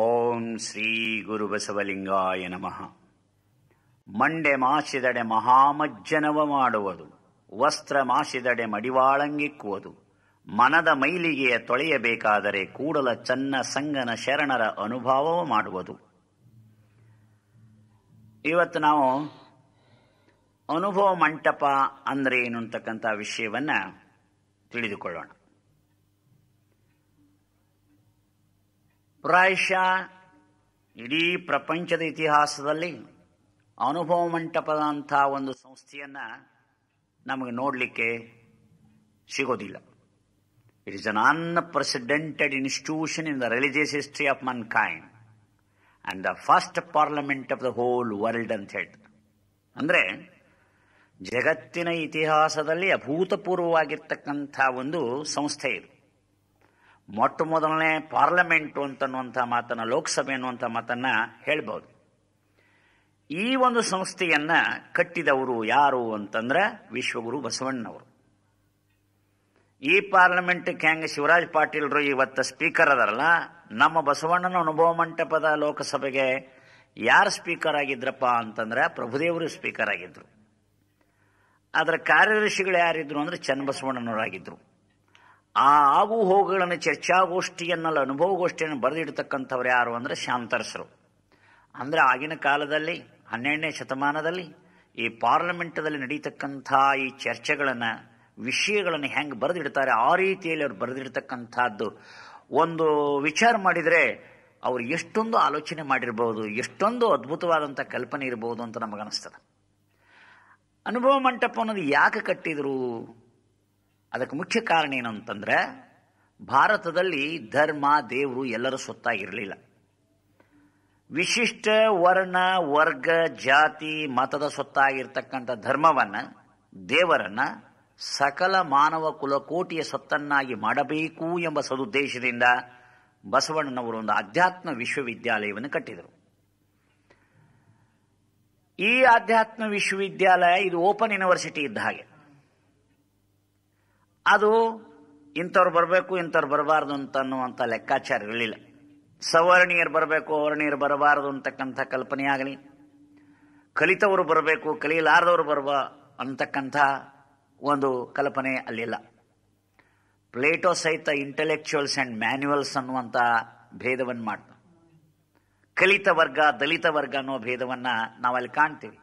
ಓಂ ಶ್ರೀ ಗುರುಬಸವಲಿಂಗಾಯ ನಮಃ ಮಂಡೆ ಮಾಸಿದಡೆ ಮಹಾಮಜ್ಜನವ ಮಾಡುವುದು ವಸ್ತ್ರ ಮಾಸಿದಡೆ ಮಡಿವಾಳಂಗಿಕ್ಕುವುದು ಮನದ ಮೈಲಿಗೆಯ ತೊಳೆಯಬೇಕಾದರೆ ಕೂಡಲ ಚನ್ನ ಸಂಗನ ಶರಣರ ಅನುಭವವ ಮಾಡುವುದು ಇವತ್ತು ನಾವು ಅನುಭವ ಮಂಟಪ ಅಂದರೆ ಏನು ಅಂತಕ್ಕಂಥ ವಿಷಯವನ್ನ ತಿಳಿದುಕೊಳ್ಳೋಣ ಪ್ರಾಯಶಃ ಇಡೀ ಪ್ರಪಂಚದ ಇತಿಹಾಸದಲ್ಲಿ ಅನುಭವ ಮಂಟಪದ ಒಂದು ಸಂಸ್ಥೆಯನ್ನು ನಮಗೆ ನೋಡಲಿಕ್ಕೆ ಸಿಗೋದಿಲ್ಲ it is an unprecedented institution in the religious history of mankind and the first parliament of the whole world ಅಂತ ಹೇಳ್ತಾರೆ ಅಂದರೆ ಜಗತ್ತಿನ ಇತಿಹಾಸದಲ್ಲಿ ಅಭೂತಪೂರ್ವವಾಗಿರ್ತಕ್ಕಂಥ ಒಂದು ಸಂಸ್ಥೆ ಇದು ಮೊಟ್ಟ ಮೊದಲನೇ ಪಾರ್ಲಮೆಂಟು ಅಂತನ್ನುವಂಥ ಮಾತನ್ನು ಲೋಕಸಭೆ ಅನ್ನುವಂಥ ಮಾತನ್ನು ಹೇಳ್ಬೋದು ಈ ಒಂದು ಸಂಸ್ಥೆಯನ್ನು ಕಟ್ಟಿದವರು ಯಾರು ಅಂತಂದ್ರೆ ವಿಶ್ವಗುರು ಬಸವಣ್ಣವರು ಈ ಪಾರ್ಲಿಮೆಂಟ್ಗೆ ಹೆಂಗೆ ಶಿವರಾಜ್ ಪಾಟೀಲ್ರು ಇವತ್ತು ಸ್ಪೀಕರ್ ಅದಾರಲ್ಲ ನಮ್ಮ ಬಸವಣ್ಣನ ಅನುಭವ ಮಂಟಪದ ಲೋಕಸಭೆಗೆ ಯಾರು ಸ್ಪೀಕರ್ ಆಗಿದ್ರಪ್ಪ ಅಂತಂದ್ರೆ ಪ್ರಭುದೇವರು ಸ್ಪೀಕರ್ ಆಗಿದ್ರು ಅದರ ಕಾರ್ಯದರ್ಶಿಗಳು ಯಾರಿದ್ರು ಅಂದ್ರೆ ಚನ್ನಬಸವಣ್ಣನವರಾಗಿದ್ರು ಆ ಆಗು ಹೋಗುಗಳನ್ನು ಚರ್ಚಾಗೋಷ್ಠಿಯನ್ನಲ್ಲ ಅನುಭವಗೋಷ್ಠಿಯನ್ನು ಬರೆದಿಡ್ತಕ್ಕಂಥವ್ರು ಯಾರು ಅಂದರೆ ಶಾಂತರಸರು ಅಂದರೆ ಆಗಿನ ಕಾಲದಲ್ಲಿ ಹನ್ನೆರಡನೇ ಶತಮಾನದಲ್ಲಿ ಈ ಪಾರ್ಲಿಮೆಂಟದಲ್ಲಿ ನಡೀತಕ್ಕಂಥ ಈ ಚರ್ಚೆಗಳನ್ನು ವಿಷಯಗಳನ್ನು ಹೆಂಗೆ ಬರೆದಿಡ್ತಾರೆ ಆ ರೀತಿಯಲ್ಲಿ ಅವ್ರು ಬರೆದಿಡ್ತಕ್ಕಂಥದ್ದು ಒಂದು ವಿಚಾರ ಮಾಡಿದರೆ ಅವರು ಎಷ್ಟೊಂದು ಆಲೋಚನೆ ಮಾಡಿರ್ಬೋದು ಎಷ್ಟೊಂದು ಅದ್ಭುತವಾದಂಥ ಕಲ್ಪನೆ ಇರ್ಬೋದು ಅಂತ ನಮಗನಿಸ್ತದೆ ಅನುಭವ ಮಂಟಪ ಅನ್ನೋದು ಯಾಕೆ ಕಟ್ಟಿದರು ಅದಕ್ಕೆ ಮುಖ್ಯ ಕಾರಣ ಏನು ಅಂತಂದ್ರೆ ಭಾರತದಲ್ಲಿ ಧರ್ಮ ದೇವರು ಎಲ್ಲರ ಸೊತ್ತಾಗಿರಲಿಲ್ಲ ವಿಶಿಷ್ಟ ವರ್ಣ ವರ್ಗ ಜಾತಿ ಮತದ ಸೊತ್ತಾಗಿರ್ತಕ್ಕಂಥ ಧರ್ಮವನ್ನು ದೇವರನ್ನು ಸಕಲ ಮಾನವ ಕುಲಕೋಟಿಯ ಸೊತ್ತನ್ನಾಗಿ ಮಾಡಬೇಕು ಎಂಬ ಸದುದ್ದೇಶದಿಂದ ಬಸವಣ್ಣನವರು ಒಂದು ಅಧ್ಯಾತ್ಮ ವಿಶ್ವವಿದ್ಯಾಲಯವನ್ನು ಕಟ್ಟಿದರು ಈ ಅಧ್ಯಾತ್ಮ ವಿಶ್ವವಿದ್ಯಾಲಯ ಇದು ಓಪನ್ ಯೂನಿವರ್ಸಿಟಿ ಇದ್ದ ಹಾಗೆ ಅದು ಇಂಥವ್ರು ಬರಬೇಕು ಇಂಥವ್ರು ಬರಬಾರ್ದು ಅಂತ ಅನ್ನುವಂಥ ಇರಲಿಲ್ಲ ಸವರ್ಣೀಯರು ಬರಬೇಕು ಅವರ್ಣೀಯರು ಬರಬಾರದು ಅಂತಕ್ಕಂಥ ಕಲ್ಪನೆ ಆಗಲಿ ಕಲಿತವರು ಬರಬೇಕು ಕಲಿಯಲಾರದವರು ಬರಬ ಅಂತಕ್ಕಂಥ ಒಂದು ಕಲ್ಪನೆ ಅಲ್ಲಿಲ್ಲ ಪ್ಲೇಟೋ ಸಹಿತ ಇಂಟೆಲೆಕ್ಚುವಲ್ಸ್ ಆ್ಯಂಡ್ ಮ್ಯಾನ್ಯುವಲ್ಸ್ ಅನ್ನುವಂಥ ಭೇದವನ್ನು ಮಾಡ್ತ ಕಲಿತ ವರ್ಗ ದಲಿತ ವರ್ಗ ಅನ್ನೋ ಭೇದವನ್ನು ನಾವಲ್ಲಿ ಕಾಣ್ತೀವಿ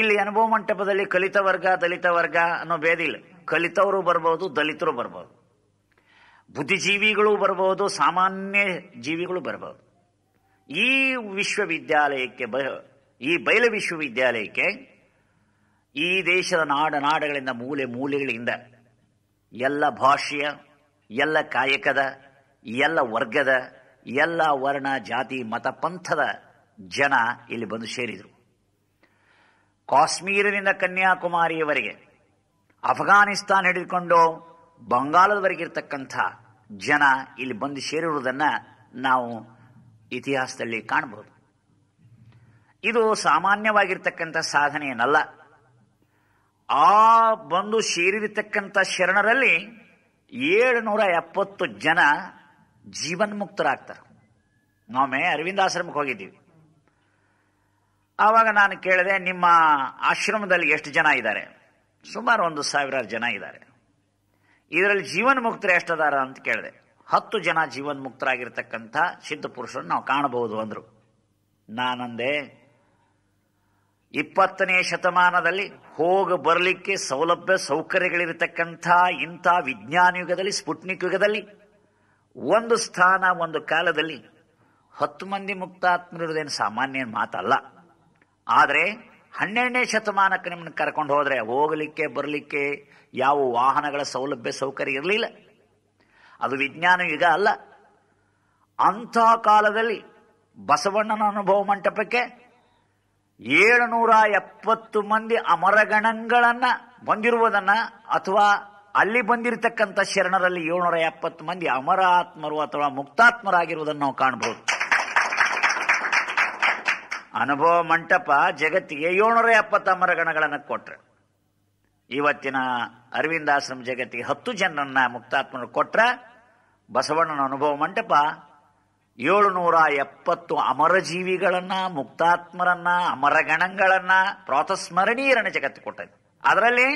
ಇಲ್ಲಿ ಅನುಭವ ಮಂಟಪದಲ್ಲಿ ಕಲಿತ ವರ್ಗ ದಲಿತ ವರ್ಗ ಅನ್ನೋ ಭೇದ ಇಲ್ಲ ಕಲಿತವರು ಬರ್ಬೋದು ದಲಿತರು ಬರ್ಬೋದು ಬುದ್ಧಿಜೀವಿಗಳು ಬರಬಹುದು ಸಾಮಾನ್ಯ ಜೀವಿಗಳು ಬರಬಹುದು ಈ ವಿಶ್ವವಿದ್ಯಾಲಯಕ್ಕೆ ಈ ಬಯಲು ವಿಶ್ವವಿದ್ಯಾಲಯಕ್ಕೆ ಈ ದೇಶದ ನಾಡ ನಾಡಗಳಿಂದ ಮೂಲೆ ಮೂಲೆಗಳಿಂದ ಎಲ್ಲ ಭಾಷೆಯ ಎಲ್ಲ ಕಾಯಕದ ಎಲ್ಲ ವರ್ಗದ ಎಲ್ಲ ವರ್ಣ ಜಾತಿ ಮತ ಪಂಥದ ಜನ ಇಲ್ಲಿ ಬಂದು ಸೇರಿದರು ಕಾಶ್ಮೀರಿನಿಂದ ಕನ್ಯಾಕುಮಾರಿಯವರೆಗೆ ಅಫ್ಘಾನಿಸ್ತಾನ್ ಹಿಡಿದುಕೊಂಡು ಬಂಗಾಳದವರೆಗಿರ್ತಕ್ಕಂಥ ಜನ ಇಲ್ಲಿ ಬಂದು ಸೇರಿರುವುದನ್ನು ನಾವು ಇತಿಹಾಸದಲ್ಲಿ ಕಾಣಬಹುದು ಇದು ಸಾಮಾನ್ಯವಾಗಿರ್ತಕ್ಕಂಥ ಸಾಧನೆ ಏನಲ್ಲ ಆ ಬಂದು ಸೇರಿರತಕ್ಕಂಥ ಶರಣರಲ್ಲಿ ಏಳುನೂರ ಎಪ್ಪತ್ತು ಜನ ಜೀವನ್ಮುಕ್ತರಾಗ್ತಾರೆ ನಾವೇ ಅರವಿಂದ ಆಶ್ರಮಕ್ಕೆ ಹೋಗಿದ್ದೀವಿ ಆವಾಗ ನಾನು ಕೇಳಿದೆ ನಿಮ್ಮ ಆಶ್ರಮದಲ್ಲಿ ಎಷ್ಟು ಜನ ಇದ್ದಾರೆ ಸುಮಾರು ಒಂದು ಸಾವಿರಾರು ಜನ ಇದ್ದಾರೆ ಇದರಲ್ಲಿ ಜೀವನ್ಮುಕ್ತರು ಎಷ್ಟದಾರ ಅಂತ ಕೇಳಿದೆ ಹತ್ತು ಜನ ಜೀವನ್ ಮುಕ್ತರಾಗಿರ್ತಕ್ಕಂಥ ಸಿದ್ಧ ಪುರುಷರನ್ನು ನಾವು ಕಾಣಬಹುದು ಅಂದರು ನಾನಂದೆ ಇಪ್ಪತ್ತನೇ ಶತಮಾನದಲ್ಲಿ ಹೋಗ ಬರಲಿಕ್ಕೆ ಸೌಲಭ್ಯ ಸೌಕರ್ಯಗಳಿರತಕ್ಕಂಥ ಇಂಥ ವಿಜ್ಞಾನ ಯುಗದಲ್ಲಿ ಸ್ಪುಟ್ನಿಕ್ ಯುಗದಲ್ಲಿ ಒಂದು ಸ್ಥಾನ ಒಂದು ಕಾಲದಲ್ಲಿ ಹತ್ತು ಮಂದಿ ಮುಕ್ತಾತ್ಮರಿರುವುದೇನು ಸಾಮಾನ್ಯ ಮಾತಲ್ಲ ಆದರೆ ಹನ್ನೆರಡನೇ ಶತಮಾನಕ್ಕೆ ನಿಮ್ಮನ್ನು ಕರ್ಕೊಂಡು ಹೋದರೆ ಹೋಗಲಿಕ್ಕೆ ಬರಲಿಕ್ಕೆ ಯಾವ ವಾಹನಗಳ ಸೌಲಭ್ಯ ಸೌಕರ್ಯ ಇರಲಿಲ್ಲ ಅದು ವಿಜ್ಞಾನ ಯುಗ ಅಲ್ಲ ಅಂಥ ಕಾಲದಲ್ಲಿ ಬಸವಣ್ಣನ ಅನುಭವ ಮಂಟಪಕ್ಕೆ ಏಳುನೂರ ಎಪ್ಪತ್ತು ಮಂದಿ ಅಮರಗಣಗಳನ್ನು ಬಂದಿರುವುದನ್ನು ಅಥವಾ ಅಲ್ಲಿ ಬಂದಿರತಕ್ಕಂಥ ಶರಣರಲ್ಲಿ ಏಳ್ನೂರ ಎಪ್ಪತ್ತು ಮಂದಿ ಅಮರಾತ್ಮರು ಅಥವಾ ಮುಕ್ತಾತ್ಮರಾಗಿರುವುದನ್ನು ನಾವು ಕಾಣಬಹುದು ಅನುಭವ ಮಂಟಪ ಜಗತ್ತಿಗೆ ಏಳ್ನೂರ ಎಪ್ಪತ್ತು ಗಣಗಳನ್ನು ಕೊಟ್ರೆ ಇವತ್ತಿನ ಅರವಿಂದಾಶ್ರಮ ಜಗತ್ತಿಗೆ ಹತ್ತು ಜನರನ್ನ ಮುಕ್ತಾತ್ಮರು ಕೊಟ್ರ ಬಸವಣ್ಣನ ಅನುಭವ ಮಂಟಪ ಏಳುನೂರ ಎಪ್ಪತ್ತು ಅಮರ ಜೀವಿಗಳನ್ನ ಮುಕ್ತಾತ್ಮರನ್ನ ಅಮರ ಗಣಗಳನ್ನ ಪ್ರಾತಸ್ಮರಣೀಯರನ್ನ ಜಗತ್ತು ಕೊಟ್ಟಿದೆ ಅದರಲ್ಲಿ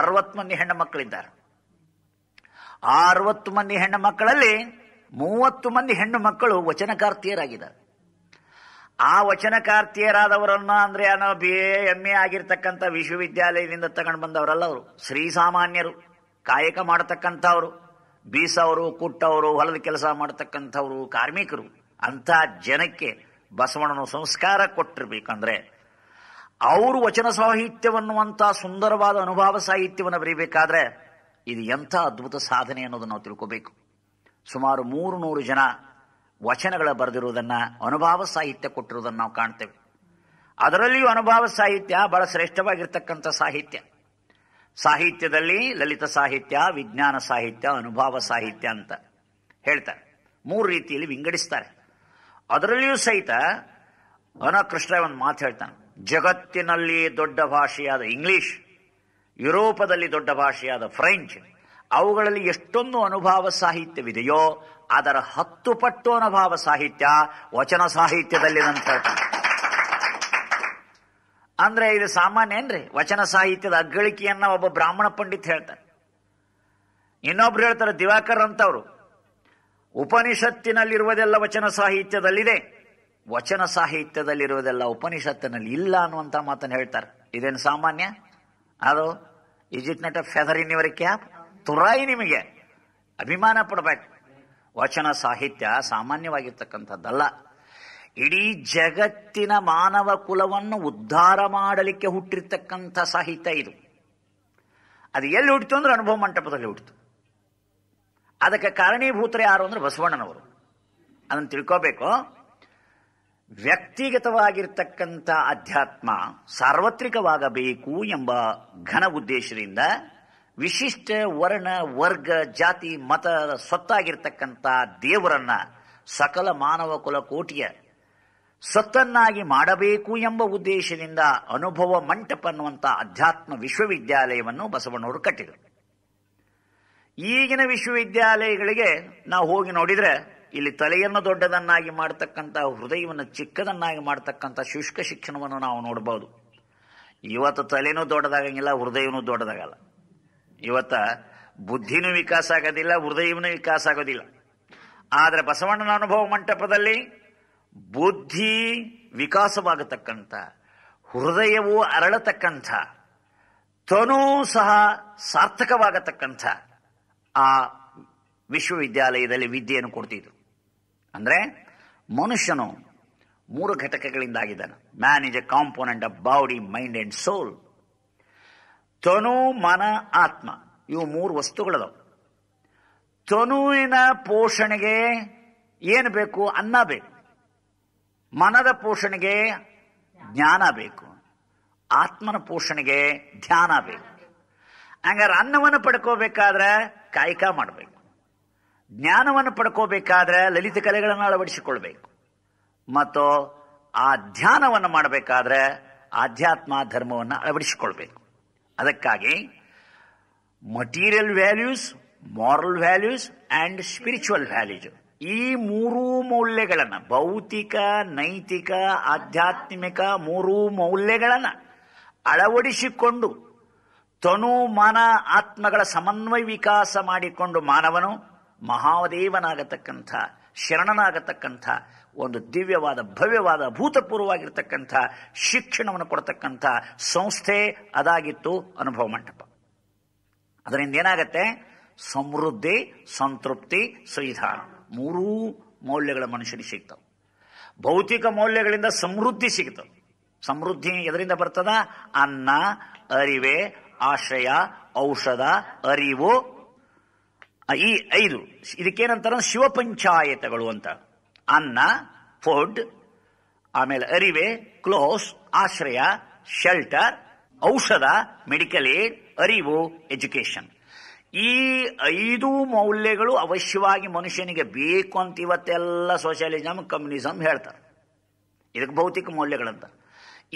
ಅರವತ್ತು ಮಂದಿ ಹೆಣ್ಣು ಮಕ್ಕಳಿದ್ದಾರೆ ಆ ಅರವತ್ತು ಮಂದಿ ಹೆಣ್ಣು ಮಕ್ಕಳಲ್ಲಿ ಮೂವತ್ತು ಮಂದಿ ಹೆಣ್ಣು ಮಕ್ಕಳು ವಚನಕಾರ್ತಿಯರಾಗಿದ್ದಾರೆ ಆ ವಚನಕಾರ್ತಿಯರಾದವರನ್ನ ಅಂದ್ರೆ ಅನ್ನೋ ಬಿ ಎ ಎ ಆಗಿರ್ತಕ್ಕಂಥ ವಿಶ್ವವಿದ್ಯಾಲಯದಿಂದ ತಗೊಂಡು ಬಂದವರಲ್ಲ ಅವರು ಸಾಮಾನ್ಯರು ಕಾಯಕ ಮಾಡತಕ್ಕಂಥವ್ರು ಬೀಸವರು ಕುಟ್ಟವರು ಹೊಲದ ಕೆಲಸ ಮಾಡತಕ್ಕಂಥವ್ರು ಕಾರ್ಮಿಕರು ಅಂತ ಜನಕ್ಕೆ ಬಸವಣ್ಣನ ಸಂಸ್ಕಾರ ಕೊಟ್ಟಿರ್ಬೇಕಂದ್ರೆ ಅವರು ವಚನ ಸಾಹಿತ್ಯವನ್ನುವಂತಹ ಸುಂದರವಾದ ಅನುಭವ ಸಾಹಿತ್ಯವನ್ನು ಬರೀಬೇಕಾದ್ರೆ ಇದು ಎಂಥ ಅದ್ಭುತ ಸಾಧನೆ ಅನ್ನೋದನ್ನು ನಾವು ತಿಳ್ಕೋಬೇಕು ಸುಮಾರು ಮೂರು ನೂರು ಜನ ವಚನಗಳ ಬರೆದಿರುವುದನ್ನು ಅನುಭಾವ ಸಾಹಿತ್ಯ ಕೊಟ್ಟಿರುವುದನ್ನು ನಾವು ಕಾಣ್ತೇವೆ ಅದರಲ್ಲಿಯೂ ಅನುಭಾವ ಸಾಹಿತ್ಯ ಬಹಳ ಶ್ರೇಷ್ಠವಾಗಿರ್ತಕ್ಕಂಥ ಸಾಹಿತ್ಯ ಸಾಹಿತ್ಯದಲ್ಲಿ ಲಲಿತ ಸಾಹಿತ್ಯ ವಿಜ್ಞಾನ ಸಾಹಿತ್ಯ ಅನುಭಾವ ಸಾಹಿತ್ಯ ಅಂತ ಹೇಳ್ತಾರೆ ಮೂರು ರೀತಿಯಲ್ಲಿ ವಿಂಗಡಿಸ್ತಾರೆ ಅದರಲ್ಲಿಯೂ ಸಹಿತ ಅನಕೃಷ್ಣ ಒಂದು ಮಾತು ಹೇಳ್ತಾನೆ ಜಗತ್ತಿನಲ್ಲಿ ದೊಡ್ಡ ಭಾಷೆಯಾದ ಇಂಗ್ಲಿಷ್ ಯುರೋಪದಲ್ಲಿ ದೊಡ್ಡ ಭಾಷೆಯಾದ ಫ್ರೆಂಚ್ ಅವುಗಳಲ್ಲಿ ಎಷ್ಟೊಂದು ಅನುಭಾವ ಸಾಹಿತ್ಯವಿದೆಯೋ ಅದರ ಹತ್ತು ಪಟ್ಟು ಅನುಭಾವ ಸಾಹಿತ್ಯ ವಚನ ಸಾಹಿತ್ಯದಲ್ಲಿ ನಾನು ಅಂದ್ರೆ ಇದು ಸಾಮಾನ್ಯ ಏನ್ರಿ ವಚನ ಸಾಹಿತ್ಯದ ಅಗ್ಗಳಿಕೆಯನ್ನ ಒಬ್ಬ ಬ್ರಾಹ್ಮಣ ಪಂಡಿತ್ ಹೇಳ್ತಾರೆ ಇನ್ನೊಬ್ರು ಹೇಳ್ತಾರೆ ದಿವಾಕರ್ ಅಂತವರು ಉಪನಿಷತ್ತಿನಲ್ಲಿರುವುದೆಲ್ಲ ವಚನ ಸಾಹಿತ್ಯದಲ್ಲಿದೆ ವಚನ ಸಾಹಿತ್ಯದಲ್ಲಿರುವುದೆಲ್ಲ ಉಪನಿಷತ್ತಿನಲ್ಲಿ ಇಲ್ಲ ಅನ್ನುವಂತ ಮಾತನ್ನು ಹೇಳ್ತಾರೆ ಇದೇನು ಸಾಮಾನ್ಯ ಅದು ಇಜಿಟ್ ನಟ ಫೆದರ್ ಇನ್ ಕ್ಯಾಪ್ ತುರಾಯಿ ನಿಮಗೆ ಅಭಿಮಾನ ಪಡ್ಬೇಕು ವಚನ ಸಾಹಿತ್ಯ ಸಾಮಾನ್ಯವಾಗಿರ್ತಕ್ಕಂಥದ್ದಲ್ಲ ಇಡೀ ಜಗತ್ತಿನ ಮಾನವ ಕುಲವನ್ನು ಉದ್ಧಾರ ಮಾಡಲಿಕ್ಕೆ ಹುಟ್ಟಿರ್ತಕ್ಕಂಥ ಸಾಹಿತ್ಯ ಇದು ಅದು ಎಲ್ಲಿ ಹುಟ್ಟಿತು ಅಂದ್ರೆ ಅನುಭವ ಮಂಟಪದಲ್ಲಿ ಹುಟ್ಟಿತು ಅದಕ್ಕೆ ಕಾರಣೀಭೂತರು ಯಾರು ಅಂದ್ರೆ ಬಸವಣ್ಣನವರು ಅದನ್ನು ತಿಳ್ಕೋಬೇಕು ವ್ಯಕ್ತಿಗತವಾಗಿರ್ತಕ್ಕಂಥ ಅಧ್ಯಾತ್ಮ ಸಾರ್ವತ್ರಿಕವಾಗಬೇಕು ಎಂಬ ಘನ ಉದ್ದೇಶದಿಂದ ವಿಶಿಷ್ಟ ವರ್ಣ ವರ್ಗ ಜಾತಿ ಮತ ಸತ್ತಾಗಿರ್ತಕ್ಕಂಥ ದೇವರನ್ನ ಸಕಲ ಮಾನವ ಕುಲ ಕೋಟಿಯ ಸತ್ತನ್ನಾಗಿ ಮಾಡಬೇಕು ಎಂಬ ಉದ್ದೇಶದಿಂದ ಅನುಭವ ಮಂಟಪ ಅನ್ನುವಂಥ ಅಧ್ಯಾತ್ಮ ವಿಶ್ವವಿದ್ಯಾಲಯವನ್ನು ಬಸವಣ್ಣವರು ಕಟ್ಟಿದರು ಈಗಿನ ವಿಶ್ವವಿದ್ಯಾಲಯಗಳಿಗೆ ನಾವು ಹೋಗಿ ನೋಡಿದರೆ ಇಲ್ಲಿ ತಲೆಯನ್ನು ದೊಡ್ಡದನ್ನಾಗಿ ಮಾಡತಕ್ಕಂಥ ಹೃದಯವನ್ನು ಚಿಕ್ಕದನ್ನಾಗಿ ಮಾಡತಕ್ಕಂಥ ಶುಷ್ಕ ಶಿಕ್ಷಣವನ್ನು ನಾವು ನೋಡಬಹುದು ಇವತ್ತು ತಲೆನೂ ದೊಡ್ಡದಾಗಂಗಿಲ್ಲ ಹೃದಯವೂ ದೊಡ್ಡದಾಗಲ್ಲ ಇವತ್ತ ಬುದ್ಧಿನೂ ವಿಕಾಸ ಆಗೋದಿಲ್ಲ ಹೃದಯವೂ ವಿಕಾಸ ಆಗೋದಿಲ್ಲ ಆದರೆ ಬಸವಣ್ಣನ ಅನುಭವ ಮಂಟಪದಲ್ಲಿ ಬುದ್ಧಿ ವಿಕಾಸವಾಗತಕ್ಕಂಥ ಹೃದಯವು ಅರಳತಕ್ಕಂಥ ತನೂ ಸಹ ಸಾರ್ಥಕವಾಗತಕ್ಕಂಥ ಆ ವಿಶ್ವವಿದ್ಯಾಲಯದಲ್ಲಿ ವಿದ್ಯೆಯನ್ನು ಕೊಡ್ತಿದ್ರು ಅಂದರೆ ಮನುಷ್ಯನು ಮೂರು ಘಟಕಗಳಿಂದಾಗಿದ್ದಾನೆ man is a component of body mind and soul ತನು ಮನ ಆತ್ಮ ಇವು ಮೂರು ವಸ್ತುಗಳದವು ತನುವಿನ ಪೋಷಣೆಗೆ ಏನು ಬೇಕು ಅನ್ನ ಬೇಕು ಮನದ ಪೋಷಣೆಗೆ ಜ್ಞಾನ ಬೇಕು ಆತ್ಮನ ಪೋಷಣೆಗೆ ಧ್ಯಾನ ಬೇಕು ಹಂಗಾರೆ ಅನ್ನವನ್ನು ಪಡ್ಕೋಬೇಕಾದ್ರೆ ಕಾಯಿಕ ಮಾಡಬೇಕು ಜ್ಞಾನವನ್ನು ಪಡ್ಕೋಬೇಕಾದ್ರೆ ಲಲಿತ ಕಲೆಗಳನ್ನು ಅಳವಡಿಸಿಕೊಳ್ಬೇಕು ಮತ್ತು ಆ ಧ್ಯಾನವನ್ನು ಮಾಡಬೇಕಾದ್ರೆ ಆಧ್ಯಾತ್ಮ ಧರ್ಮವನ್ನು ಅಳವಡಿಸಿಕೊಳ್ಬೇಕು ಅದಕ್ಕಾಗಿ material values moral values and spiritual values ಈ ಮೂರೂ ಮೌಲ್ಯಗಳನ್ನು ಭೌತಿಕ ನೈತಿಕ ಆಧ್ಯಾತ್ಮಿಕ ಮೂರೂ ಮೌಲ್ಯಗಳನ್ನು ಅಳವಡಿಸಿಕೊಂಡು ತನು ಮನ ಆತ್ಮಗಳ ಸಮನ್ವಯ ವಿಕಾಸ ಮಾಡಿಕೊಂಡು ಮಾನವನು ಮಹಾದೇವನಾಗತಕ್ಕಂಥ ಶರಣನಾಗತಕ್ಕಂಥ ಒಂದು ದಿವ್ಯವಾದ ಭವ್ಯವಾದ ಅಭೂತಪೂರ್ವವಾಗಿರ್ತಕ್ಕಂಥ ಶಿಕ್ಷಣವನ್ನು ಕೊಡತಕ್ಕಂಥ ಸಂಸ್ಥೆ ಅದಾಗಿತ್ತು ಅನುಭವ ಮಂಟಪ ಅದರಿಂದ ಏನಾಗತ್ತೆ ಸಮೃದ್ಧಿ ಸಂತೃಪ್ತಿ ಸಂವಿಧಾನ ಮೂರೂ ಮೌಲ್ಯಗಳ ಮನುಷ್ಯನಿಗೆ ಸಿಗ್ತವೆ ಭೌತಿಕ ಮೌಲ್ಯಗಳಿಂದ ಸಮೃದ್ಧಿ ಸಿಗ್ತವೆ ಸಮೃದ್ಧಿ ಎದರಿಂದ ಬರ್ತದ ಅನ್ನ ಅರಿವೆ ಆಶ್ರಯ ಔಷಧ ಅರಿವು ಈ ಐದು ಇದಕ್ಕೇನಂತಾರ ಶಿವಪಂಚಾಯತಗಳು ಅಂತ ಅನ್ನ ಫುಡ್ ಆಮೇಲೆ ಅರಿವೆ ಕ್ಲೋಸ್ ಆಶ್ರಯ ಶೆಲ್ಟರ್ ಔಷಧ ಮೆಡಿಕಲ್ ಏಡ್ ಅರಿವು ಎಜುಕೇಶನ್ ಈ ಐದು ಮೌಲ್ಯಗಳು ಅವಶ್ಯವಾಗಿ ಮನುಷ್ಯನಿಗೆ ಬೇಕು ಅಂತ ಇವತ್ತೆಲ್ಲ ಸೋಷಿಯಲಿಸಮ್ ಕಮ್ಯುನಿಸಮ್ ಹೇಳ್ತಾರೆ ಇದಕ್ಕೆ ಭೌತಿಕ ಮೌಲ್ಯಗಳಂತ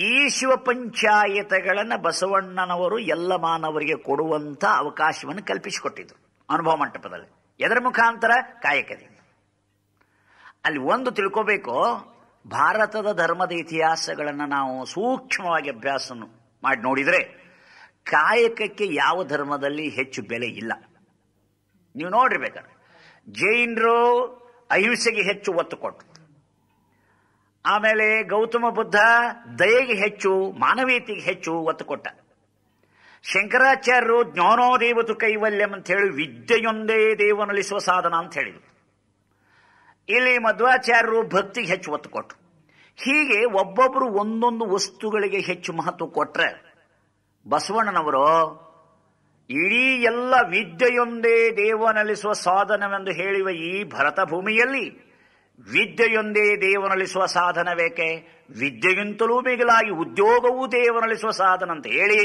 ಈ ಶಿವ ಪಂಚಾಯತಗಳನ್ನು ಬಸವಣ್ಣನವರು ಎಲ್ಲ ಮಾನವರಿಗೆ ಕೊಡುವಂಥ ಅವಕಾಶವನ್ನು ಕಲ್ಪಿಸಿಕೊಟ್ಟಿದ್ರು ಅನುಭವ ಮಂಟಪದಲ್ಲಿ ಎದರ ಮುಖಾಂತರ ಕಾಯಕದಿಂದ ಅಲ್ಲಿ ಒಂದು ತಿಳ್ಕೋಬೇಕು ಭಾರತದ ಧರ್ಮದ ಇತಿಹಾಸಗಳನ್ನು ನಾವು ಸೂಕ್ಷ್ಮವಾಗಿ ಅಭ್ಯಾಸ ಮಾಡಿ ನೋಡಿದರೆ ಕಾಯಕಕ್ಕೆ ಯಾವ ಧರ್ಮದಲ್ಲಿ ಹೆಚ್ಚು ಬೆಲೆ ಇಲ್ಲ ನೀವು ನೋಡಿರ್ಬೇಕಾದ್ರೆ ಜೈನರು ಅಹಿಂಸೆಗೆ ಹೆಚ್ಚು ಒತ್ತು ಕೊಟ್ಟರು ಆಮೇಲೆ ಗೌತಮ ಬುದ್ಧ ದಯೆಗೆ ಹೆಚ್ಚು ಮಾನವೀಯತೆಗೆ ಹೆಚ್ಚು ಒತ್ತು ಕೊಟ್ಟ ಶಂಕರಾಚಾರ್ಯರು ಜ್ಞಾನೋ ದೇವತು ಕೈವಲ್ಯಂ ಅಂತ ಹೇಳಿ ವಿದ್ಯೆಯೊಂದೇ ದೇವನಲಿಸುವ ಸಾಧನ ಅಂತ ಹೇಳಿದರು ಇಲ್ಲಿ ಮಧ್ವಾಚಾರ್ಯರು ಭಕ್ತಿಗೆ ಹೆಚ್ಚು ಒತ್ತು ಕೊಟ್ಟರು ಹೀಗೆ ಒಬ್ಬೊಬ್ಬರು ಒಂದೊಂದು ವಸ್ತುಗಳಿಗೆ ಹೆಚ್ಚು ಮಹತ್ವ ಕೊಟ್ರೆ ಬಸವಣ್ಣನವರು ಇಡೀ ಎಲ್ಲ ವಿದ್ಯೆಯೊಂದೇ ದೇವನಲಿಸುವ ಸಾಧನವೆಂದು ಹೇಳಿವ ಈ ಭರತ ಭೂಮಿಯಲ್ಲಿ ವಿದ್ಯೆಯೊಂದೇ ದೇವನಲಿಸುವ ಸಾಧನವೇಕೆ ವಿದ್ಯೆಗಿಂತಲೂ ಮಿಗಿಲಾಗಿ ಉದ್ಯೋಗವೂ ದೇವನಲಿಸುವ ಸಾಧನ ಅಂತ ಹೇಳಿ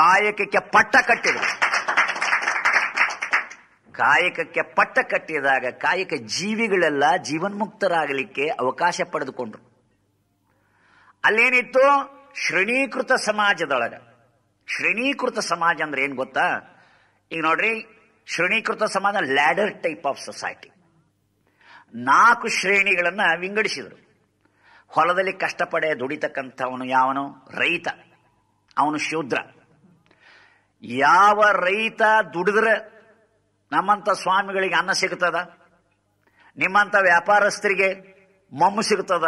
ಕಾಯಕಕ್ಕೆ ಪಟ್ಟ ಕಟ್ಟಿದರು ಕಾಯಕಕ್ಕೆ ಪಟ್ಟ ಕಟ್ಟಿದಾಗ ಕಾಯಕ ಜೀವಿಗಳೆಲ್ಲ ಜೀವನ್ಮುಕ್ತರಾಗಲಿಕ್ಕೆ ಅವಕಾಶ ಪಡೆದುಕೊಂಡ್ರು ಅಲ್ಲೇನಿತ್ತು ಶ್ರೇಣೀಕೃತ ಸಮಾಜದೊಳಗ ಶ್ರೇಣೀಕೃತ ಸಮಾಜ ಅಂದ್ರೆ ಏನು ಗೊತ್ತಾ ಈಗ ನೋಡ್ರಿ ಶ್ರೇಣೀಕೃತ ಸಮಾಜ ಲ್ಯಾಡರ್ ಟೈಪ್ ಆಫ್ ಸೊಸೈಟಿ ನಾಲ್ಕು ಶ್ರೇಣಿಗಳನ್ನು ವಿಂಗಡಿಸಿದರು ಹೊಲದಲ್ಲಿ ಕಷ್ಟಪಡೆ ದುಡಿತಕ್ಕಂಥವನು ಯಾವನು ರೈತ ಅವನು ಶೂದ್ರ ಯಾವ ರೈತ ದುಡಿದ್ರೆ ನಮ್ಮಂಥ ಸ್ವಾಮಿಗಳಿಗೆ ಅನ್ನ ಸಿಗ್ತದ ನಿಮ್ಮಂಥ ವ್ಯಾಪಾರಸ್ಥರಿಗೆ ಮಮ್ಮು ಸಿಗ್ತದ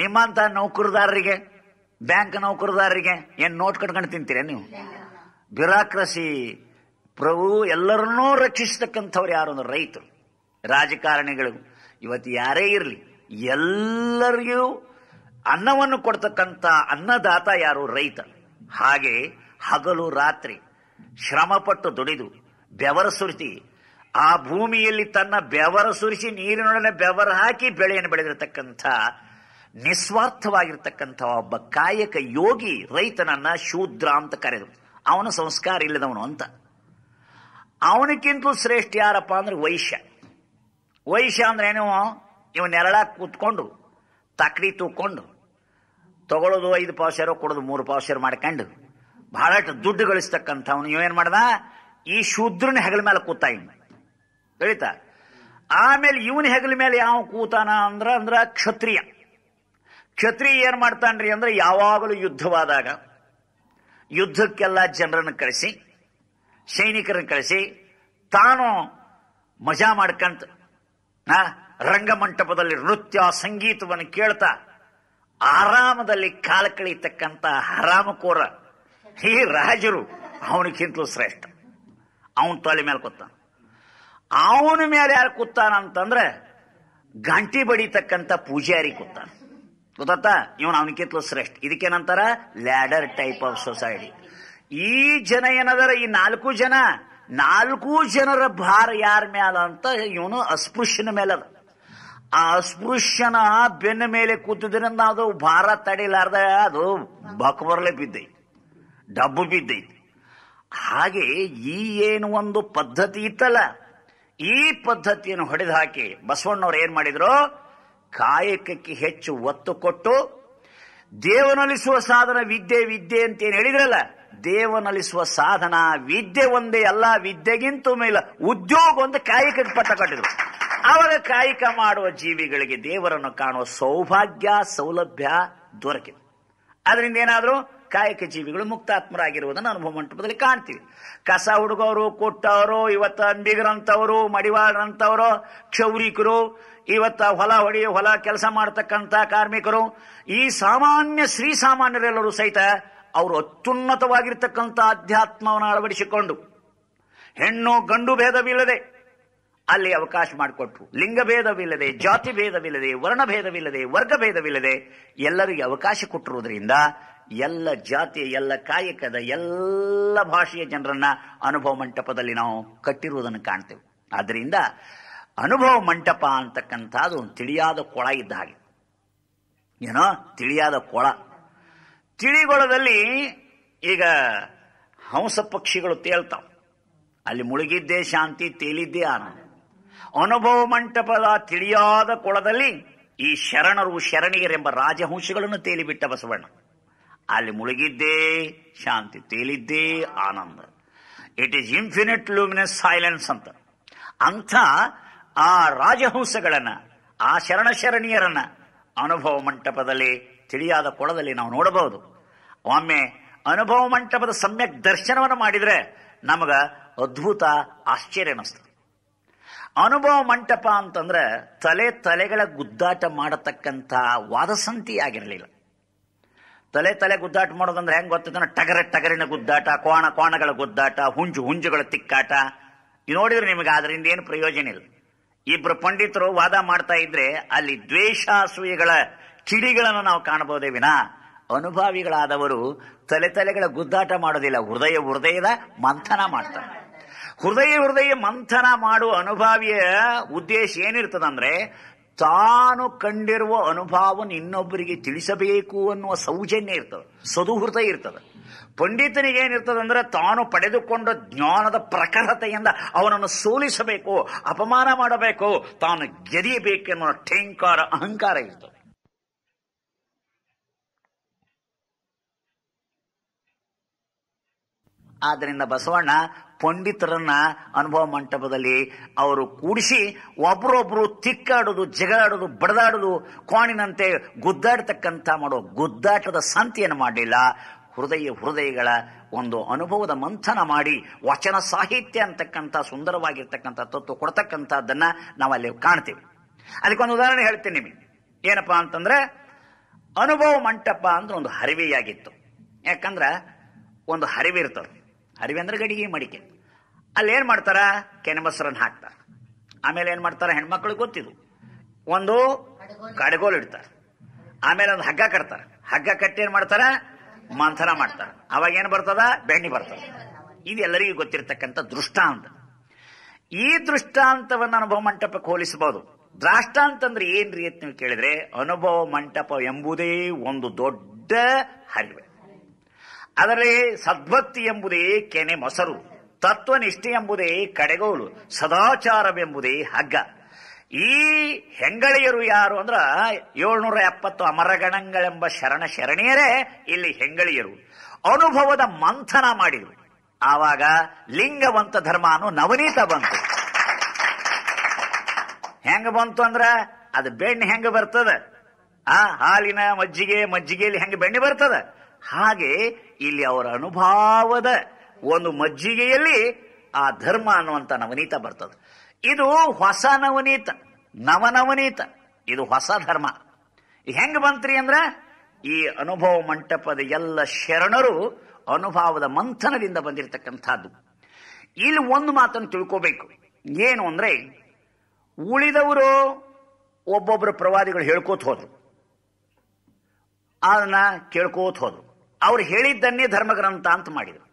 ನಿಮ್ಮಂಥ ನೌಕರದಾರರಿಗೆ ಬ್ಯಾಂಕ್ ನೌಕರದಾರರಿಗೆ ಏನು ನೋಟ್ ಕಟ್ಕೊಂಡು ತಿಂತೀರಾ ನೀವು ಬಿರಾಕ್ರಸಿ ಪ್ರಭು ಎಲ್ಲರನ್ನೂ ರಕ್ಷಿಸತಕ್ಕಂಥವ್ರು ಯಾರು ಅಂದ್ರೆ ರೈತರು ರಾಜಕಾರಣಿಗಳು ಇವತ್ತು ಯಾರೇ ಇರಲಿ ಎಲ್ಲರಿಗೂ ಅನ್ನವನ್ನು ಕೊಡ್ತಕ್ಕಂಥ ಅನ್ನದಾತ ಯಾರು ರೈತ ಹಾಗೆ ಹಗಲು ರಾತ್ರಿ ಶ್ರಮಪಟ್ಟು ದುಡಿದು ಬೆವರ ಸುರಿಸಿ ಆ ಭೂಮಿಯಲ್ಲಿ ತನ್ನ ಬೆವರ ಸುರಿಸಿ ನೀರಿನೊಡನೆ ಬೆವರ ಹಾಕಿ ಬೆಳೆಯನ್ನು ಬೆಳೆದಿರತಕ್ಕಂಥ ನಿಸ್ವಾರ್ಥವಾಗಿರ್ತಕ್ಕಂಥ ಒಬ್ಬ ಕಾಯಕ ಯೋಗಿ ರೈತನನ್ನ ಶೂದ್ರ ಅಂತ ಕರೆದು ಅವನ ಸಂಸ್ಕಾರ ಇಲ್ಲದವನು ಅಂತ ಅವನಕ್ಕಿಂತಲೂ ಶ್ರೇಷ್ಠ ಯಾರಪ್ಪ ಅಂದ್ರೆ ವೈಶ್ಯ ವೈಶ್ಯ ಅಂದ್ರೆ ಏನು ಇವ ನೆರಳ ಕೂತ್ಕೊಂಡು ತಕ್ಡಿ ತೂಕೊಂಡು ತಗೊಳ್ಳೋದು ಐದು ಪಾವ್ಸೇರೋ ಕೊಡೋದು ಮೂರು ಪಾವ್ಸೇರು ಮಾಡ್ಕೊಂಡು ಬಹಳಷ್ಟು ದುಡ್ಡು ಅವನು ಇವೇನ್ ಮಾಡ್ದ ಈ ಶೂದ್ರನ ಹೆಗಲ ಮೇಲೆ ಕೂತ ಇವ್ ಹೇಳ್ತಾ ಆಮೇಲೆ ಇವನ ಹೆಗಲ ಮೇಲೆ ಯಾವ ಕೂತಾನ ಅಂದ್ರ ಅಂದ್ರ ಕ್ಷತ್ರಿಯ ಕ್ಷತ್ರಿಯ ಏನ್ ಮಾಡ್ತಾನ್ರಿ ಅಂದ್ರೆ ಯಾವಾಗಲೂ ಯುದ್ಧವಾದಾಗ ಯುದ್ಧಕ್ಕೆಲ್ಲ ಜನರನ್ನು ಕಳಿಸಿ ಸೈನಿಕರನ್ನು ಕಳಿಸಿ ತಾನು ಮಜಾ ಮಾಡ್ಕಂತ ರಂಗಮಂಟಪದಲ್ಲಿ ನೃತ್ಯ ಸಂಗೀತವನ್ನು ಕೇಳ್ತಾ ಆರಾಮದಲ್ಲಿ ಕಾಲ ಕಳೀತಕ್ಕಂತ ಹರಾಮಕೋರ ಈ ರಾಜರು ಅವನಿಗಿಂತಲೂ ಶ್ರೇಷ್ಠ ಅವನ ತೊಲೆ ಮೇಲೆ ಕೂತಾನ ಅವನ ಮೇಲೆ ಯಾರು ಅಂತಂದ್ರೆ ಗಂಟಿ ಬಡಿತಕ್ಕಂಥ ಪೂಜಾರಿ ಕೂತಾನ ಗೊತ್ತ ಇವನು ಅವನಿಕಿತ್ಲು ಶ್ರೇಷ್ಠ ಇದಕ್ಕೇನಂತಾರ ಲ್ಯಾಡರ್ ಟೈಪ್ ಆಫ್ ಸೊಸೈಟಿ ಈ ಜನ ಏನದರ ಈ ನಾಲ್ಕು ಜನ ನಾಲ್ಕು ಜನರ ಭಾರ ಯಾರ ಮೇಲೆ ಅಂತ ಇವನು ಅಸ್ಪೃಶ್ಯನ ಮೇಲೆ ಅದ ಆ ಅಸ್ಪೃಶ್ಯನ ಬೆನ್ನ ಮೇಲೆ ಕೂತಿದ್ರಿಂದ ಅದು ಭಾರ ತಡಿಲಾರ್ದ ಅದು ಬಕ್ ಬಿದ್ದೈತಿ ಡಬ್ಬು ಬಿದ್ದೈತಿ ಹಾಗೆ ಈ ಏನು ಒಂದು ಪದ್ಧತಿ ಇತ್ತಲ್ಲ ಈ ಪದ್ಧತಿಯನ್ನು ಹೊಡೆದು ಹಾಕಿ ಬಸವಣ್ಣವ್ರು ಏನ್ ಮಾಡಿದ್ರು ಕಾಯಕಕ್ಕೆ ಹೆಚ್ಚು ಒತ್ತು ಕೊಟ್ಟು ದೇವನಲಿಸುವ ಸಾಧನ ವಿದ್ಯೆ ವಿದ್ಯೆ ಅಂತ ಏನ್ ಹೇಳಿದ್ರಲ್ಲ ದೇವನಲಿಸುವ ಸಾಧನ ವಿದ್ಯೆ ಒಂದೇ ಅಲ್ಲ ವಿದ್ಯೆಗಿಂತ ಮೇಲ ಉದ್ಯೋಗ ಒಂದು ಕಾಯಕಕ್ಕೆ ಪಟ್ಟ ಕಟ್ಟಿದ್ರು ಅವರ ಕಾಯಕ ಮಾಡುವ ಜೀವಿಗಳಿಗೆ ದೇವರನ್ನು ಕಾಣುವ ಸೌಭಾಗ್ಯ ಸೌಲಭ್ಯ ದೊರಕಿದೆ ಅದರಿಂದ ಏನಾದರೂ ಕಾಯಕ ಜೀವಿಗಳು ಮುಕ್ತಾತ್ಮರಾಗಿರುವುದನ್ನು ಅನುಭವ ಮಂಟಪದಲ್ಲಿ ಕಾಣ್ತೀವಿ ಕಸ ಹುಡುಗೋರು ಕೊಟ್ಟವರು ಇವತ್ತ ಅಂಬಿಗರಂತವರು ಮಡಿವಾಳರಂತವರು ಕ್ಷೌರಿಕರು ಇವತ್ತ ಹೊಲ ಹೊಡಿ ಹೊಲ ಕೆಲಸ ಮಾಡತಕ್ಕಂತ ಕಾರ್ಮಿಕರು ಈ ಸಾಮಾನ್ಯ ಶ್ರೀ ಸಾಮಾನ್ಯರೆಲ್ಲರೂ ಸಹಿತ ಅವರು ಅತ್ಯುನ್ನತವಾಗಿರ್ತಕ್ಕಂಥ ಅಧ್ಯಾತ್ಮವನ್ನು ಅಳವಡಿಸಿಕೊಂಡು ಹೆಣ್ಣು ಗಂಡು ಭೇದವಿಲ್ಲದೆ ಅಲ್ಲಿ ಅವಕಾಶ ಮಾಡಿಕೊಟ್ರು ಲಿಂಗ ಜಾತಿ ಭೇದವಿಲ್ಲದೆ ವರ್ಣ ಭೇದವಿಲ್ಲದೆ ವರ್ಗ ಭೇದವಿಲ್ಲದೆ ಎಲ್ಲರಿಗೆ ಅವಕಾಶ ಕೊಟ್ಟಿರುವುದರಿಂದ ಎಲ್ಲ ಜಾತಿಯ ಎಲ್ಲ ಕಾಯಕದ ಎಲ್ಲ ಭಾಷೆಯ ಜನರನ್ನ ಅನುಭವ ಮಂಟಪದಲ್ಲಿ ನಾವು ಕಟ್ಟಿರುವುದನ್ನು ಕಾಣ್ತೇವೆ ಆದ್ದರಿಂದ ಅನುಭವ ಮಂಟಪ ಅಂತಕ್ಕಂಥದ್ದು ಒಂದು ತಿಳಿಯಾದ ಕೊಳ ಇದ್ದ ಹಾಗೆ ಏನೋ ತಿಳಿಯಾದ ಕೊಳ ತಿಳಿಗೊಳದಲ್ಲಿ ಈಗ ಹಂಸ ಪಕ್ಷಿಗಳು ತೇಳ್ತಾವ ಅಲ್ಲಿ ಮುಳುಗಿದ್ದೇ ಶಾಂತಿ ತೇಲಿದ್ದೇ ಆನಂದ ಅನುಭವ ಮಂಟಪದ ತಿಳಿಯಾದ ಕೊಳದಲ್ಲಿ ಈ ಶರಣರು ಶರಣಿಯರೆಂಬ ರಾಜಹಂಶಗಳನ್ನು ತೇಲಿಬಿಟ್ಟ ಬಸವಣ್ಣ ಅಲ್ಲಿ ಮುಳುಗಿದ್ದೇ ಶಾಂತಿ ತೇಲಿದ್ದೇ ಆನಂದ it is infinite luminous silence ಅಂತ ಅಂಥ ಆ ರಾಜಹಂಸಗಳನ್ನ ಆ ಶರಣ ಶರಣಿಯರನ್ನ ಅನುಭವ ಮಂಟಪದಲ್ಲಿ ತಿಳಿಯಾದ ಕೊಳದಲ್ಲಿ ನಾವು ನೋಡಬಹುದು ಒಮ್ಮೆ ಅನುಭವ ಮಂಟಪದ ಸಮ್ಯಕ್ ದರ್ಶನವನ್ನು ಮಾಡಿದರೆ ನಮಗ ಅದ್ಭುತ ಆಶ್ಚರ್ಯ ಅನ್ನಿಸ್ತದೆ ಅನುಭವ ಮಂಟಪ ಅಂತಂದ್ರೆ ತಲೆ ತಲೆಗಳ ಗುದ್ದಾಟ ಮಾಡತಕ್ಕಂಥ ವಾದಸಂತಿ ಆಗಿರಲಿಲ್ಲ ತಲೆ ತಲೆ ಗುದ್ದಾಟ ಮಾಡೋದಂದ್ರೆ ಹೆಂಗ್ ಗೊತ್ತದ ಟಗರ ಟಗರಿನ ಗುದ್ದಾಟ ಕೋಣ ಕೋಣಗಳ ಗುದ್ದಾಟ ಹುಂಜು ಹುಂಜುಗಳ ತಿಕ್ಕಾಟ ಇದು ನೋಡಿದ್ರೆ ನಿಮಗೆ ಅದರಿಂದ ಏನು ಪ್ರಯೋಜನ ಇಲ್ಲ ಇಬ್ರು ಪಂಡಿತರು ವಾದ ಮಾಡ್ತಾ ಇದ್ರೆ ಅಲ್ಲಿ ದ್ವೇಷಾಸೂಯಗಳ ಕಿಡಿಗಳನ್ನು ನಾವು ಕಾಣಬಹುದೇ ವಿನಾ ಅನುಭಾವಿಗಳಾದವರು ತಲೆ ತಲೆಗಳ ಗುದ್ದಾಟ ಮಾಡೋದಿಲ್ಲ ಹೃದಯ ಹೃದಯದ ಮಂಥನ ಮಾಡ್ತಾರೆ ಹೃದಯ ಹೃದಯ ಮಂಥನ ಮಾಡುವ ಅನುಭಾವಿಯ ಉದ್ದೇಶ ಏನಿರ್ತದಂದ್ರೆ ತಾನು ಕಂಡಿರುವ ಅನುಭವವನ್ನು ಇನ್ನೊಬ್ಬರಿಗೆ ತಿಳಿಸಬೇಕು ಅನ್ನುವ ಸೌಜನ್ಯ ಇರ್ತದೆ ಸದುಹೃತ ಇರ್ತದೆ ಪಂಡಿತನಿಗೆ ಏನಿರ್ತದೆ ಅಂದ್ರೆ ತಾನು ಪಡೆದುಕೊಂಡ ಜ್ಞಾನದ ಪ್ರಖರತೆಯಿಂದ ಅವನನ್ನು ಸೋಲಿಸಬೇಕು ಅಪಮಾನ ಮಾಡಬೇಕು ತಾನು ಗೆದಿಯಬೇಕೆನ್ನುವ ಠೇಂಕಾರ ಅಹಂಕಾರ ಇರ್ತದೆ ಆದ್ದರಿಂದ ಬಸವಣ್ಣ ಪಂಡಿತರನ್ನ ಅನುಭವ ಮಂಟಪದಲ್ಲಿ ಅವರು ಕೂಡಿಸಿ ಒಬ್ರೊಬ್ರು ತಿಕ್ಕಾಡೋದು ಜಗಳಾಡೋದು ಬಡದಾಡೋದು ಕೋಣಿನಂತೆ ಗುದ್ದಾಡ್ತಕ್ಕಂಥ ಮಾಡೋ ಗುದ್ದಾಟದ ಸಂತಿಯನ್ನು ಮಾಡಲಿಲ್ಲ ಹೃದಯ ಹೃದಯಗಳ ಒಂದು ಅನುಭವದ ಮಂಥನ ಮಾಡಿ ವಚನ ಸಾಹಿತ್ಯ ಅಂತಕ್ಕಂಥ ಸುಂದರವಾಗಿರ್ತಕ್ಕಂಥ ತತ್ವ ಕೊಡ್ತಕ್ಕಂಥದ್ದನ್ನು ಅಲ್ಲಿ ಕಾಣ್ತೀವಿ ಅದಕ್ಕೊಂದು ಉದಾಹರಣೆ ಹೇಳ್ತೀನಿ ನಿಮಗೆ ಏನಪ್ಪಾ ಅಂತಂದ್ರೆ ಅನುಭವ ಮಂಟಪ ಅಂದ್ರೆ ಒಂದು ಹರಿವೆಯಾಗಿತ್ತು ಯಾಕಂದ್ರೆ ಒಂದು ಹರಿವೆ ಇರ್ತದೆ ಹರಿವೆ ಅಂದ್ರೆ ಗಡಿಗೆ ಮಡಿಕೆ ಅಲ್ಲಿ ಏನ್ ಮಾಡ್ತಾರ ಮೊಸರನ್ನು ಹಾಕ್ತಾರ ಆಮೇಲೆ ಏನ್ ಮಾಡ್ತಾರ ಹೆಣ್ಮಕ್ಳು ಗೊತ್ತಿದು ಒಂದು ಕಡಗೋಲ್ ಇಡ್ತಾರ ಆಮೇಲೆ ಒಂದು ಹಗ್ಗ ಕಟ್ತಾರ ಹಗ್ಗ ಕಟ್ಟಿ ಏನ್ ಮಾಡ್ತಾರ ಮಂಥನ ಮಾಡ್ತಾರ ಅವಾಗ ಏನ್ ಬರ್ತದ ಬೆಣ್ಣಿ ಬರ್ತದ ಇದು ಎಲ್ಲರಿಗೂ ಗೊತ್ತಿರತಕ್ಕಂಥ ದೃಷ್ಟಾಂತ ಈ ದೃಷ್ಟಾಂತವನ್ನು ಅನುಭವ ಮಂಟಪಕ್ಕೆ ಹೋಲಿಸಬಹುದು ದ್ರಾಷ್ಟಾಂತ ಅಂದ್ರೆ ಏನ್ರಿ ಅಂತ ನೀವು ಕೇಳಿದ್ರೆ ಅನುಭವ ಮಂಟಪ ಎಂಬುದೇ ಒಂದು ದೊಡ್ಡ ಹರಿವೆ ಅದರಲ್ಲಿ ಸದ್ಭಕ್ತಿ ಎಂಬುದೇ ಕೆನೆ ಮೊಸರು ತತ್ವನಿಷ್ಠೆ ಎಂಬುದೇ ಕಡೆಗೋಲು ಸದಾಚಾರವೆಂಬುದೇ ಹಗ್ಗ ಈ ಹೆಂಗಳಿಯರು ಯಾರು ಅಂದ್ರ ಏಳ್ನೂರ ಎಪ್ಪತ್ತು ಅಮರಗಣಗಳೆಂಬ ಶರಣ ಶರಣಿಯರೇ ಇಲ್ಲಿ ಹೆಂಗಳಿಯರು ಅನುಭವದ ಮಂಥನ ಮಾಡಿದರು ಆವಾಗ ಲಿಂಗವಂತ ಧರ್ಮ ನವನೀತ ಬಂತು ಹೆಂಗ ಬಂತು ಅಂದ್ರ ಅದು ಬೆಣ್ಣೆ ಹೆಂಗ ಬರ್ತದ ಆ ಹಾಲಿನ ಮಜ್ಜಿಗೆ ಮಜ್ಜಿಗೆಯಲ್ಲಿ ಹೆಂಗ ಬೆಣ್ಣೆ ಬರ್ತದ ಹಾಗೆ ಇಲ್ಲಿ ಅವರ ಅನುಭವದ ಒಂದು ಮಜ್ಜಿಗೆಯಲ್ಲಿ ಆ ಧರ್ಮ ಅನ್ನುವಂಥ ನವನೀತ ಬರ್ತದೆ ಇದು ಹೊಸ ನವನೀತ ನವನವನೀತ ಇದು ಹೊಸ ಧರ್ಮ ಹೆಂಗ್ ಬಂತ್ರಿ ಅಂದ್ರ ಈ ಅನುಭವ ಮಂಟಪದ ಎಲ್ಲ ಶರಣರು ಅನುಭವದ ಮಂಥನದಿಂದ ಬಂದಿರತಕ್ಕಂಥದ್ದು ಇಲ್ಲಿ ಒಂದು ಮಾತನ್ನು ತಿಳ್ಕೋಬೇಕು ಏನು ಅಂದ್ರೆ ಉಳಿದವರು ಒಬ್ಬೊಬ್ಬರು ಪ್ರವಾದಿಗಳು ಹೇಳ್ಕೋತ ಹೋದ್ರು ಅದನ್ನ ಕೇಳ್ಕೋತ ಹೋದ್ರು ಅವ್ರು ಹೇಳಿದ್ದನ್ನೇ ಧರ್ಮಗ್ರಂಥ ಅಂತ ಮಾಡಿದರು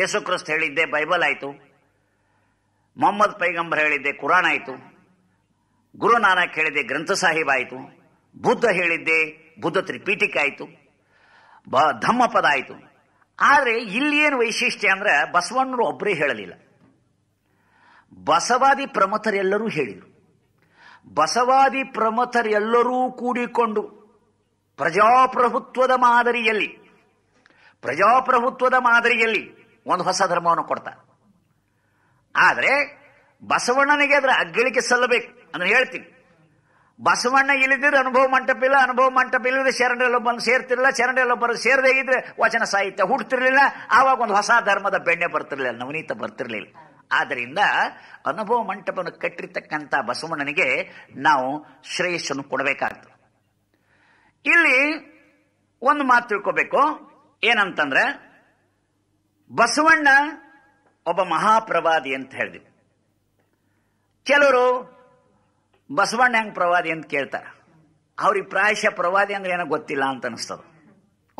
ಯೇಸು ಹೇಳಿದ್ದೆ ಬೈಬಲ್ ಆಯಿತು ಮೊಹಮ್ಮದ್ ಪೈಗಂಬರ್ ಹೇಳಿದ್ದೆ ಕುರಾನ್ ಆಯಿತು ಗುರು ನಾನಕ್ ಹೇಳಿದ್ದೆ ಗ್ರಂಥ ಸಾಹಿಬ್ ಆಯಿತು ಬುದ್ಧ ಹೇಳಿದ್ದೆ ಬುದ್ಧ ತ್ರಿಪೀಠಿಕ ಆಯಿತು ಬ ಧಮ್ಮಪದ ಆಯಿತು ಆದರೆ ಏನು ವೈಶಿಷ್ಟ್ಯ ಅಂದ್ರೆ ಬಸವಣ್ಣರು ಒಬ್ಬರೇ ಹೇಳಲಿಲ್ಲ ಬಸವಾದಿ ಪ್ರಮಥರೆಲ್ಲರೂ ಹೇಳಿದರು ಬಸವಾದಿ ಪ್ರಮಥರೆಲ್ಲರೂ ಕೂಡಿಕೊಂಡು ಪ್ರಜಾಪ್ರಭುತ್ವದ ಮಾದರಿಯಲ್ಲಿ ಪ್ರಜಾಪ್ರಭುತ್ವದ ಮಾದರಿಯಲ್ಲಿ ಒಂದು ಹೊಸ ಧರ್ಮವನ್ನು ಕೊಡ್ತ ಆದರೆ ಬಸವಣ್ಣನಿಗೆ ಅದರ ಅಗ್ಗಳಿಕೆ ಸಲ್ಲಬೇಕು ಅಂದ್ರೆ ಹೇಳ್ತೀನಿ ಬಸವಣ್ಣ ಇಲ್ಲದಿದ್ರೆ ಅನುಭವ ಮಂಟಪ ಇಲ್ಲ ಅನುಭವ ಮಂಟಪ ಇಲ್ಲದೆ ಶರಣರಲ್ಲೊಬ್ಬನು ಸೇರ್ತಿರಲಿಲ್ಲ ಶರಣರಲ್ಲೊಬ್ಬರು ಸೇರದೇ ಇದ್ರೆ ವಚನ ಸಾಹಿತ್ಯ ಹುಡ್ತಿರ್ಲಿಲ್ಲ ಆವಾಗ ಒಂದು ಹೊಸ ಧರ್ಮದ ಬೆಣ್ಣೆ ಬರ್ತಿರ್ಲಿಲ್ಲ ನವನೀತ ಬರ್ತಿರ್ಲಿಲ್ಲ ಆದ್ದರಿಂದ ಅನುಭವ ಮಂಟಪವನ್ನು ಕಟ್ಟಿರ್ತಕ್ಕಂಥ ಬಸವಣ್ಣನಿಗೆ ನಾವು ಶ್ರೇಯಸ್ಸನ್ನು ಕೊಡಬೇಕಾಗ್ತದೆ ಇಲ್ಲಿ ಒಂದು ಮಾತು ತಿಳ್ಕೊಬೇಕು ಏನಂತಂದ್ರೆ ಬಸವಣ್ಣ ಒಬ್ಬ ಮಹಾಪ್ರವಾದಿ ಅಂತ ಹೇಳಿದ್ವಿ ಕೆಲವರು ಬಸವಣ್ಣ ಹೆಂಗ್ ಪ್ರವಾದಿ ಅಂತ ಕೇಳ್ತಾರೆ ಅವ್ರಿಗೆ ಪ್ರಾಯಶ ಪ್ರವಾದಿ ಅಂದ್ರೆ ಏನೋ ಗೊತ್ತಿಲ್ಲ ಅಂತ ಅನಿಸ್ತದ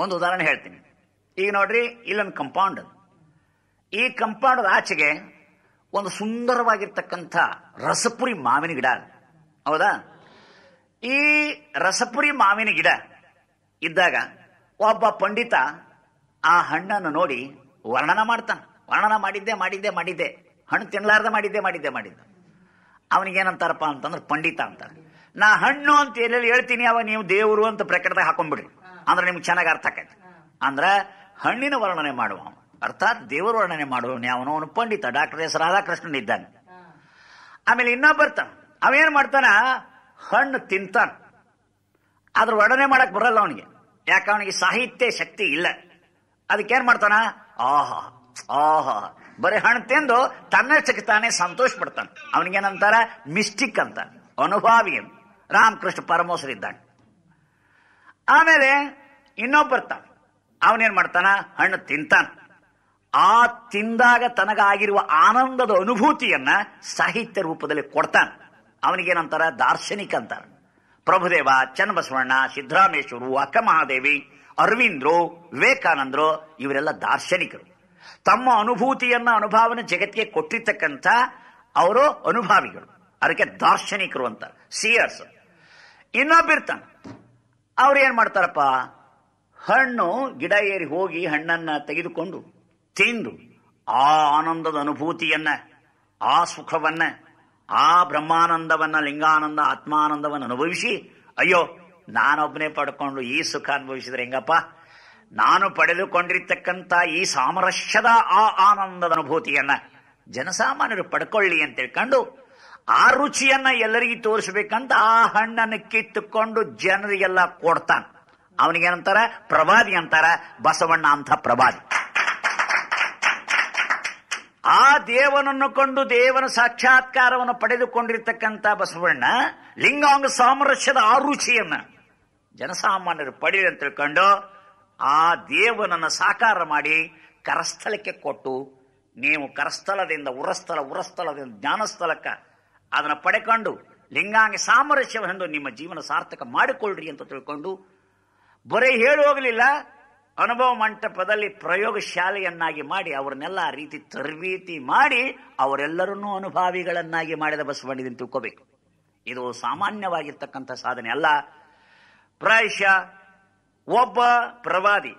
ಒಂದು ಉದಾಹರಣೆ ಹೇಳ್ತೀನಿ ಈಗ ನೋಡ್ರಿ ಇಲ್ಲೊಂದು ಕಂಪೌಂಡ್ ಈ ಕಂಪೌಂಡ್ ಆಚೆಗೆ ಒಂದು ಸುಂದರವಾಗಿರ್ತಕ್ಕಂಥ ರಸಪುರಿ ಮಾವಿನ ಗಿಡ ಹೌದಾ ಈ ರಸಪುರಿ ಮಾವಿನ ಗಿಡ ಇದ್ದಾಗ ಒಬ್ಬ ಪಂಡಿತ ಆ ಹಣ್ಣನ್ನು ನೋಡಿ ವರ್ಣನ ಮಾಡ್ತಾನೆ ವರ್ಣನ ಮಾಡಿದ್ದೆ ಮಾಡಿದ್ದೆ ಮಾಡಿದ್ದೆ ಹಣ್ಣು ತಿನ್ನಲಾರ್ದೆ ಮಾಡಿದ್ದೆ ಮಾಡಿದ್ದೆ ಮಾಡಿದ್ದ ಅವನಿಗೇನಂತಾರಪ್ಪ ಅಂತಂದ್ರೆ ಪಂಡಿತ ಅಂತಾರೆ ನಾ ಹಣ್ಣು ಅಂತ ಎಲ್ಲೆಲ್ಲಿ ಹೇಳ್ತೀನಿ ಅವ ನೀವು ದೇವರು ಅಂತ ಪ್ರಕಟದಾಗ ಹಾಕೊಂಡ್ಬಿಡ್ರಿ ಅಂದ್ರೆ ನಿಮ್ಗೆ ಚೆನ್ನಾಗಿ ಅರ್ಥ ಆಕೈತೆ ಅಂದ್ರೆ ಹಣ್ಣಿನ ವರ್ಣನೆ ಮಾಡುವ ಅರ್ಥಾತ್ ದೇವರ ವರ್ಣನೆ ಮಾಡುವವನು ಅವನು ಅವನು ಪಂಡಿತ ಡಾಕ್ಟರ್ ಎಸ್ ರಾಧಾಕೃಷ್ಣನ್ ಇದ್ದಾನೆ ಆಮೇಲೆ ಇನ್ನೊಬ್ಬ ಬರ್ತಾನ ಏನು ಮಾಡ್ತಾನ ಹಣ್ಣು ತಿಂತಾನ ಅದ್ರ ವರ್ಣನೆ ಮಾಡಕ್ ಬರಲ್ಲ ಅವನಿಗೆ ಯಾಕೆ ಅವನಿಗೆ ಸಾಹಿತ್ಯ ಶಕ್ತಿ ಇಲ್ಲ ಅದಕ್ಕೇನು ಮಾಡ್ತಾನ ಆಹಾ ಆಹಾ ಬರೀ ಹಣ್ಣು ತಿಂದು ತನ್ನಷ್ಟಕ್ಕೆ ತಾನೇ ಸಂತೋಷ ಪಡ್ತಾನೆ ಅವನಿಗೇನಂತಾರ ಮಿಸ್ಟಿಕ್ ಅಂತ ಅನುಭಾವಿ ಅಂತ ರಾಮಕೃಷ್ಣ ಇದ್ದಾನೆ ಆಮೇಲೆ ಇನ್ನೊಬ್ಬರ್ತಾನ ಅವನೇನ್ ಮಾಡ್ತಾನ ಹಣ್ಣು ತಿಂತಾನ ಆ ತಿಂದಾಗ ತನಗಾಗಿರುವ ಆನಂದದ ಅನುಭೂತಿಯನ್ನ ಸಾಹಿತ್ಯ ರೂಪದಲ್ಲಿ ಕೊಡ್ತಾನೆ ಅವನಿಗೇನಂತಾರ ದಾರ್ಶನಿಕ ಅಂತಾರ ಪ್ರಭುದೇವ ಚನ್ನಬಸವಣ್ಣ ಸಿದ್ದರಾಮೇಶ್ವರು ಅಕ್ಕ ಮಹಾದೇವಿ ಅರವಿಂದ್ರು ವಿವೇಕಾನಂದರು ಇವರೆಲ್ಲ ದಾರ್ಶನಿಕರು ತಮ್ಮ ಅನುಭೂತಿಯನ್ನ ಅನುಭಾವನ ಜಗತ್ತಿಗೆ ಕೊಟ್ಟಿರ್ತಕ್ಕಂಥ ಅವರು ಅನುಭಾವಿಗಳು ಅದಕ್ಕೆ ದಾರ್ಶನಿಕರು ಅಂತ ಸಿಯರ್ಸ್ ಇನ್ನೊಬ್ಬಿರ್ತಾನೆ ಅವ್ರು ಏನು ಮಾಡ್ತಾರಪ್ಪ ಹಣ್ಣು ಗಿಡ ಏರಿ ಹೋಗಿ ಹಣ್ಣನ್ನ ತೆಗೆದುಕೊಂಡು ತಿಂದು ಆ ಆನಂದದ ಅನುಭೂತಿಯನ್ನ ಆ ಸುಖವನ್ನ ಆ ಬ್ರಹ್ಮಾನಂದವನ್ನ ಲಿಂಗಾನಂದ ಆತ್ಮಾನಂದವನ್ನು ಅನುಭವಿಸಿ ಅಯ್ಯೋ ನಾನೊಬ್ಬನೇ ಪಡ್ಕೊಂಡು ಈ ಸುಖ ಅನುಭವಿಸಿದ್ರೆ ಹೆಂಗಪ್ಪ ನಾನು ಪಡೆದುಕೊಂಡಿರ್ತಕ್ಕಂತ ಈ ಸಾಮರಸ್ಯದ ಆ ಆನಂದದ ಅನುಭೂತಿಯನ್ನ ಜನಸಾಮಾನ್ಯರು ಪಡ್ಕೊಳ್ಳಿ ಅಂತ ಹೇಳ್ಕೊಂಡು ಆ ರುಚಿಯನ್ನ ಎಲ್ಲರಿಗೂ ತೋರಿಸ್ಬೇಕಂತ ಆ ಹಣ್ಣನ್ನು ಕಿತ್ತುಕೊಂಡು ಜನರಿಗೆಲ್ಲ ಕೊಡ್ತಾನೆ ಅವನಿಗೇನಂತಾರ ಪ್ರಭಾದಿ ಅಂತಾರ ಬಸವಣ್ಣ ಅಂತ ಪ್ರಭಾದಿ ಆ ದೇವನನ್ನು ಕೊಂಡು ದೇವನ ಸಾಕ್ಷಾತ್ಕಾರವನ್ನು ಪಡೆದುಕೊಂಡಿರ್ತಕ್ಕಂಥ ಬಸವಣ್ಣ ಲಿಂಗಾಂಗ ಸಾಮರಸ್ಯದ ರುಚಿಯನ್ನ ಜನಸಾಮಾನ್ಯರು ಪಡೆಯಲಿ ಅಂತ ತಿಳ್ಕೊಂಡು ಆ ದೇವನನ್ನು ಸಾಕಾರ ಮಾಡಿ ಕರಸ್ಥಳಕ್ಕೆ ಕೊಟ್ಟು ನೀವು ಕರಸ್ಥಳದಿಂದ ಉರಸ್ಥಳ ಉರಸ್ಥಳದಿಂದ ಜ್ಞಾನಸ್ಥಳಕ್ಕೆ ಅದನ್ನು ಪಡೆಕೊಂಡು ಲಿಂಗಾಂಗ ಸಾಮರಸ್ಯವೆಂದು ನಿಮ್ಮ ಜೀವನ ಸಾರ್ಥಕ ಮಾಡಿಕೊಳ್ಳ್ರಿ ಅಂತ ತಿಳ್ಕೊಂಡು ಬರೀ ಹೇಳುವಾಗಲಿಲ್ಲ ಅನುಭವ ಮಂಟಪದಲ್ಲಿ ಪ್ರಯೋಗಶಾಲೆಯನ್ನಾಗಿ ಮಾಡಿ ಅವ್ರನ್ನೆಲ್ಲ ರೀತಿ ತರಬೇತಿ ಮಾಡಿ ಅವರೆಲ್ಲರನ್ನೂ ಅನುಭಾವಿಗಳನ್ನಾಗಿ ಮಾಡಿದ ಬಸವಣ್ಣಿಂದ ತಿಳ್ಕೋಬೇಕು ಇದು ಸಾಮಾನ್ಯವಾಗಿರ್ತಕ್ಕಂಥ ಸಾಧನೆ ಅಲ್ಲ ಪ್ರಾಯಶ ಒಬ್ಬ ಪ್ರವಾದಿ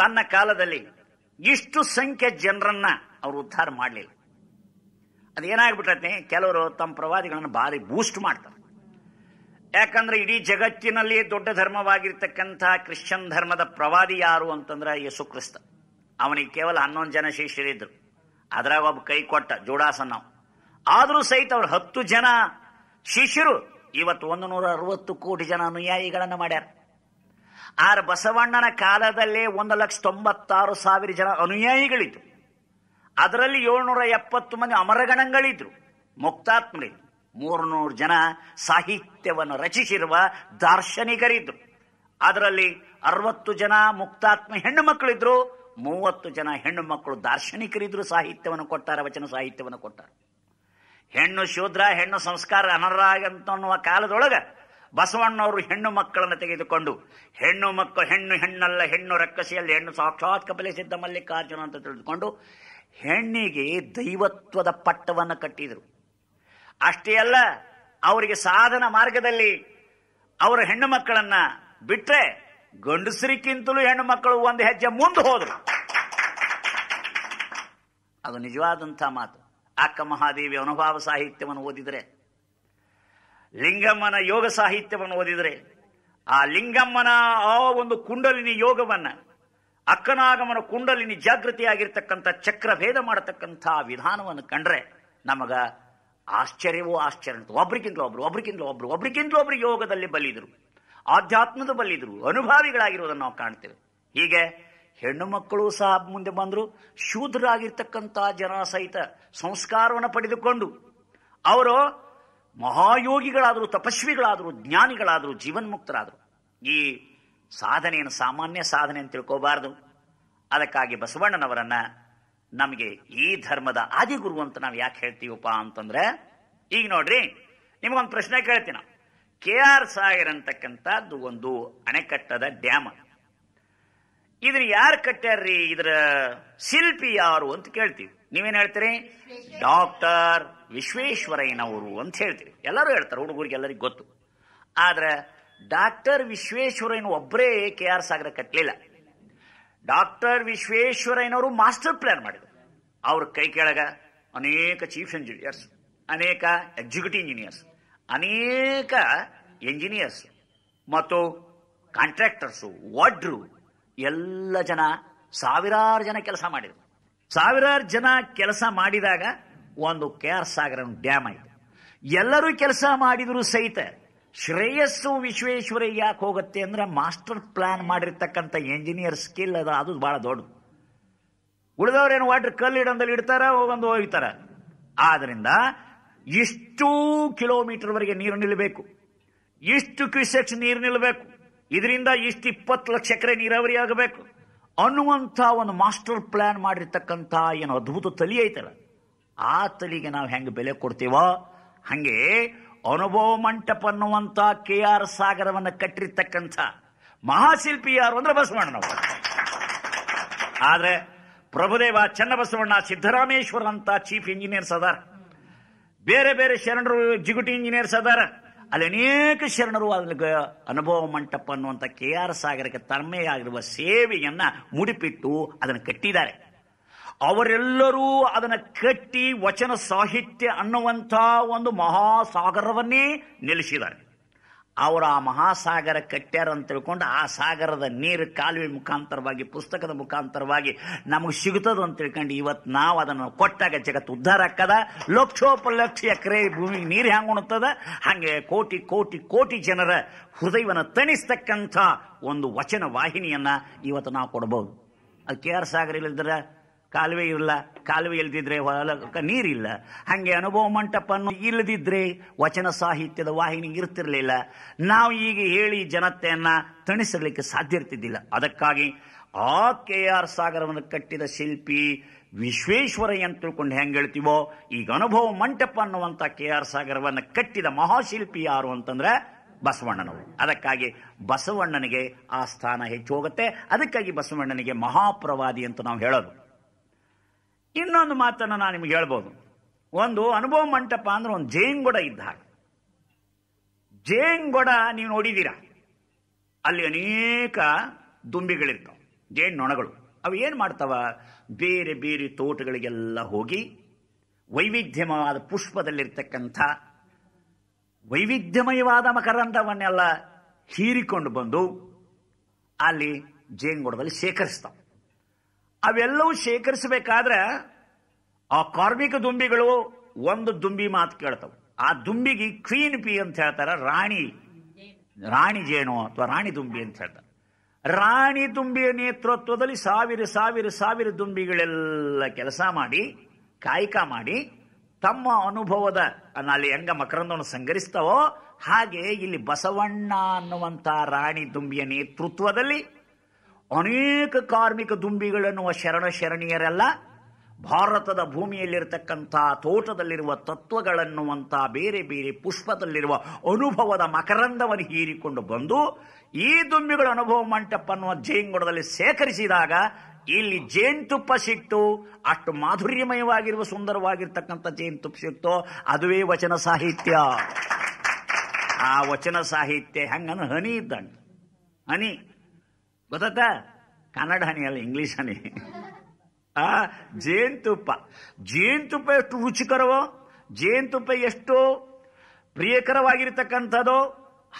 ತನ್ನ ಕಾಲದಲ್ಲಿ ಇಷ್ಟು ಸಂಖ್ಯೆ ಜನರನ್ನ ಅವರು ಉದ್ಧಾರ ಮಾಡಲಿಲ್ಲ ಅದೇನಾಗ್ಬಿಟ್ರೆ ಕೆಲವರು ತಮ್ಮ ಪ್ರವಾದಿಗಳನ್ನು ಭಾರಿ ಬೂಸ್ಟ್ ಮಾಡ್ತಾರೆ ಯಾಕಂದ್ರೆ ಇಡೀ ಜಗತ್ತಿನಲ್ಲಿ ದೊಡ್ಡ ಧರ್ಮವಾಗಿರ್ತಕ್ಕಂತಹ ಕ್ರಿಶ್ಚಿಯನ್ ಧರ್ಮದ ಪ್ರವಾದಿ ಯಾರು ಅಂತಂದ್ರೆ ಯೇಸು ಕ್ರಿಸ್ತ ಅವನಿಗೆ ಕೇವಲ ಹನ್ನೊಂದು ಜನ ಶಿಷ್ಯರಿದ್ರು ಅದ್ರಾಗ ಒಬ್ಬ ಕೈ ಕೊಟ್ಟ ಜೋಡಾಸನ ಆದರೂ ಸಹಿತ ಅವ್ರು ಹತ್ತು ಜನ ಶಿಷ್ಯರು ಇವತ್ತು ಒಂದು ನೂರ ಅರವತ್ತು ಕೋಟಿ ಜನ ಅನುಯಾಯಿಗಳನ್ನು ಮಾಡ್ಯಾರ ಆರ ಬಸವಣ್ಣನ ಕಾಲದಲ್ಲೇ ಒಂದು ಲಕ್ಷ ತೊಂಬತ್ತಾರು ಸಾವಿರ ಜನ ಅನುಯಾಯಿಗಳಿದ್ರು ಅದರಲ್ಲಿ ಏಳ್ನೂರ ಎಪ್ಪತ್ತು ಮಂದಿ ಅಮರಗಣಗಳಿದ್ರು ಮುಕ್ತಾತ್ಮರಿದ್ರು ಮೂರ್ನೂರು ಜನ ಸಾಹಿತ್ಯವನ್ನು ರಚಿಸಿರುವ ದಾರ್ಶನಿಕರಿದ್ರು ಅದರಲ್ಲಿ ಅರವತ್ತು ಜನ ಮುಕ್ತಾತ್ಮ ಹೆಣ್ಣು ಮಕ್ಕಳಿದ್ರು ಮೂವತ್ತು ಜನ ಹೆಣ್ಣು ಮಕ್ಕಳು ದಾರ್ಶನಿಕರಿದ್ರು ಸಾಹಿತ್ಯವನ್ನು ಕೊಟ್ಟಾರ ವಚನ ಸಾಹಿತ್ಯವನ್ನು ಕೊಟ್ಟಾರ ಹೆಣ್ಣು ಶೂದ್ರ ಹೆಣ್ಣು ಸಂಸ್ಕಾರ ಅಂತ ಅನ್ನುವ ಕಾಲದೊಳಗೆ ಬಸವಣ್ಣವರು ಹೆಣ್ಣು ಮಕ್ಕಳನ್ನು ತೆಗೆದುಕೊಂಡು ಹೆಣ್ಣು ಮಕ್ಕಳು ಹೆಣ್ಣು ಹೆಣ್ಣಲ್ಲ ಹೆಣ್ಣು ರಕ್ಕಸಿಯಲ್ಲಿ ಹೆಣ್ಣು ಸಾಕ್ಷಾತ್ ಕಪಲೆ ಸಿದ್ಧ ಮಲ್ಲಿಕಾರ್ಜುನ ಅಂತ ತಿಳಿದುಕೊಂಡು ಹೆಣ್ಣಿಗೆ ದೈವತ್ವದ ಪಟ್ಟವನ್ನು ಕಟ್ಟಿದರು ಅಷ್ಟೇ ಅಲ್ಲ ಅವರಿಗೆ ಸಾಧನ ಮಾರ್ಗದಲ್ಲಿ ಅವರ ಹೆಣ್ಣು ಮಕ್ಕಳನ್ನ ಬಿಟ್ರೆ ಗಂಡಸರಿಕ್ಕಿಂತಲೂ ಹೆಣ್ಣು ಮಕ್ಕಳು ಒಂದು ಹೆಜ್ಜೆ ಮುಂದೆ ಹೋದ್ರು ಅದು ನಿಜವಾದಂತಹ ಮಾತು ಅಕ್ಕ ಮಹಾದೇವಿ ಅನುಭಾವ ಸಾಹಿತ್ಯವನ್ನು ಓದಿದರೆ ಲಿಂಗಮ್ಮನ ಯೋಗ ಸಾಹಿತ್ಯವನ್ನು ಓದಿದರೆ ಆ ಲಿಂಗಮ್ಮನ ಆ ಒಂದು ಕುಂಡಲಿನಿ ಯೋಗವನ್ನ ಅಕ್ಕನಾಗಮನ ಕುಂಡಲಿನಿ ಜಾಗೃತಿಯಾಗಿರ್ತಕ್ಕಂಥ ಭೇದ ಮಾಡತಕ್ಕಂಥ ವಿಧಾನವನ್ನು ಕಂಡ್ರೆ ನಮಗ ಆಶ್ಚರ್ಯವೂ ಆಶ್ಚರ್ಯ ಉಂಟು ಒಬ್ರಿಗಿಂತಲೂ ಒಬ್ರು ಒಬ್ರಿಗಿಂತಲೂ ಒಬ್ರು ಒಬ್ರಿಗಿಂತಲೂ ಒಬ್ರು ಯೋಗದಲ್ಲಿ ಬಲಿದ್ರು ಆಧ್ಯಾತ್ಮದ ಬಲಿದ್ರು ಅನುಭಾವಿಗಳಾಗಿರೋದನ್ನು ನಾವು ಕಾಣ್ತೇವೆ ಹೀಗೆ ಹೆಣ್ಣು ಮಕ್ಕಳು ಸಹ ಮುಂದೆ ಬಂದರು ಶೂದ್ರರಾಗಿರ್ತಕ್ಕಂಥ ಜನ ಸಹಿತ ಸಂಸ್ಕಾರವನ್ನು ಪಡೆದುಕೊಂಡು ಅವರು ಮಹಾಯೋಗಿಗಳಾದರು ತಪಸ್ವಿಗಳಾದರು ಜ್ಞಾನಿಗಳಾದರು ಜೀವನ್ಮುಕ್ತರಾದರು ಈ ಸಾಧನೆಯನ್ನು ಸಾಮಾನ್ಯ ಸಾಧನೆ ಅಂತ ತಿಳ್ಕೋಬಾರದು ಅದಕ್ಕಾಗಿ ಬಸವಣ್ಣನವರನ್ನು ನಮಗೆ ಈ ಧರ್ಮದ ಆದಿಗುರು ಅಂತ ನಾವು ಯಾಕೆ ಹೇಳ್ತೀವಪ್ಪ ಅಂತಂದ್ರೆ ಈಗ ನೋಡ್ರಿ ನಿಮಗೊಂದು ಪ್ರಶ್ನೆ ಕೇಳ್ತೀನಿ ಕೆ ಆರ್ ಸಾಗರ್ ಅಂತಕ್ಕಂಥದ್ದು ಒಂದು ಅಣೆಕಟ್ಟದ ಡ್ಯಾಮ್ ಇದನ್ನ ಯಾರು ಕಟ್ಟ್ಯಾರ್ರಿ ಇದರ ಶಿಲ್ಪಿ ಯಾರು ಅಂತ ಕೇಳ್ತೀವಿ ನೀವೇನ್ ಹೇಳ್ತೀರಿ ಡಾಕ್ಟರ್ ವಿಶ್ವೇಶ್ವರಯ್ಯನವರು ಅಂತ ಹೇಳ್ತೀರಿ ಎಲ್ಲರೂ ಹೇಳ್ತಾರೆ ಹುಡುಗರಿಗೆ ಎಲ್ಲರಿಗೂ ಗೊತ್ತು ಆದ್ರೆ ಡಾಕ್ಟರ್ ವಿಶ್ವೇಶ್ವರಯ್ಯನ ಒಬ್ಬರೇ ಕೆ ಆರ್ ಸಾಗರ ಕಟ್ಟಲಿಲ್ಲ ಡಾಕ್ಟರ್ ವಿಶ್ವೇಶ್ವರಯ್ಯನವರು ಮಾಸ್ಟರ್ ಪ್ಲಾನ್ ಮಾಡಿದ್ರು ಅವ್ರ ಕೈ ಕೆಳಗ ಅನೇಕ ಚೀಫ್ ಇಂಜಿನಿಯರ್ಸ್ ಅನೇಕ ಎಕ್ಸಿಕ್ಯೂಟಿವ್ ಇಂಜಿನಿಯರ್ಸ್ ಅನೇಕ ಎಂಜಿನಿಯರ್ಸ್ ಮತ್ತು ಕಾಂಟ್ರಾಕ್ಟರ್ಸು ವಾಡ್ರು ಎಲ್ಲ ಜನ ಸಾವಿರಾರು ಜನ ಕೆಲಸ ಮಾಡಿದರು ಸಾವಿರಾರು ಜನ ಕೆಲಸ ಮಾಡಿದಾಗ ಒಂದು ಕೆ ಆರ್ ಸಾಗರ ಡ್ಯಾಮ್ ಆಯಿತು ಎಲ್ಲರೂ ಕೆಲಸ ಮಾಡಿದರೂ ಸಹಿತ ಶ್ರೇಯಸ್ಸು ವಿಶ್ವೇಶ್ವರಯ್ಯ ಯಾಕೆ ಹೋಗುತ್ತೆ ಅಂದರೆ ಮಾಸ್ಟರ್ ಪ್ಲ್ಯಾನ್ ಮಾಡಿರ್ತಕ್ಕಂಥ ಎಂಜಿನಿಯರ್ ಸ್ಕಿಲ್ ಅದ ಅದು ಭಾಳ ದೊಡ್ಡ ಉಳಿದವರೇನು ವಾಟ್ರ್ ಕಲ್ಲು ಇಡೋದಲ್ಲಿ ಇಡ್ತಾರ ಹೋಗೊಂದು ಹೋಗ್ತಾರ ಆದ್ರಿಂದ ಇಷ್ಟು ವರೆಗೆ ನೀರು ನಿಲ್ಲಬೇಕು ಇಷ್ಟು ಕ್ಯೂಸೆಕ್ಸ್ ನೀರು ನಿಲ್ಲಬೇಕು ಇದರಿಂದ ಇಷ್ಟು ಇಪ್ಪತ್ತು ಲಕ್ಷ ಎಕರೆ ನೀರಾವರಿ ಆಗಬೇಕು ಅನ್ನುವಂಥ ಒಂದು ಮಾಸ್ಟರ್ ಪ್ಲ್ಯಾನ್ ಮಾಡಿರ್ತಕ್ಕಂಥ ಏನು ಅದ್ಭುತ ತಲಿ ಐತಲ್ಲ ಆ ತಲಿಗೆ ನಾವು ಹೆಂಗೆ ಬೆಲೆ ಕೊಡ್ತೀವೋ ಹಾಗೆ ಅನುಭವ ಮಂಟಪ ಅನ್ನುವಂಥ ಕೆ ಆರ್ ಸಾಗರವನ್ನು ಕಟ್ಟಿರ್ತಕ್ಕಂಥ ಮಹಾಶಿಲ್ಪಿ ಯಾರು ಅಂದ್ರೆ ಬಸವಣ್ಣ ಆದ್ರೆ ಪ್ರಭುದೇವ ಚನ್ನಬಸವಣ್ಣ ಸಿದ್ದರಾಮೇಶ್ವರ ಅಂತ ಚೀಫ್ ಇಂಜಿನಿಯರ್ಸ್ ಅದಾರ ಬೇರೆ ಬೇರೆ ಶರಣರು ಜಿಗುಟಿ ಇಂಜಿನಿಯರ್ಸ್ ಅದಾರ ಅಲ್ಲಿ ಅನೇಕ ಶರಣರು ಅದ್ರ ಅನುಭವ ಮಂಟಪ ಅನ್ನುವಂಥ ಕೆ ಆರ್ ಸಾಗರಕ್ಕೆ ತನ್ಮೆಯಾಗಿರುವ ಸೇವೆಯನ್ನು ಮುಡಿಪಿಟ್ಟು ಅದನ್ನು ಕಟ್ಟಿದ್ದಾರೆ ಅವರೆಲ್ಲರೂ ಅದನ್ನು ಕಟ್ಟಿ ವಚನ ಸಾಹಿತ್ಯ ಅನ್ನುವಂಥ ಒಂದು ಮಹಾಸಾಗರವನ್ನೇ ನೆಲೆಸಿದ್ದಾರೆ ಅವರು ಆ ಮಹಾಸಾಗರ ಕಟ್ಟ್ಯಾರ ಅಂತ ತಿಳ್ಕೊಂಡು ಆ ಸಾಗರದ ನೀರು ಕಾಲುವೆ ಮುಖಾಂತರವಾಗಿ ಪುಸ್ತಕದ ಮುಖಾಂತರವಾಗಿ ನಮಗೆ ಸಿಗುತ್ತದೆ ಅಂತ ತಿಳ್ಕೊಂಡು ಇವತ್ತು ನಾವು ಅದನ್ನು ಕೊಟ್ಟಾಗ ಜಗತ್ತು ಉದ್ಧಾರ ಲಕ್ಷೋಪ ಲಕ್ಷೋಪಲಕ್ಷ ಎಕರೆ ಭೂಮಿಗೆ ನೀರು ಹೆಂಗ ಉಣ್ತದ ಹಾಗೆ ಕೋಟಿ ಕೋಟಿ ಕೋಟಿ ಜನರ ಹೃದಯವನ್ನು ತಣಿಸ್ತಕ್ಕಂಥ ಒಂದು ವಚನ ವಾಹಿನಿಯನ್ನು ಇವತ್ತು ನಾವು ಕೊಡ್ಬೋದು ಅದು ಕೆ ಆರ್ ಸಾಗರ ಇಲ್ಲದ್ರೆ ಕಾಲುವೆ ಇರಲ್ಲ ಕಾಲುವೆ ಇಲ್ದಿದ್ರೆ ಹೊಲಕ್ಕೆ ನೀರಿಲ್ಲ ಹಾಗೆ ಅನುಭವ ಮಂಟಪ ಇಲ್ಲದಿದ್ರೆ ವಚನ ಸಾಹಿತ್ಯದ ವಾಹಿನಿ ಇರ್ತಿರಲಿಲ್ಲ ನಾವು ಈಗ ಹೇಳಿ ಜನತೆಯನ್ನು ತಣಿಸಿರ್ಲಿಕ್ಕೆ ಸಾಧ್ಯ ಇರ್ತಿದ್ದಿಲ್ಲ ಅದಕ್ಕಾಗಿ ಆ ಕೆ ಆರ್ ಸಾಗರವನ್ನು ಕಟ್ಟಿದ ಶಿಲ್ಪಿ ವಿಶ್ವೇಶ್ವರ ಅಂತ ತಿಳ್ಕೊಂಡು ಹೆಂಗೆ ಹೇಳ್ತೀವೋ ಈಗ ಅನುಭವ ಮಂಟಪ ಅನ್ನುವಂಥ ಕೆ ಆರ್ ಸಾಗರವನ್ನು ಕಟ್ಟಿದ ಮಹಾಶಿಲ್ಪಿ ಯಾರು ಅಂತಂದ್ರೆ ಬಸವಣ್ಣನವರು ಅದಕ್ಕಾಗಿ ಬಸವಣ್ಣನಿಗೆ ಆ ಸ್ಥಾನ ಹೆಚ್ಚು ಹೋಗುತ್ತೆ ಅದಕ್ಕಾಗಿ ಬಸವಣ್ಣನಿಗೆ ಮಹಾಪ್ರವಾದಿ ಅಂತ ನಾವು ಹೇಳೋದು ಇನ್ನೊಂದು ಮಾತನ್ನು ನಾನು ನಿಮ್ಗೆ ಹೇಳ್ಬೋದು ಒಂದು ಅನುಭವ ಮಂಟಪ ಅಂದ್ರೆ ಒಂದು ಜೇಂಗೊಡ ಇದ್ದ ಹಾಗೆ ಜೇಂಗೊಡ ನೀವು ನೋಡಿದ್ದೀರಾ ಅಲ್ಲಿ ಅನೇಕ ದುಂಬಿಗಳಿರ್ತಾವೆ ಜೇನ್ ನೊಣಗಳು ಅವು ಏನು ಮಾಡ್ತಾವ ಬೇರೆ ಬೇರೆ ತೋಟಗಳಿಗೆಲ್ಲ ಹೋಗಿ ವೈವಿಧ್ಯಮಯವಾದ ಪುಷ್ಪದಲ್ಲಿರ್ತಕ್ಕಂಥ ವೈವಿಧ್ಯಮಯವಾದ ಮಕರಂದವನ್ನೆಲ್ಲ ಹೀರಿಕೊಂಡು ಬಂದು ಅಲ್ಲಿ ಜೇನುಗೊಡದಲ್ಲಿ ಶೇಖರಿಸ್ತಾವೆ ಅವೆಲ್ಲವೂ ಶೇಖರಿಸಬೇಕಾದ್ರೆ ಆ ಕಾರ್ಮಿಕ ದುಂಬಿಗಳು ಒಂದು ದುಂಬಿ ಮಾತು ಕೇಳ್ತವೆ ಆ ದುಂಬಿಗೆ ಕ್ವೀನ್ ಪಿ ಅಂತ ಹೇಳ್ತಾರೆ ರಾಣಿ ರಾಣಿ ಜೇನು ಅಥವಾ ರಾಣಿ ದುಂಬಿ ಅಂತ ಹೇಳ್ತಾರೆ ರಾಣಿ ದುಂಬಿಯ ನೇತೃತ್ವದಲ್ಲಿ ಸಾವಿರ ಸಾವಿರ ಸಾವಿರ ದುಂಬಿಗಳೆಲ್ಲ ಕೆಲಸ ಮಾಡಿ ಕಾಯಕ ಮಾಡಿ ತಮ್ಮ ಅನುಭವದ ಅಲ್ಲಿ ಹೆಂಗ ಮಕರಂದವನ್ನು ಸಂಗರಿಸ್ತಾವೋ ಹಾಗೆ ಇಲ್ಲಿ ಬಸವಣ್ಣ ಅನ್ನುವಂಥ ರಾಣಿ ದುಂಬಿಯ ನೇತೃತ್ವದಲ್ಲಿ ಅನೇಕ ಕಾರ್ಮಿಕ ದುಂಬಿಗಳನ್ನುವ ಶರಣ ಶರಣಿಯರೆಲ್ಲ ಭಾರತದ ಭೂಮಿಯಲ್ಲಿರತಕ್ಕಂಥ ತೋಟದಲ್ಲಿರುವ ತತ್ವಗಳನ್ನುವಂಥ ಬೇರೆ ಬೇರೆ ಪುಷ್ಪದಲ್ಲಿರುವ ಅನುಭವದ ಮಕರಂದವನ್ನು ಹೀರಿಕೊಂಡು ಬಂದು ಈ ದುಂಬಿಗಳ ಅನುಭವ ಮಂಟಪ ಅನ್ನುವ ಜೇಂಗುಡದಲ್ಲಿ ಸೇಖರಿಸಿದಾಗ ಇಲ್ಲಿ ಜೇನುತುಪ್ಪ ಸಿಕ್ತು ಅಷ್ಟು ಮಾಧುರ್ಯಮಯವಾಗಿರುವ ಸುಂದರವಾಗಿರ್ತಕ್ಕಂಥ ಜೇನುತುಪ್ಪ ಸಿಕ್ತೋ ಅದುವೇ ವಚನ ಸಾಹಿತ್ಯ ಆ ವಚನ ಸಾಹಿತ್ಯ ಹೆಂಗನ ಹನಿ ಇದ್ದಂಗೆ ಹನಿ ಗೊತ್ತಾ ಕನ್ನಡ ಹನಿ ಅಲ್ಲ ಇಂಗ್ಲಿಷ್ ಹನಿ ಆ ಜೇನುತುಪ್ಪ ಜೇನುತುಪ್ಪ ಎಷ್ಟು ರುಚಿಕರವೋ ಜೇನುತುಪ್ಪ ಎಷ್ಟು ಪ್ರಿಯಕರವಾಗಿರ್ತಕ್ಕಂಥದೋ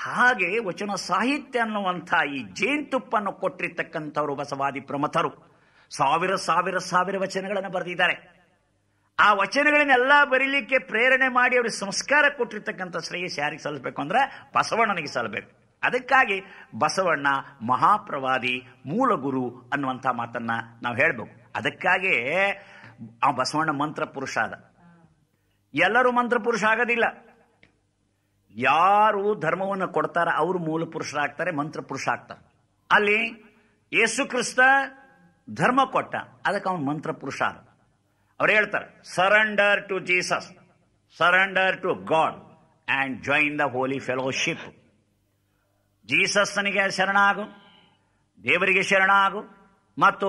ಹಾಗೆ ವಚನ ಸಾಹಿತ್ಯ ಅನ್ನುವಂಥ ಈ ಜೇನುತುಪ್ಪನ್ನು ಕೊಟ್ಟಿರ್ತಕ್ಕಂಥವರು ಬಸವಾದಿ ಪ್ರಮಥರು ಸಾವಿರ ಸಾವಿರ ಸಾವಿರ ವಚನಗಳನ್ನು ಬರೆದಿದ್ದಾರೆ ಆ ವಚನಗಳನ್ನೆಲ್ಲ ಬರೀಲಿಕ್ಕೆ ಪ್ರೇರಣೆ ಮಾಡಿ ಅವರಿಗೆ ಸಂಸ್ಕಾರ ಕೊಟ್ಟಿರ್ತಕ್ಕಂಥ ಶ್ರೇಯಸ್ ಯಾರಿಗೆ ಸಲ್ಲಬೇಕು ಅಂದ್ರೆ ಬಸವಣ್ಣನಿಗೆ ಸಲ್ಲಬೇಕು ಅದಕ್ಕಾಗಿ ಬಸವಣ್ಣ ಮಹಾಪ್ರವಾದಿ ಮೂಲಗುರು ಅನ್ನುವಂಥ ಮಾತನ್ನು ನಾವು ಹೇಳಬೇಕು ಅದಕ್ಕಾಗಿ ಆ ಬಸವಣ್ಣ ಮಂತ್ರ ಪುರುಷ ಆದ ಎಲ್ಲರೂ ಮಂತ್ರ ಪುರುಷ ಆಗೋದಿಲ್ಲ ಯಾರು ಧರ್ಮವನ್ನು ಕೊಡ್ತಾರ ಅವರು ಮೂಲ ಪುರುಷರಾಗ್ತಾರೆ ಮಂತ್ರ ಪುರುಷ ಆಗ್ತಾರೆ ಅಲ್ಲಿ ಯೇಸು ಕ್ರಿಸ್ತ ಧರ್ಮ ಕೊಟ್ಟ ಅದಕ್ಕೆ ಅವನು ಮಂತ್ರ ಪುರುಷ ಆದ ಅವ್ರು ಹೇಳ್ತಾರೆ surrender to Jesus surrender to God and join the holy fellowship ಜೀಸಸ್ಸನಿಗೆ ಶರಣಾಗು ದೇವರಿಗೆ ಶರಣಾಗು ಮತ್ತು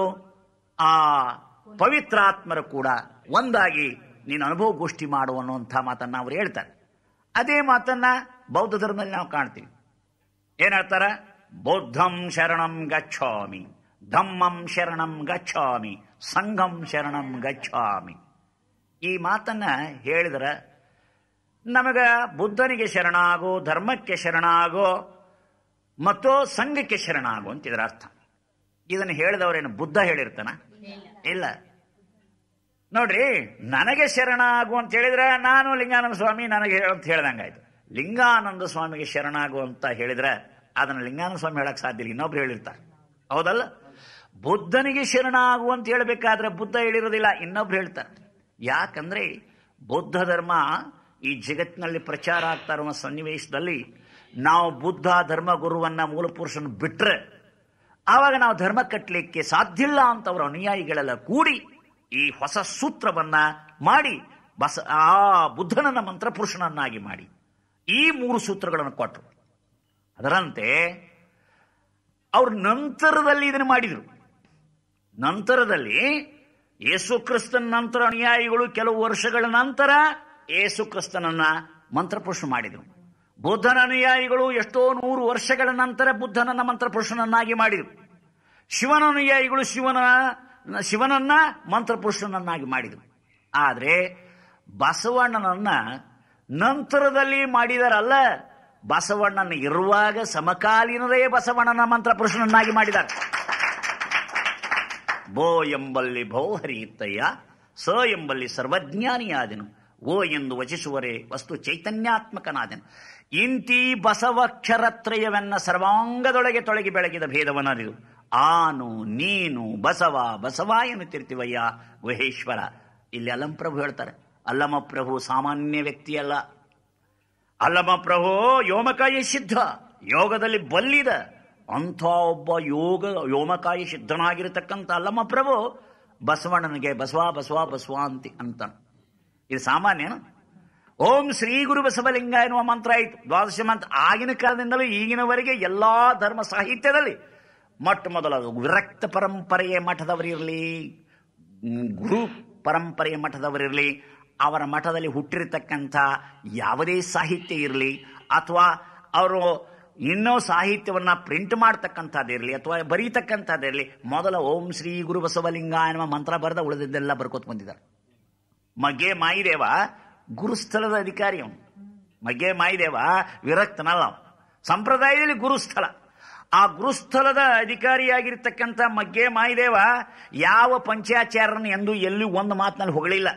ಆ ಪವಿತ್ರಾತ್ಮರು ಕೂಡ ಒಂದಾಗಿ ನೀನು ಅನುಭವಗೋಷ್ಠಿ ಮಾಡು ಅನ್ನುವಂಥ ಮಾತನ್ನು ಅವರು ಹೇಳ್ತಾರೆ ಅದೇ ಮಾತನ್ನ ಬೌದ್ಧ ಧರ್ಮದಲ್ಲಿ ನಾವು ಕಾಣ್ತೀವಿ ಏನು ಹೇಳ್ತಾರೆ ಬೌದ್ಧಂ ಶರಣಂ ಗಚ್ಚಾಮಿ ಧಮ್ಮಂ ಶರಣಂ ಗಚ್ಚಾಮಿ ಸಂಘಂ ಶರಣಂ ಗಚ್ಚಾಮಿ ಈ ಮಾತನ್ನ ಹೇಳಿದ್ರೆ ನಮಗ ಬುದ್ಧನಿಗೆ ಶರಣಾಗೋ ಧರ್ಮಕ್ಕೆ ಶರಣಾಗೋ ಮತ್ತು ಸಂಘಕ್ಕೆ ಶರಣಾಗು ಅಂತ ಇದರ ಅರ್ಥ ಇದನ್ನು ಹೇಳಿದವರೇನು ಬುದ್ಧ ಹೇಳಿರ್ತಾನ ಇಲ್ಲ ನೋಡ್ರಿ ನನಗೆ ಶರಣಾಗು ಅಂತ ಹೇಳಿದ್ರೆ ನಾನು ಲಿಂಗಾನಂದ ಸ್ವಾಮಿ ನನಗೆ ಅಂತ ಹೇಳ್ದಂಗಾಯ್ತು ಲಿಂಗಾನಂದ ಸ್ವಾಮಿಗೆ ಶರಣಾಗು ಅಂತ ಹೇಳಿದ್ರೆ ಅದನ್ನು ಲಿಂಗಾನಂದ ಸ್ವಾಮಿ ಹೇಳಕ್ ಸಾಧ್ಯ ಇಲ್ಲ ಇನ್ನೊಬ್ರು ಹೇಳಿರ್ತಾರೆ ಹೌದಲ್ಲ ಬುದ್ಧನಿಗೆ ಶರಣಾಗು ಅಂತ ಹೇಳಬೇಕಾದ್ರೆ ಬುದ್ಧ ಹೇಳಿರೋದಿಲ್ಲ ಇನ್ನೊಬ್ರು ಹೇಳ್ತಾರೆ ಯಾಕಂದ್ರೆ ಬುದ್ಧ ಧರ್ಮ ಈ ಜಗತ್ತಿನಲ್ಲಿ ಪ್ರಚಾರ ಆಗ್ತಾ ಇರುವ ಸನ್ನಿವೇಶದಲ್ಲಿ ನಾವು ಬುದ್ಧ ಮೂಲ ಮೂಲಪುರುಷನ ಬಿಟ್ಟರೆ ಆವಾಗ ನಾವು ಧರ್ಮ ಕಟ್ಟಲಿಕ್ಕೆ ಸಾಧ್ಯ ಇಲ್ಲ ಅಂತ ಅವರ ಅನುಯಾಯಿಗಳೆಲ್ಲ ಕೂಡಿ ಈ ಹೊಸ ಸೂತ್ರವನ್ನ ಮಾಡಿ ಬಸ ಆ ಬುದ್ಧನನ್ನ ಮಂತ್ರ ಪುರುಷನನ್ನಾಗಿ ಮಾಡಿ ಈ ಮೂರು ಸೂತ್ರಗಳನ್ನು ಕೊಟ್ಟರು ಅದರಂತೆ ಅವರು ನಂತರದಲ್ಲಿ ಇದನ್ನು ಮಾಡಿದರು ನಂತರದಲ್ಲಿ ಯೇಸು ಕ್ರಿಸ್ತನ ನಂತರ ಅನುಯಾಯಿಗಳು ಕೆಲವು ವರ್ಷಗಳ ನಂತರ ಯೇಸು ಕ್ರಿಸ್ತನನ್ನ ಮಂತ್ರಪುರುಷ ಮಾಡಿದರು ಬುದ್ಧನ ಅನುಯಾಯಿಗಳು ಎಷ್ಟೋ ನೂರು ವರ್ಷಗಳ ನಂತರ ಬುದ್ಧನನ್ನ ಪುರುಷನನ್ನಾಗಿ ಮಾಡಿದರು ಶಿವನ ಅನುಯಾಯಿಗಳು ಶಿವನ ಶಿವನನ್ನ ಮಂತ್ರ ಪುರುಷನನ್ನಾಗಿ ಮಾಡಿದರು ಆದರೆ ಬಸವಣ್ಣನನ್ನ ನಂತರದಲ್ಲಿ ಮಾಡಿದರಲ್ಲ ಬಸವಣ್ಣನ ಇರುವಾಗ ಸಮಕಾಲೀನರೇ ಬಸವಣ್ಣನ ಮಂತ್ರ ಪುರುಷನನ್ನಾಗಿ ಮಾಡಿದ್ದಾರೆ ಬೋ ಎಂಬಲ್ಲಿ ಭೋ ಹರಿಯುತ್ತಯ್ಯ ಸ ಎಂಬಲ್ಲಿ ಸರ್ವಜ್ಞಾನಿಯಾದನು ಓ ಎಂದು ವಚಿಸುವರೆ ವಸ್ತು ಚೈತನ್ಯಾತ್ಮಕನಾದನು ಇಂತಿ ಬಸವಕ್ಷರತ್ರಯವೆನ್ನ ಸರ್ವಾಂಗದೊಳಗೆ ತೊಳಗಿ ಬೆಳಗಿದ ಭೇದವನರಿದು ಆನು ನೀನು ಬಸವ ಬಸವ ಎನ್ನುತ್ತಿರ್ತೀವಯ್ಯ ಗುಹೇಶ್ವರ ಇಲ್ಲಿ ಅಲ್ಲಂ ಪ್ರಭು ಹೇಳ್ತಾರೆ ಅಲ್ಲಮ ಪ್ರಭು ಸಾಮಾನ್ಯ ವ್ಯಕ್ತಿಯಲ್ಲ ಅಲ್ಲಮ ಪ್ರಭು ಯೋಮಕಾಯಿ ಸಿದ್ಧ ಯೋಗದಲ್ಲಿ ಬಲ್ಲಿದ ಅಂಥ ಒಬ್ಬ ಯೋಗ ಯೋಮಕಾಯಿ ಸಿದ್ಧನಾಗಿರತಕ್ಕಂಥ ಅಲ್ಲಮ್ಮ ಪ್ರಭು ಬಸವಣ್ಣನಿಗೆ ಬಸವ ಬಸವ ಬಸವ ಅಂತ ಇದು ಸಾಮಾನ್ಯನು ಓಂ ಶ್ರೀ ಗುರು ಬಸವಲಿಂಗ ಎನ್ನುವ ಮಂತ್ರ ಆಯಿತು ದ್ವಾದಶ ಮಂತ್ರ ಆಗಿನ ಕಾಲದಿಂದಲೂ ಈಗಿನವರೆಗೆ ಎಲ್ಲ ಧರ್ಮ ಸಾಹಿತ್ಯದಲ್ಲಿ ಮೊಟ್ಟ ಮೊದಲ ವಿರಕ್ತ ಪರಂಪರೆಯ ಮಠದವರಿರಲಿ ಗುರು ಪರಂಪರೆಯ ಮಠದವರಿರಲಿ ಅವರ ಮಠದಲ್ಲಿ ಹುಟ್ಟಿರತಕ್ಕಂಥ ಯಾವುದೇ ಸಾಹಿತ್ಯ ಇರಲಿ ಅಥವಾ ಅವರು ಇನ್ನೂ ಸಾಹಿತ್ಯವನ್ನು ಪ್ರಿಂಟ್ ಮಾಡ್ತಕ್ಕಂಥದ್ದಿರಲಿ ಅಥವಾ ಬರೀತಕ್ಕಂಥದ್ದಿರಲಿ ಮೊದಲ ಓಂ ಶ್ರೀ ಗುರು ಬಸವಲಿಂಗ ಎನ್ನುವ ಮಂತ್ರ ಬರೆದ ಉಳಿದಿದ್ದೆಲ್ಲ ಬರ್ಕೋತ ಬಂದಿದ್ದಾರೆ ಮಗೆ ಮಾಯಿದೇವ ಗುರುಸ್ಥಳದ ಅಧಿಕಾರಿ ಅವನು ಮಗೆ ಮಾಯಿದೇವ ವಿರಕ್ತನಲ್ಲ ಅವನು ಸಂಪ್ರದಾಯದಲ್ಲಿ ಗುರುಸ್ಥಳ ಆ ಗುರುಸ್ಥಳದ ಅಧಿಕಾರಿಯಾಗಿರ್ತಕ್ಕಂಥ ಮಗ್ಗೆ ಮಾಯಿದೇವ ಯಾವ ಪಂಚಾಚಾರ್ಯನ ಎಂದು ಎಲ್ಲೂ ಒಂದು ಮಾತಿನಲ್ಲಿ ಹೊಗಳಿಲ್ಲ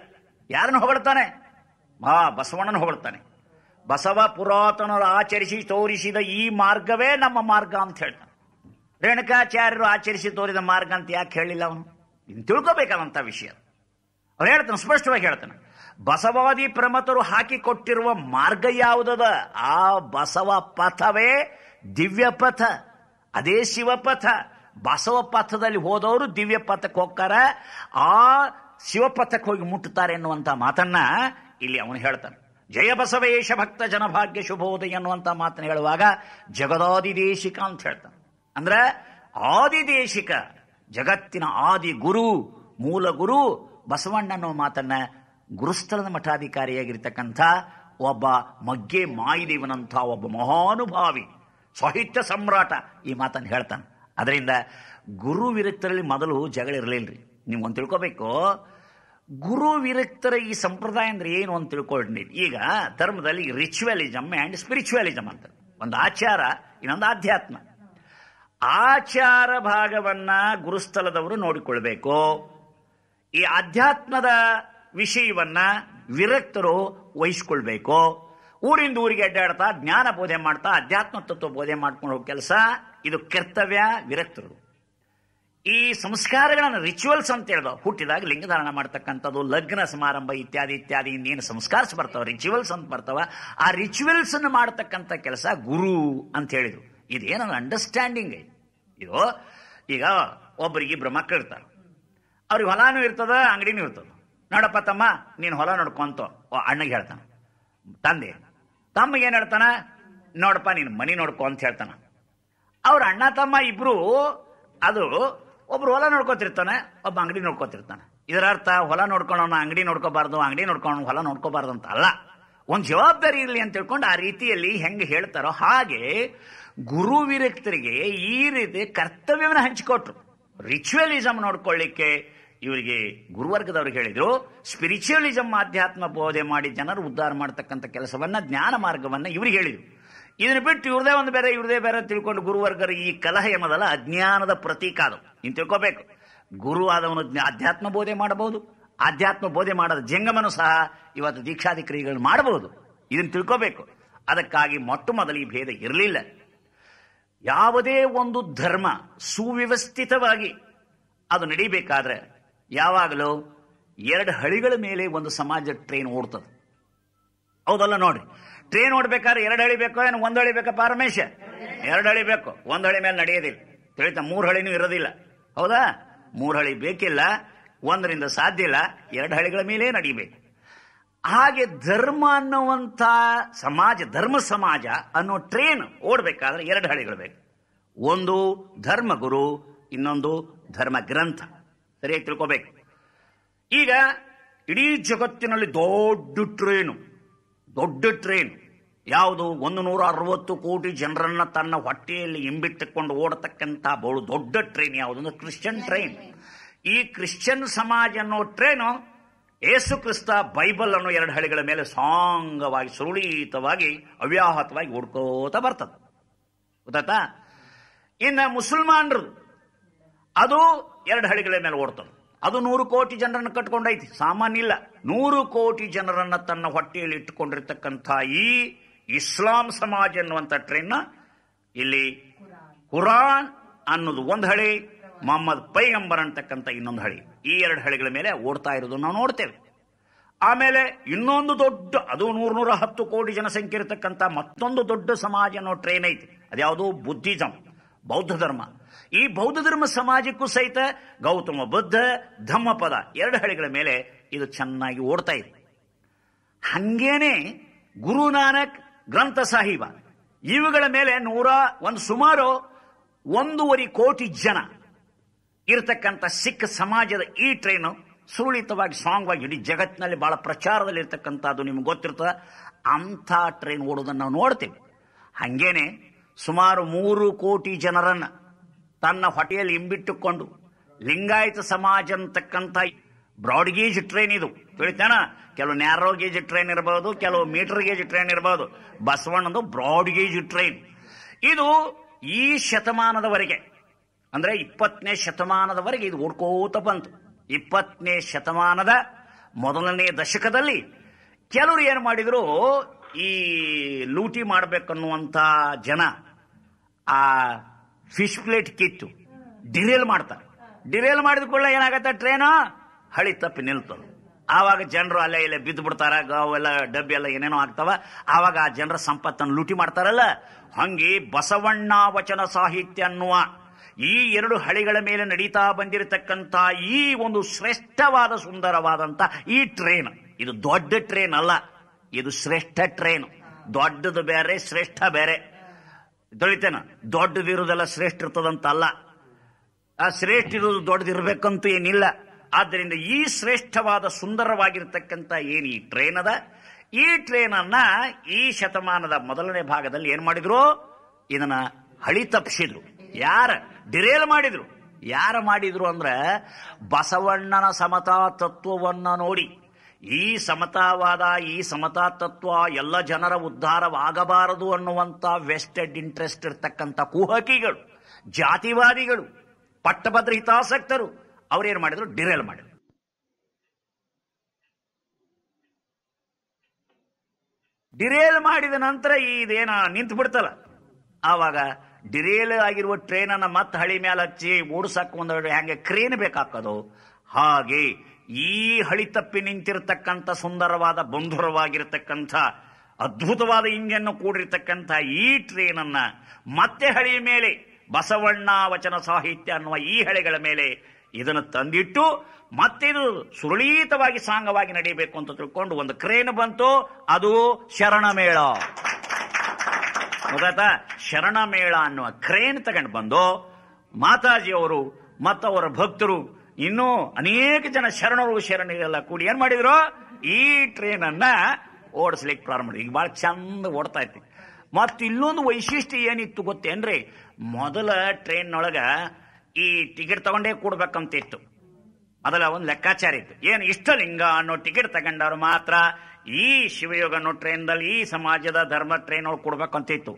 ಯಾರನ್ನು ಹೊಗಳ್ತಾನೆ ಮಹಾ ಬಸವಣ್ಣನ ಹೊಗಳ್ತಾನೆ ಬಸವ ಪುರಾತನರು ಆಚರಿಸಿ ತೋರಿಸಿದ ಈ ಮಾರ್ಗವೇ ನಮ್ಮ ಮಾರ್ಗ ಅಂತ ಹೇಳ್ತಾನೆ ರೇಣುಕಾಚಾರ್ಯರು ಆಚರಿಸಿ ತೋರಿದ ಮಾರ್ಗ ಅಂತ ಯಾಕೆ ಹೇಳಿಲ್ಲ ಅವನು ಇನ್ನು ತಿಳ್ಕೋಬೇಕಾದಂಥ ವಿಷಯ ಅವ್ರು ಹೇಳ್ತಾನೆ ಸ್ಪಷ್ಟವಾಗಿ ಹೇಳ್ತಾನೆ ಬಸವಾದಿ ಪ್ರಮತರು ಹಾಕಿಕೊಟ್ಟಿರುವ ಮಾರ್ಗ ಯಾವುದದ ಆ ಬಸವ ಪಥವೇ ದಿವ್ಯ ಪಥ ಅದೇ ಶಿವಪಥ ಬಸವ ಪಥದಲ್ಲಿ ಹೋದವರು ದಿವ್ಯ ಪಥಕ್ಕೆ ಹೋಗ್ತಾರ ಆ ಶಿವಪಥಕ್ಕೆ ಹೋಗಿ ಮುಟ್ಟುತ್ತಾರೆ ಎನ್ನುವಂತ ಮಾತನ್ನ ಇಲ್ಲಿ ಅವನು ಹೇಳ್ತಾನೆ ಜಯ ಬಸವೇಶ ಭಕ್ತ ಜನಭಾಗ್ಯ ಶುಭೋದಯ ಎನ್ನುವಂಥ ಮಾತನ್ನು ಹೇಳುವಾಗ ಜಗದಾದಿದೇಶಿಕ ಅಂತ ಹೇಳ್ತಾನೆ ಅಂದ್ರೆ ಆದಿದೇಶಿಕ ಜಗತ್ತಿನ ಆದಿ ಗುರು ಮೂಲ ಗುರು ಬಸವಣ್ಣನೋ ಮಾತನ್ನ ಗುರುಸ್ಥಳದ ಮಠಾಧಿಕಾರಿಯಾಗಿರ್ತಕ್ಕಂಥ ಒಬ್ಬ ಮಗ್ಗೆ ಮಾಯಿದೇವನಂಥ ಒಬ್ಬ ಮಹಾನುಭಾವಿ ಸಾಹಿತ್ಯ ಸಮ್ರಾಟ ಈ ಮಾತನ್ನು ಹೇಳ್ತಾನೆ ಅದರಿಂದ ಗುರು ವಿರಕ್ತರಲ್ಲಿ ಮೊದಲು ಜಗಳ ಇರಲಿಲ್ಲ ನೀವು ಒಂದು ತಿಳ್ಕೊಬೇಕು ಗುರು ವಿರಕ್ತರ ಈ ಸಂಪ್ರದಾಯ ಅಂದ್ರೆ ಏನು ಅಂತ ತಿಳ್ಕೊಂಡಿ ಈಗ ಧರ್ಮದಲ್ಲಿ ರಿಚುವಲಿಸಮ್ ಆ್ಯಂಡ್ ಸ್ಪಿರಿಚುವಲಿಸಮ್ ಅಂತ ಒಂದು ಆಚಾರ ಇನ್ನೊಂದು ಆಧ್ಯಾತ್ಮ ಆಚಾರ ಭಾಗವನ್ನ ಗುರುಸ್ಥಲದವರು ನೋಡಿಕೊಳ್ಬೇಕು ಈ ಆಧ್ಯಾತ್ಮದ ವಿಷಯವನ್ನ ವಿರಕ್ತರು ವಹಿಸ್ಕೊಳ್ಬೇಕು ಊರಿಂದ ಊರಿಗೆ ಅಡ್ಡಾಡ್ತಾ ಜ್ಞಾನ ಬೋಧೆ ಮಾಡ್ತಾ ಅಧ್ಯಾತ್ಮ ತತ್ವ ಬೋಧೆ ಮಾಡ್ಕೊಂಡು ಕೆಲಸ ಇದು ಕರ್ತವ್ಯ ವಿರಕ್ತರು ಈ ಸಂಸ್ಕಾರಗಳನ್ನು ರಿಚುವಲ್ಸ್ ಅಂತ ಹೇಳ್ದ ಹುಟ್ಟಿದಾಗ ಲಿಂಗಧಾರಣ ಮಾಡ್ತಕ್ಕಂಥದ್ದು ಲಗ್ನ ಸಮಾರಂಭ ಇತ್ಯಾದಿ ಇತ್ಯಾದಿ ಇನ್ನೇನು ಸಂಸ್ಕಾರಸ್ ಬರ್ತಾವ ರಿಚುವಲ್ಸ್ ಅಂತ ಬರ್ತಾವ ಆ ರಿಚುವಲ್ಸ್ ಅನ್ನು ಮಾಡತಕ್ಕಂಥ ಕೆಲಸ ಗುರು ಅಂತ ಹೇಳಿದ್ರು ಇದೇನ ಅಂಡರ್ಸ್ಟ್ಯಾಂಡಿಂಗ್ ಇದು ಈಗ ಒಬ್ಬರಿಗೆ ಬ್ರಹ್ಮ ಮಕ್ಕಳು ಇರ್ತಾರೆ ಅವ್ರಿಗೆ ಹೊಲಾನು ಇರ್ತದ ಅಂಗಡಿನೂ ಇರ್ತದ ನೋಡಪ್ಪ ತಮ್ಮ ನೀನು ಹೊಲ ನೋಡ್ಕೊಂತ ಅಣ್ಣಗೆ ಹೇಳ್ತಾನ ತಂದೆ ತಮ್ಮಗೆ ಏನು ಹೇಳ್ತಾನ ನೋಡಪ್ಪ ನೀನು ಮನಿ ನೋಡ್ಕೊ ಅಂತ ಹೇಳ್ತಾನ ಅವ್ರ ಅಣ್ಣ ತಮ್ಮ ಇಬ್ರು ಅದು ಒಬ್ರು ಹೊಲ ನೋಡ್ಕೊತಿರ್ತಾನೆ ಒಬ್ಬ ಅಂಗಡಿ ನೋಡ್ಕೋತಿರ್ತಾನೆ ಅರ್ಥ ಹೊಲ ನೋಡ್ಕೊಳೋಣ ಅಂಗಡಿ ನೋಡ್ಕೋಬಾರ್ದು ಅಂಗಡಿ ನೋಡ್ಕೊಂಡು ಹೊಲ ನೋಡ್ಕೋಬಾರ್ದು ಅಂತ ಅಲ್ಲ ಒಂದು ಜವಾಬ್ದಾರಿ ಇರಲಿ ಅಂತ ತಿಳ್ಕೊಂಡು ಆ ರೀತಿಯಲ್ಲಿ ಹೆಂಗೆ ಹೇಳ್ತಾರೋ ಹಾಗೆ ಗುರು ವಿರಕ್ತರಿಗೆ ಈ ರೀತಿ ಕರ್ತವ್ಯವನ್ನು ಹಂಚಿಕೊಟ್ರು ರಿಚುವಲಿಸಮ್ ನೋಡ್ಕೊಳ್ಳಿಕ್ಕೆ ಇವರಿಗೆ ಗುರುವರ್ಗದವರು ಹೇಳಿದರು ಸ್ಪಿರಿಚುವಲಿಸಮ್ ಆಧ್ಯಾತ್ಮ ಬೋಧೆ ಮಾಡಿ ಜನರು ಉದ್ಧಾರ ಮಾಡತಕ್ಕಂಥ ಕೆಲಸವನ್ನ ಜ್ಞಾನ ಮಾರ್ಗವನ್ನ ಇವ್ರಿಗೆ ಹೇಳಿದರು ಇದನ್ನು ಬಿಟ್ಟು ಇವ್ರದೇ ಒಂದು ಬೇರೆ ಇವ್ರದೇ ಬೇರೆ ತಿಳ್ಕೊಂಡು ಗುರುವರ್ಗರ ಈ ಕಲಹ ಎಂಬುದಲ್ಲ ಅಜ್ಞಾನದ ಪ್ರತೀಕ ಅದು ಇನ್ನು ತಿಳ್ಕೋಬೇಕು ಗುರು ಆದವನು ಅಧ್ಯಾತ್ಮ ಬೋಧೆ ಮಾಡಬಹುದು ಆಧ್ಯಾತ್ಮ ಬೋಧೆ ಮಾಡದ ಜಂಗಮನು ಸಹ ಇವತ್ತು ದೀಕ್ಷಾಧಿಕ್ರಿಯೆಗಳು ಮಾಡಬಹುದು ಇದನ್ನು ತಿಳ್ಕೋಬೇಕು ಅದಕ್ಕಾಗಿ ಮೊಟ್ಟ ಮೊದಲು ಈ ಭೇದ ಇರಲಿಲ್ಲ ಯಾವುದೇ ಒಂದು ಧರ್ಮ ಸುವ್ಯವಸ್ಥಿತವಾಗಿ ಅದು ನಡೀಬೇಕಾದ್ರೆ ಯಾವಾಗಲೂ ಎರಡು ಹಳಿಗಳ ಮೇಲೆ ಒಂದು ಸಮಾಜ ಟ್ರೈನ್ ಓಡ್ತದೆ ಹೌದಲ್ಲ ನೋಡ್ರಿ ಟ್ರೈನ್ ಓಡ್ಬೇಕಾದ್ರೆ ಎರಡು ಹಳಿ ಬೇಕೋ ಏನು ಒಂದು ಹಳಿ ಬೇಕಾ ಪರಮೇಶ ಎರಡು ಹಳಿ ಬೇಕು ಒಂದು ಹಳಿ ಮೇಲೆ ನಡೆಯೋದಿಲ್ಲ ತಿಳಿತ ಮೂರು ಹಳಿನೂ ಇರೋದಿಲ್ಲ ಹೌದಾ ಮೂರು ಹಳಿ ಬೇಕಿಲ್ಲ ಒಂದರಿಂದ ಸಾಧ್ಯ ಇಲ್ಲ ಎರಡು ಹಳಿಗಳ ಮೇಲೆ ನಡೀಬೇಕು ಹಾಗೆ ಧರ್ಮ ಅನ್ನುವಂಥ ಸಮಾಜ ಧರ್ಮ ಸಮಾಜ ಅನ್ನೋ ಟ್ರೈನ್ ಓಡಬೇಕಾದ್ರೆ ಎರಡು ಹಳಿಗಳು ಬೇಕು ಒಂದು ಧರ್ಮಗುರು ಇನ್ನೊಂದು ಧರ್ಮ ಗ್ರಂಥ ಸರಿಯಾಗಿ ತಿಳ್ಕೋಬೇಕು ಈಗ ಇಡೀ ಜಗತ್ತಿನಲ್ಲಿ ದೊಡ್ಡ ಟ್ರೈನು ದೊಡ್ಡ ಟ್ರೈನ್ ಯಾವುದು ಒಂದು ನೂರ ಅರವತ್ತು ಕೋಟಿ ಜನರನ್ನ ತನ್ನ ಹೊಟ್ಟೆಯಲ್ಲಿ ಹಿಂಬಿಟ್ಟುಕೊಂಡು ಓಡತಕ್ಕಂತಹ ಬಹಳ ದೊಡ್ಡ ಟ್ರೈನ್ ಯಾವುದು ಅಂದ್ರೆ ಕ್ರಿಶ್ಚಿಯನ್ ಟ್ರೈನ್ ಈ ಕ್ರಿಶ್ಚಿಯನ್ ಸಮಾಜ ಅನ್ನೋ ಟ್ರೈನು ಯೇಸು ಕ್ರಿಸ್ತ ಬೈಬಲ್ ಅನ್ನೋ ಎರಡು ಹಳಿಗಳ ಮೇಲೆ ಸಾಂಗವಾಗಿ ಸುರುಳಿತವಾಗಿ ಅವ್ಯಾಹತವಾಗಿ ಓಡ್ಕೋತ ಬರ್ತದೆ ಗೊತ್ತಾಯ್ತಾ ಇನ್ನು ಮುಸಲ್ಮಾನರು ಅದು ಎರಡು ಹಳಿಗಳ ಮೇಲೆ ಓಡ್ತದೆ ಅದು ನೂರು ಕೋಟಿ ಜನರನ್ನು ಕಟ್ಕೊಂಡೈತಿ ಸಾಮಾನ್ಯ ಇಲ್ಲ ನೂರು ಕೋಟಿ ಜನರನ್ನ ತನ್ನ ಹೊಟ್ಟೆಯಲ್ಲಿ ಇಟ್ಟುಕೊಂಡಿರ್ತಕ್ಕಂಥ ಈ ಇಸ್ಲಾಂ ಸಮಾಜ ಅನ್ನುವಂಥ ಟ್ರೈನ್ನ ಇಲ್ಲಿ ಕುರಾನ್ ಅನ್ನೋದು ಒಂದು ಹಳಿ ಮೊಹಮ್ಮದ್ ಪೈಗಂಬರ್ ಅಂತಕ್ಕಂಥ ಇನ್ನೊಂದು ಹಳಿ ಈ ಎರಡು ಹಳಿಗಳ ಮೇಲೆ ಓಡ್ತಾ ಇರೋದು ನಾವು ನೋಡ್ತೇವೆ ಆಮೇಲೆ ಇನ್ನೊಂದು ದೊಡ್ಡ ಅದು ನೂರು ನೂರ ಹತ್ತು ಕೋಟಿ ಜನಸಂಖ್ಯೆ ಇರತಕ್ಕಂಥ ಮತ್ತೊಂದು ದೊಡ್ಡ ಸಮಾಜ ಅನ್ನೋ ಟ್ರೈನ್ ಐತಿ ಅದ್ಯಾವುದು ಬುದ್ಧಿಸಂ ಬೌದ್ಧ ಧರ್ಮ ಈ ಬೌದ್ಧ ಧರ್ಮ ಸಮಾಜಕ್ಕೂ ಸಹಿತ ಗೌತಮ ಬುದ್ಧ ಧಮ್ಮಪದ ಎರಡು ಹಳಿಗಳ ಮೇಲೆ ಇದು ಚೆನ್ನಾಗಿ ಓಡ್ತಾ ಇದೆ ಹಂಗೇನೆ ಗುರುನಾನಕ್ ಗ್ರಂಥ ಸಾಹಿಬ ಇವುಗಳ ಮೇಲೆ ನೂರ ಒಂದು ಸುಮಾರು ಒಂದೂವರೆ ಕೋಟಿ ಜನ ಇರತಕ್ಕಂಥ ಸಿಖ್ ಸಮಾಜದ ಈ ಟ್ರೈನು ಸುರುಳಿತವಾಗಿ ಸಾಂಗ್ವಾಗಿ ಇಡೀ ಜಗತ್ತಿನಲ್ಲಿ ಬಹಳ ಪ್ರಚಾರದಲ್ಲಿ ಅದು ನಿಮ್ಗೆ ಗೊತ್ತಿರ್ತದೆ ಅಂಥ ಟ್ರೈನ್ ಓಡೋದನ್ನು ನಾವು ನೋಡ್ತೇವೆ ಹಂಗೇನೆ ಸುಮಾರು ಮೂರು ಕೋಟಿ ಜನರನ್ನು ತನ್ನ ಹೊಟ್ಟೆಯಲ್ಲಿ ಇಂಬಿಟ್ಟುಕೊಂಡು ಲಿಂಗಾಯತ ಸಮಾಜ ಅಂತಕ್ಕಂಥ ಬ್ರಾಡ್ಗೇಜ್ ಟ್ರೈನ್ ಇದು ತಿಳಿತಾನ ಕೆಲವು ನ್ಯಾರೋ ಗೇಜ್ ಟ್ರೈನ್ ಇರಬಹುದು ಕೆಲವು ಮೀಟರ್ ಗೇಜ್ ಟ್ರೈನ್ ಇರಬಹುದು ಬಸವಣ್ಣದು ಬ್ರಾಡ್ ಗೇಜ್ ಟ್ರೈನ್ ಇದು ಈ ಶತಮಾನದವರೆಗೆ ಅಂದರೆ ಇಪ್ಪತ್ತನೇ ಶತಮಾನದವರೆಗೆ ಇದು ಓಡ್ಕೋತ ಬಂತು ಇಪ್ಪತ್ತನೇ ಶತಮಾನದ ಮೊದಲನೇ ದಶಕದಲ್ಲಿ ಕೆಲವರು ಏನು ಮಾಡಿದರು ಈ ಲೂಟಿ ಮಾಡಬೇಕನ್ನುವಂಥ ಜನ ಆ ಫಿಶ್ ಪ್ಲೇಟ್ ಕಿತ್ತು ಡಿರೇಲ್ ಮಾಡ್ತಾರೆ ಡಿರೇಲ್ ಮಾಡಿದ ಕೂಡ ಏನಾಗತ್ತೆ ಟ್ರೈನ್ ಹಳಿ ತಪ್ಪಿ ನಿಲ್ತದೆ ಆವಾಗ ಜನರು ಅಲ್ಲೇ ಇಲ್ಲೇ ಬಿದ್ದು ಬಿಡ್ತಾರ ಗಾವೆಲ್ಲ ಡಬ್ಬಿ ಎಲ್ಲ ಏನೇನೋ ಆಗ್ತಾವ ಆವಾಗ ಆ ಜನರ ಸಂಪತ್ತನ್ನು ಲೂಟಿ ಮಾಡ್ತಾರಲ್ಲ ಹಂಗೆ ಬಸವಣ್ಣ ವಚನ ಸಾಹಿತ್ಯ ಅನ್ನುವ ಈ ಎರಡು ಹಳಿಗಳ ಮೇಲೆ ನಡೀತಾ ಬಂದಿರತಕ್ಕಂಥ ಈ ಒಂದು ಶ್ರೇಷ್ಠವಾದ ಸುಂದರವಾದಂಥ ಈ ಟ್ರೈನ್ ಇದು ದೊಡ್ಡ ಟ್ರೈನ್ ಅಲ್ಲ ಇದು ಶ್ರೇಷ್ಠ ಟ್ರೈನ್ ದೊಡ್ಡದು ಬೇರೆ ಶ್ರೇಷ್ಠ ಬೇರೆ ದೊಳಿತೇನ ದೊಡ್ಡದಿರುವುದೆಲ್ಲ ಶ್ರೇಷ್ಠ ಇರ್ತದಂತ ಅಲ್ಲ ಆ ಶ್ರೇಷ್ಠ ಇರುವುದು ದೊಡ್ಡದಿರಬೇಕಂತೂ ಏನಿಲ್ಲ ಆದ್ದರಿಂದ ಈ ಶ್ರೇಷ್ಠವಾದ ಸುಂದರವಾಗಿರ್ತಕ್ಕಂಥ ಏನು ಈ ಟ್ರೈನ್ ಅದ ಈ ಟ್ರೈನನ್ನ ಈ ಶತಮಾನದ ಮೊದಲನೇ ಭಾಗದಲ್ಲಿ ಏನ್ ಮಾಡಿದ್ರು ಇದನ್ನ ಹಳಿ ತಪ್ಪಿಸಿದ್ರು ಯಾರ ಡಿರೇಲ್ ಮಾಡಿದ್ರು ಯಾರ ಮಾಡಿದ್ರು ಅಂದ್ರೆ ಬಸವಣ್ಣನ ಸಮತಾ ತತ್ವವನ್ನ ನೋಡಿ ಈ ಸಮತಾವಾದ ಈ ಸಮತಾ ತತ್ವ ಎಲ್ಲ ಜನರ ಉದ್ಧಾರವಾಗಬಾರದು ಅನ್ನುವಂಥ ವೆಸ್ಟೆಡ್ ಇಂಟ್ರೆಸ್ಟ್ ಇರ್ತಕ್ಕಂಥ ಕುಹಕಿಗಳು ಜಾತಿವಾದಿಗಳು ಪಟ್ಟಭದ್ರ ಹಿತಾಸಕ್ತರು ಏನು ಮಾಡಿದ್ರು ಡಿರೇಲ್ ಮಾಡಿದ್ರು ಡಿರೇಲ್ ಮಾಡಿದ ನಂತರ ಇದೇನ ನಿಂತು ಬಿಡ್ತಲ್ಲ ಆವಾಗ ಡಿರೇಲ್ ಆಗಿರುವ ಟ್ರೈನನ್ನು ಮತ್ತೆ ಹಳಿ ಮೇಲೆ ಹಚ್ಚಿ ಓಡಿಸಕ್ಕೆ ಒಂದು ಹೆಂಗೆ ಕ್ರೇನ್ ಬೇಕಾಗ್ತದೋ ಹಾಗೆ ಈ ಹಳಿ ತಪ್ಪಿ ನಿಂತಿರತಕ್ಕಂಥ ಸುಂದರವಾದ ಬಂಧುರವಾಗಿರತಕ್ಕಂಥ ಅದ್ಭುತವಾದ ಇಂಜನ್ನು ಕೂಡಿರ್ತಕ್ಕಂಥ ಈ ಟ್ರೇನನ್ನು ಮತ್ತೆ ಹಳಿ ಮೇಲೆ ಬಸವಣ್ಣ ವಚನ ಸಾಹಿತ್ಯ ಅನ್ನುವ ಈ ಹಳಿಗಳ ಮೇಲೆ ಇದನ್ನು ತಂದಿಟ್ಟು ಮತ್ತೆ ಇದು ಸುರಳೀತವಾಗಿ ಸಾಂಗವಾಗಿ ನಡೆಯಬೇಕು ಅಂತ ತಿಳ್ಕೊಂಡು ಒಂದು ಕ್ರೇನ್ ಬಂತು ಅದು ಶರಣಮೇಳ ಗೊತ್ತಾಯ್ತಾ ಶರಣಮೇಳ ಅನ್ನುವ ಕ್ರೇನ್ ತಗೊಂಡು ಬಂದು ಮಾತಾಜಿಯವರು ಮತ್ತವರ ಭಕ್ತರು ಇನ್ನೂ ಅನೇಕ ಜನ ಶರಣರು ಶರಣಿಗಳೆಲ್ಲ ಕೂಡಿ ಏನ್ ಮಾಡಿದ್ರು ಈ ಟ್ರೈನ್ ಅನ್ನ ಓಡಿಸ್ಲಿಕ್ಕೆ ಪ್ರಾರಂಭ ಮಾಡಿದ್ರಿ ಈಗ ಬಹಳ ಚಂದ ಓಡ್ತಾ ಇತ್ತು ಮತ್ತ ಇನ್ನೊಂದು ವೈಶಿಷ್ಟ್ಯ ಏನಿತ್ತು ಗೊತ್ತೇನ್ರಿ ಮೊದಲ ಟ್ರೈನ್ನೊಳಗ ಈ ಟಿಕೆಟ್ ತಗೊಂಡೇ ಕೂಡ್ಬೇಕಂತ ಇತ್ತು ಮೊದಲ ಒಂದು ಲೆಕ್ಕಾಚಾರ ಇತ್ತು ಏನು ಲಿಂಗ ಅನ್ನೋ ಟಿಕೆಟ್ ತಗೊಂಡವ್ರು ಮಾತ್ರ ಈ ಶಿವಯೋಗ ಅನ್ನೋ ಟ್ರೈನ್ದಲ್ಲಿ ಈ ಸಮಾಜದ ಧರ್ಮ ಟ್ರೈನ್ ಒಳಗೆ ಕೊಡ್ಬೇಕಂತ ಇತ್ತು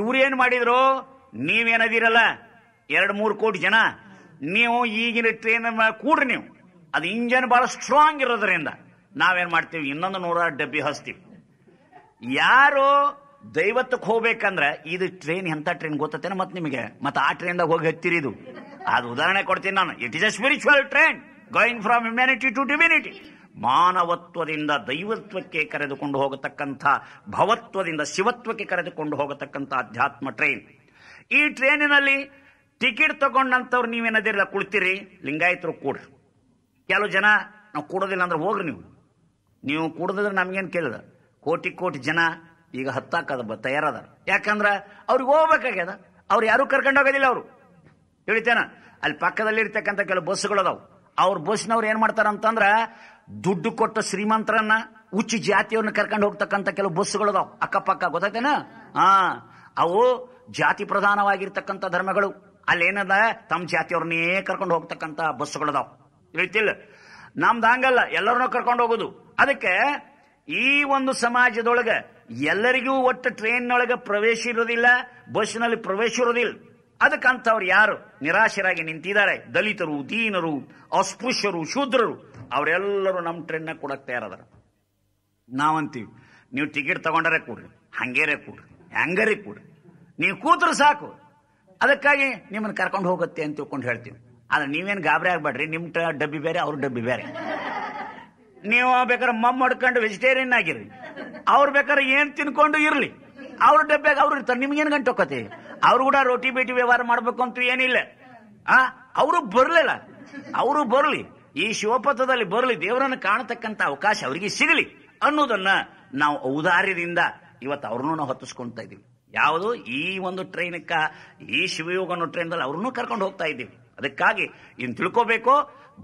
ಇವ್ರು ಏನು ಮಾಡಿದ್ರು ನೀವೇನದಿರಲ್ಲ ಎರಡು ಮೂರು ಕೋಟಿ ಜನ ನೀವು ಈಗಿನ ಟ್ರೈನ್ ಕೂಡ್ರಿ ನೀವು ಅದು ಇಂಜನ್ ಬಹಳ ಸ್ಟ್ರಾಂಗ್ ಇರೋದ್ರಿಂದ ನಾವೇನ್ ಮಾಡ್ತೀವಿ ಇನ್ನೊಂದು ನೂರಾರು ಡಬ್ಬಿ ಹಸ್ತೀವಿ ಯಾರು ದೈವತ್ತಕ್ಕೆ ಹೋಗ್ಬೇಕಂದ್ರೆ ಇದು ಟ್ರೈನ್ ಎಂತ ಟ್ರೈನ್ ಗೊತ್ತೇನೆ ಮತ್ತೆ ನಿಮಗೆ ಮತ್ತೆ ಆ ಟ್ರೈನ್ದಾಗ ಹೋಗಿ ಹತ್ತಿರಿ ಇದು ಅದು ಉದಾಹರಣೆ ಕೊಡ್ತೀನಿ ನಾನು it is a spiritual train going from humanity to divinity ಮಾನವತ್ವದಿಂದ ದೈವತ್ವಕ್ಕೆ ಕರೆದುಕೊಂಡು ಹೋಗತಕ್ಕಂಥ ಭವತ್ವದಿಂದ ಶಿವತ್ವಕ್ಕೆ ಕರೆದುಕೊಂಡು ಹೋಗತಕ್ಕಂಥ ಅಧ್ಯಾತ್ಮ ಟ್ರೈನ್ ಈ ಟ್ರೈನಿನಲ್ಲಿ ಟಿಕೆಟ್ ತಗೊಂಡಂತವ್ರು ನೀವೇನದಿರಲ್ಲ ಕುಳಿತೀರಿ ಲಿಂಗಾಯತರು ಕೂಡ ಕೆಲವು ಜನ ನಾವು ಕೂಡೋದಿಲ್ಲ ಅಂದ್ರೆ ಹೋಗ್ರಿ ನೀವು ನೀವು ಕೂಡದಿದ್ರೆ ನಮ್ಗೇನು ಕೇಳಿದ ಕೋಟಿ ಕೋಟಿ ಜನ ಈಗ ಹತ್ತಾಕದ ತಯಾರದ ಯಾಕಂದ್ರೆ ಅವ್ರಿಗೆ ಹೋಗ್ಬೇಕಾಗ್ಯದ ಅವ್ರು ಯಾರು ಕರ್ಕೊಂಡು ಹೋಗೋದಿಲ್ಲ ಅವರು ಹೇಳ್ತೇನ ಅಲ್ಲಿ ಪಕ್ಕದಲ್ಲಿ ಇರ್ತಕ್ಕಂಥ ಕೆಲವು ಬಸ್ಗಳು ಅದಾವು ಅವ್ರ ಬಸ್ನವ್ರು ಏನು ಅಂತಂದ್ರ ದುಡ್ಡು ಕೊಟ್ಟ ಶ್ರೀಮಂತರನ್ನ ಉಚ್ಚ ಜಾತಿಯವ್ರನ್ನ ಕರ್ಕೊಂಡು ಹೋಗ್ತಕ್ಕಂಥ ಕೆಲವು ಬಸ್ಗಳು ಅದಾವ ಅಕ್ಕಪಕ್ಕ ಗೊತ್ತಾಯ್ತೇನ ಹಾ ಅವು ಜಾತಿ ಪ್ರಧಾನವಾಗಿರ್ತಕ್ಕಂಥ ಧರ್ಮಗಳು ಅಲ್ಲೇನದ ತಮ್ಮ ಜಾತಿಯವ್ರನ್ನೇ ಕರ್ಕೊಂಡು ಹೋಗ್ತಕ್ಕಂಥ ಬಸ್ಸುಗಳದಾವ್ ಇಲ್ಲ ನಮ್ದು ಹಂಗಲ್ಲ ಎಲ್ಲರನ್ನೂ ಕರ್ಕೊಂಡು ಹೋಗೋದು ಅದಕ್ಕೆ ಈ ಒಂದು ಸಮಾಜದೊಳಗೆ ಎಲ್ಲರಿಗೂ ಒಟ್ಟು ಟ್ರೈನ್ನೊಳಗೆ ಪ್ರವೇಶ ಇರೋದಿಲ್ಲ ಬಸ್ಸಿನಲ್ಲಿ ಪ್ರವೇಶ ಇರೋದಿಲ್ಲ ಅವ್ರು ಯಾರು ನಿರಾಶರಾಗಿ ನಿಂತಿದ್ದಾರೆ ದಲಿತರು ದೀನರು ಅಸ್ಪೃಶ್ಯರು ಶೂದ್ರರು ಅವರೆಲ್ಲರೂ ನಮ್ಮ ಟ್ರೈನ್ನ ಕೊಡಕ್ಕೆ ತಯಾರದಾರ ನಾವಂತೀವಿ ನೀವು ಟಿಕೆಟ್ ತಗೊಂಡರೆ ಕೊಡ್ರಿ ಹಂಗೇರೆ ಕೊಡ್ರಿ ಹ್ಯಾಂಗರಿ ಕೂಡ್ರಿ ನೀವು ಕೂತ್ರೆ ಸಾಕು ಅದಕ್ಕಾಗಿ ನಿಮ್ಮನ್ನು ಕರ್ಕೊಂಡು ಹೋಗುತ್ತೆ ಅಂತ ತಿಳ್ಕೊಂಡು ಹೇಳ್ತೀವಿ ಆದ್ರೆ ನೀವೇನು ಗಾಬರಿ ಆಗ್ಬೇಡ್ರಿ ನಿಮ್ಮ ಡಬ್ಬಿ ಬೇರೆ ಅವ್ರ ಡಬ್ಬಿ ಬೇರೆ ನೀವು ಬೇಕಾದ್ರೆ ಮಮ್ಮ ಹೊಡ್ಕೊಂಡು ವೆಜಿಟೇರಿಯನ್ ಆಗಿರಿ ಅವ್ರು ಬೇಕಾದ್ರೆ ಏನು ತಿನ್ಕೊಂಡು ಇರ್ಲಿ ಅವ್ರ ಡಬ್ಬಿಯಾಗ ಅವ್ರು ಇರ್ತಾರೆ ನಿಮ್ಗೇನು ಗಂಟೆ ಹೋಗತಿ ಅವ್ರು ಕೂಡ ರೋಟಿ ಬೇಟಿ ವ್ಯವಹಾರ ಮಾಡ್ಬೇಕು ಅಂತ ಏನಿಲ್ಲ ಆ ಅವರು ಬರಲಿಲ್ಲ ಅವರು ಬರಲಿ ಈ ಶಿವಪಥದಲ್ಲಿ ಬರಲಿ ದೇವರನ್ನು ಕಾಣತಕ್ಕಂತ ಅವಕಾಶ ಅವರಿಗೆ ಸಿಗಲಿ ಅನ್ನೋದನ್ನ ನಾವು ಔದಾರ್ಯದಿಂದ ಇವತ್ತು ಅವ್ರನ್ನೂ ನಾವು ಇದೀವಿ ಯಾವುದು ಈ ಒಂದು ಟ್ರೈನ್ಕ ಈ ಶಿವಯೋಗ ಶಿವಯೋಗನ ಟ್ರೈನ್ದಲ್ಲಿ ಅವ್ರನ್ನೂ ಕರ್ಕೊಂಡು ಹೋಗ್ತಾ ಇದ್ದೀವಿ ಅದಕ್ಕಾಗಿ ಇನ್ನು ತಿಳ್ಕೋಬೇಕು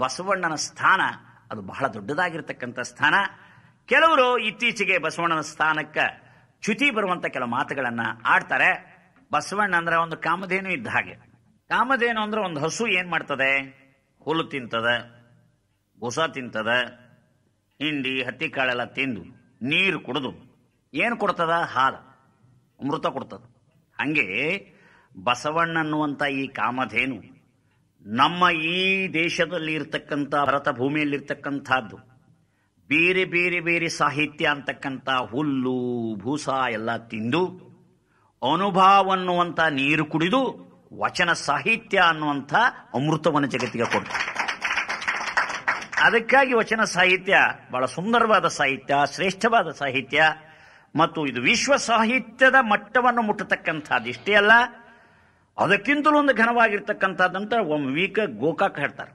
ಬಸವಣ್ಣನ ಸ್ಥಾನ ಅದು ಬಹಳ ದೊಡ್ಡದಾಗಿರ್ತಕ್ಕಂಥ ಸ್ಥಾನ ಕೆಲವರು ಇತ್ತೀಚೆಗೆ ಬಸವಣ್ಣನ ಸ್ಥಾನಕ್ಕೆ ಚ್ಯುತಿ ಬರುವಂಥ ಕೆಲವು ಮಾತುಗಳನ್ನು ಆಡ್ತಾರೆ ಬಸವಣ್ಣ ಅಂದ್ರೆ ಒಂದು ಕಾಮಧೇನು ಇದ್ದ ಹಾಗೆ ಕಾಮಧೇನು ಅಂದ್ರೆ ಒಂದು ಹಸು ಏನು ಮಾಡ್ತದೆ ಹುಲ್ಲು ತಿಂತದ ಹೊಸ ತಿಂತದ ಹಿಂಡಿ ಹತ್ತಿ ಕಾಳೆಲ್ಲ ತಿಂದು ನೀರು ಕುಡಿದು ಏನು ಕೊಡ್ತದ ಹಾಲು ಅಮೃತ ಕೊಡ್ತದೆ ಹಂಗೆ ಬಸವಣ್ಣ ಅನ್ನುವಂಥ ಈ ಕಾಮಧೇನು ನಮ್ಮ ಈ ದೇಶದಲ್ಲಿ ಇರ್ತಕ್ಕಂಥ ಭರತ ಭೂಮಿಯಲ್ಲಿರ್ತಕ್ಕಂಥದ್ದು ಬೇರೆ ಬೇರೆ ಬೇರೆ ಸಾಹಿತ್ಯ ಅಂತಕ್ಕಂಥ ಹುಲ್ಲು ಭೂಸ ಎಲ್ಲ ತಿಂದು ಅನುಭವ ಅನ್ನುವಂಥ ನೀರು ಕುಡಿದು ವಚನ ಸಾಹಿತ್ಯ ಅನ್ನುವಂಥ ಅಮೃತವನ್ನು ಜಗತ್ತಿಗೆ ಕೊಡ್ತಾರೆ ಅದಕ್ಕಾಗಿ ವಚನ ಸಾಹಿತ್ಯ ಬಹಳ ಸುಂದರವಾದ ಸಾಹಿತ್ಯ ಶ್ರೇಷ್ಠವಾದ ಸಾಹಿತ್ಯ ಮತ್ತು ಇದು ವಿಶ್ವ ಸಾಹಿತ್ಯದ ಮಟ್ಟವನ್ನು ಮುಟ್ಟತಕ್ಕಂಥದ್ದು ಇಷ್ಟೇ ಅಲ್ಲ ಅದಕ್ಕಿಂತಲೂ ಒಂದು ಘನವಾಗಿರ್ತಕ್ಕಂಥದ್ದಂತ ಒಮ್ಮೆ ವೀಕ ಗೋಕಾಕ್ ಹೇಳ್ತಾರೆ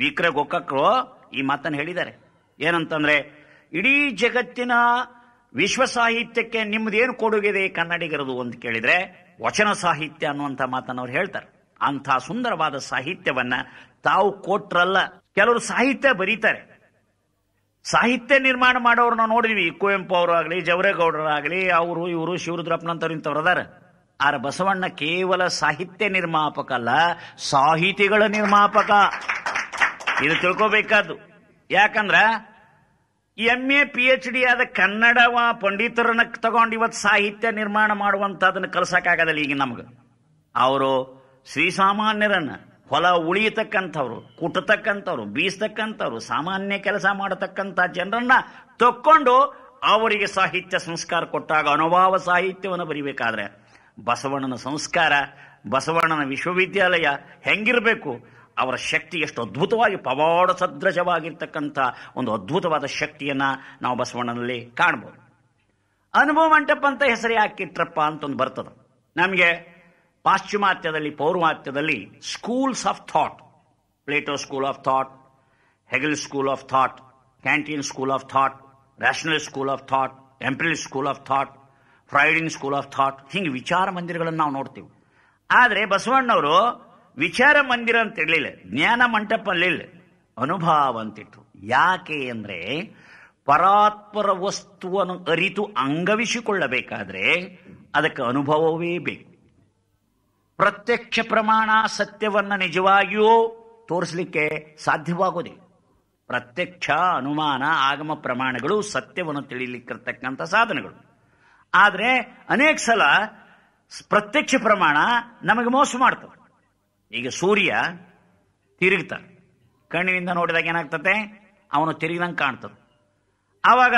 ವೀಕ್ರ ಗೋಕಾಕ್ರು ಈ ಮಾತನ್ನು ಹೇಳಿದ್ದಾರೆ ಏನಂತಂದ್ರೆ ಇಡೀ ಜಗತ್ತಿನ ವಿಶ್ವ ಸಾಹಿತ್ಯಕ್ಕೆ ನಿಮ್ಮದೇನು ಇದೆ ಕನ್ನಡಿಗರದು ಅಂತ ಕೇಳಿದ್ರೆ ವಚನ ಸಾಹಿತ್ಯ ಅನ್ನುವಂಥ ಮಾತನ್ನು ಅವ್ರು ಹೇಳ್ತಾರೆ ಅಂಥ ಸುಂದರವಾದ ಸಾಹಿತ್ಯವನ್ನ ತಾವು ಕೊಟ್ರಲ್ಲ ಕೆಲವರು ಸಾಹಿತ್ಯ ಬರೀತಾರೆ ಸಾಹಿತ್ಯ ನಿರ್ಮಾಣ ನಾವು ನೋಡಿದ್ವಿ ಕುವೆಂಪು ಅವರು ಆಗಲಿ ಜವರೇಗೌಡರಾಗಲಿ ಅವರು ಇವರು ಶಿವರುದ್ರಪ್ಪನಂತವ್ರು ಅದಾರ ಆರ ಬಸವಣ್ಣ ಕೇವಲ ಸಾಹಿತ್ಯ ನಿರ್ಮಾಪಕ ಅಲ್ಲ ಸಾಹಿತಿಗಳ ನಿರ್ಮಾಪಕ ಇದು ತಿಳ್ಕೋಬೇಕಾದ್ದು ಯಾಕಂದ್ರ M A P H D ಆದ ಕನ್ನಡವ ಪಂಡಿತರನ್ನ ತಗೊಂಡು ಇವತ್ತು ಸಾಹಿತ್ಯ ನಿರ್ಮಾಣ ಮಾಡುವಂತ ಅದನ್ನ ಕಲ್ಸಕ್ಕಾಗದಲ್ಲ ಈಗ ನಮ್ಗೆ ಅವರು ಶ್ರೀಸಾಮಾನ್ಯರನ್ನ ಹೊಲ ಉಳಿಯತಕ್ಕಂಥವ್ರು ಕುಟತಕ್ಕಂಥವ್ರು ಬೀಸತಕ್ಕಂಥವ್ರು ಸಾಮಾನ್ಯ ಕೆಲಸ ಮಾಡತಕ್ಕಂಥ ಜನರನ್ನ ತಕ್ಕೊಂಡು ಅವರಿಗೆ ಸಾಹಿತ್ಯ ಸಂಸ್ಕಾರ ಕೊಟ್ಟಾಗ ಅನುಭಾವ ಸಾಹಿತ್ಯವನ್ನು ಬರೀಬೇಕಾದ್ರೆ ಬಸವಣ್ಣನ ಸಂಸ್ಕಾರ ಬಸವಣ್ಣನ ವಿಶ್ವವಿದ್ಯಾಲಯ ಹೆಂಗಿರಬೇಕು ಅವರ ಶಕ್ತಿ ಎಷ್ಟು ಅದ್ಭುತವಾಗಿ ಪವಾಡ ಸದೃಶವಾಗಿರ್ತಕ್ಕಂಥ ಒಂದು ಅದ್ಭುತವಾದ ಶಕ್ತಿಯನ್ನು ನಾವು ಬಸವಣ್ಣನಲ್ಲಿ ಕಾಣ್ಬೋದು ಅನುಭವ ಮಂಟಪ ಅಂತ ಹೆಸರು ಯಾಕಿಟ್ರಪ್ಪ ಅಂತ ಒಂದು ಬರ್ತದೆ ನಮಗೆ ಪಾಶ್ಚಿಮಾತ್ಯದಲ್ಲಿ ಪೌರ್ವಾತ್ಯದಲ್ಲಿ schools of thought Plato school of thought Hegel school of thought Kantian school of thought rational school of thought empirical school of thought Freudian school of thought ಹಿಂಗೆ ವಿಚಾರ ಮಂದಿರಗಳನ್ನು ನಾವು ನೋಡ್ತೀವಿ ಆದರೆ ಬಸವಣ್ಣವರು ವಿಚಾರ ಮಂದಿರ ಅಂತ ಇರಲಿಲ್ಲ ಜ್ಞಾನ ಮಂಟಪ ಅಲ್ಲಿಲ್ಲ ಅನುಭವ ಅಂತಿತ್ತು ಯಾಕೆ ಅಂದರೆ ಪರಾತ್ಪರ ವಸ್ತುವನ್ನು ಅರಿತು ಅಂಗವಿಸಿಕೊಳ್ಳಬೇಕಾದ್ರೆ ಅದಕ್ಕೆ ಅನುಭವವೇ ಬೇಕು ಪ್ರತ್ಯಕ್ಷ ಪ್ರಮಾಣ ಸತ್ಯವನ್ನು ನಿಜವಾಗಿಯೂ ತೋರಿಸಲಿಕ್ಕೆ ಸಾಧ್ಯವಾಗೋದಿಲ್ಲ ಪ್ರತ್ಯಕ್ಷ ಅನುಮಾನ ಆಗಮ ಪ್ರಮಾಣಗಳು ಸತ್ಯವನ್ನು ತಿಳಿಯಲಿಕ್ಕಿರ್ತಕ್ಕಂಥ ಸಾಧನಗಳು ಆದರೆ ಅನೇಕ ಸಲ ಪ್ರತ್ಯಕ್ಷ ಪ್ರಮಾಣ ನಮಗೆ ಮೋಸ ಮಾಡ್ತವೆ ಈಗ ಸೂರ್ಯ ತಿರುಗ್ತಾನೆ ಕಣ್ಣಿನಿಂದ ನೋಡಿದಾಗ ಏನಾಗ್ತತೆ ಅವನು ತಿರುಗಿದಂಗೆ ಕಾಣ್ತದೆ ಆವಾಗ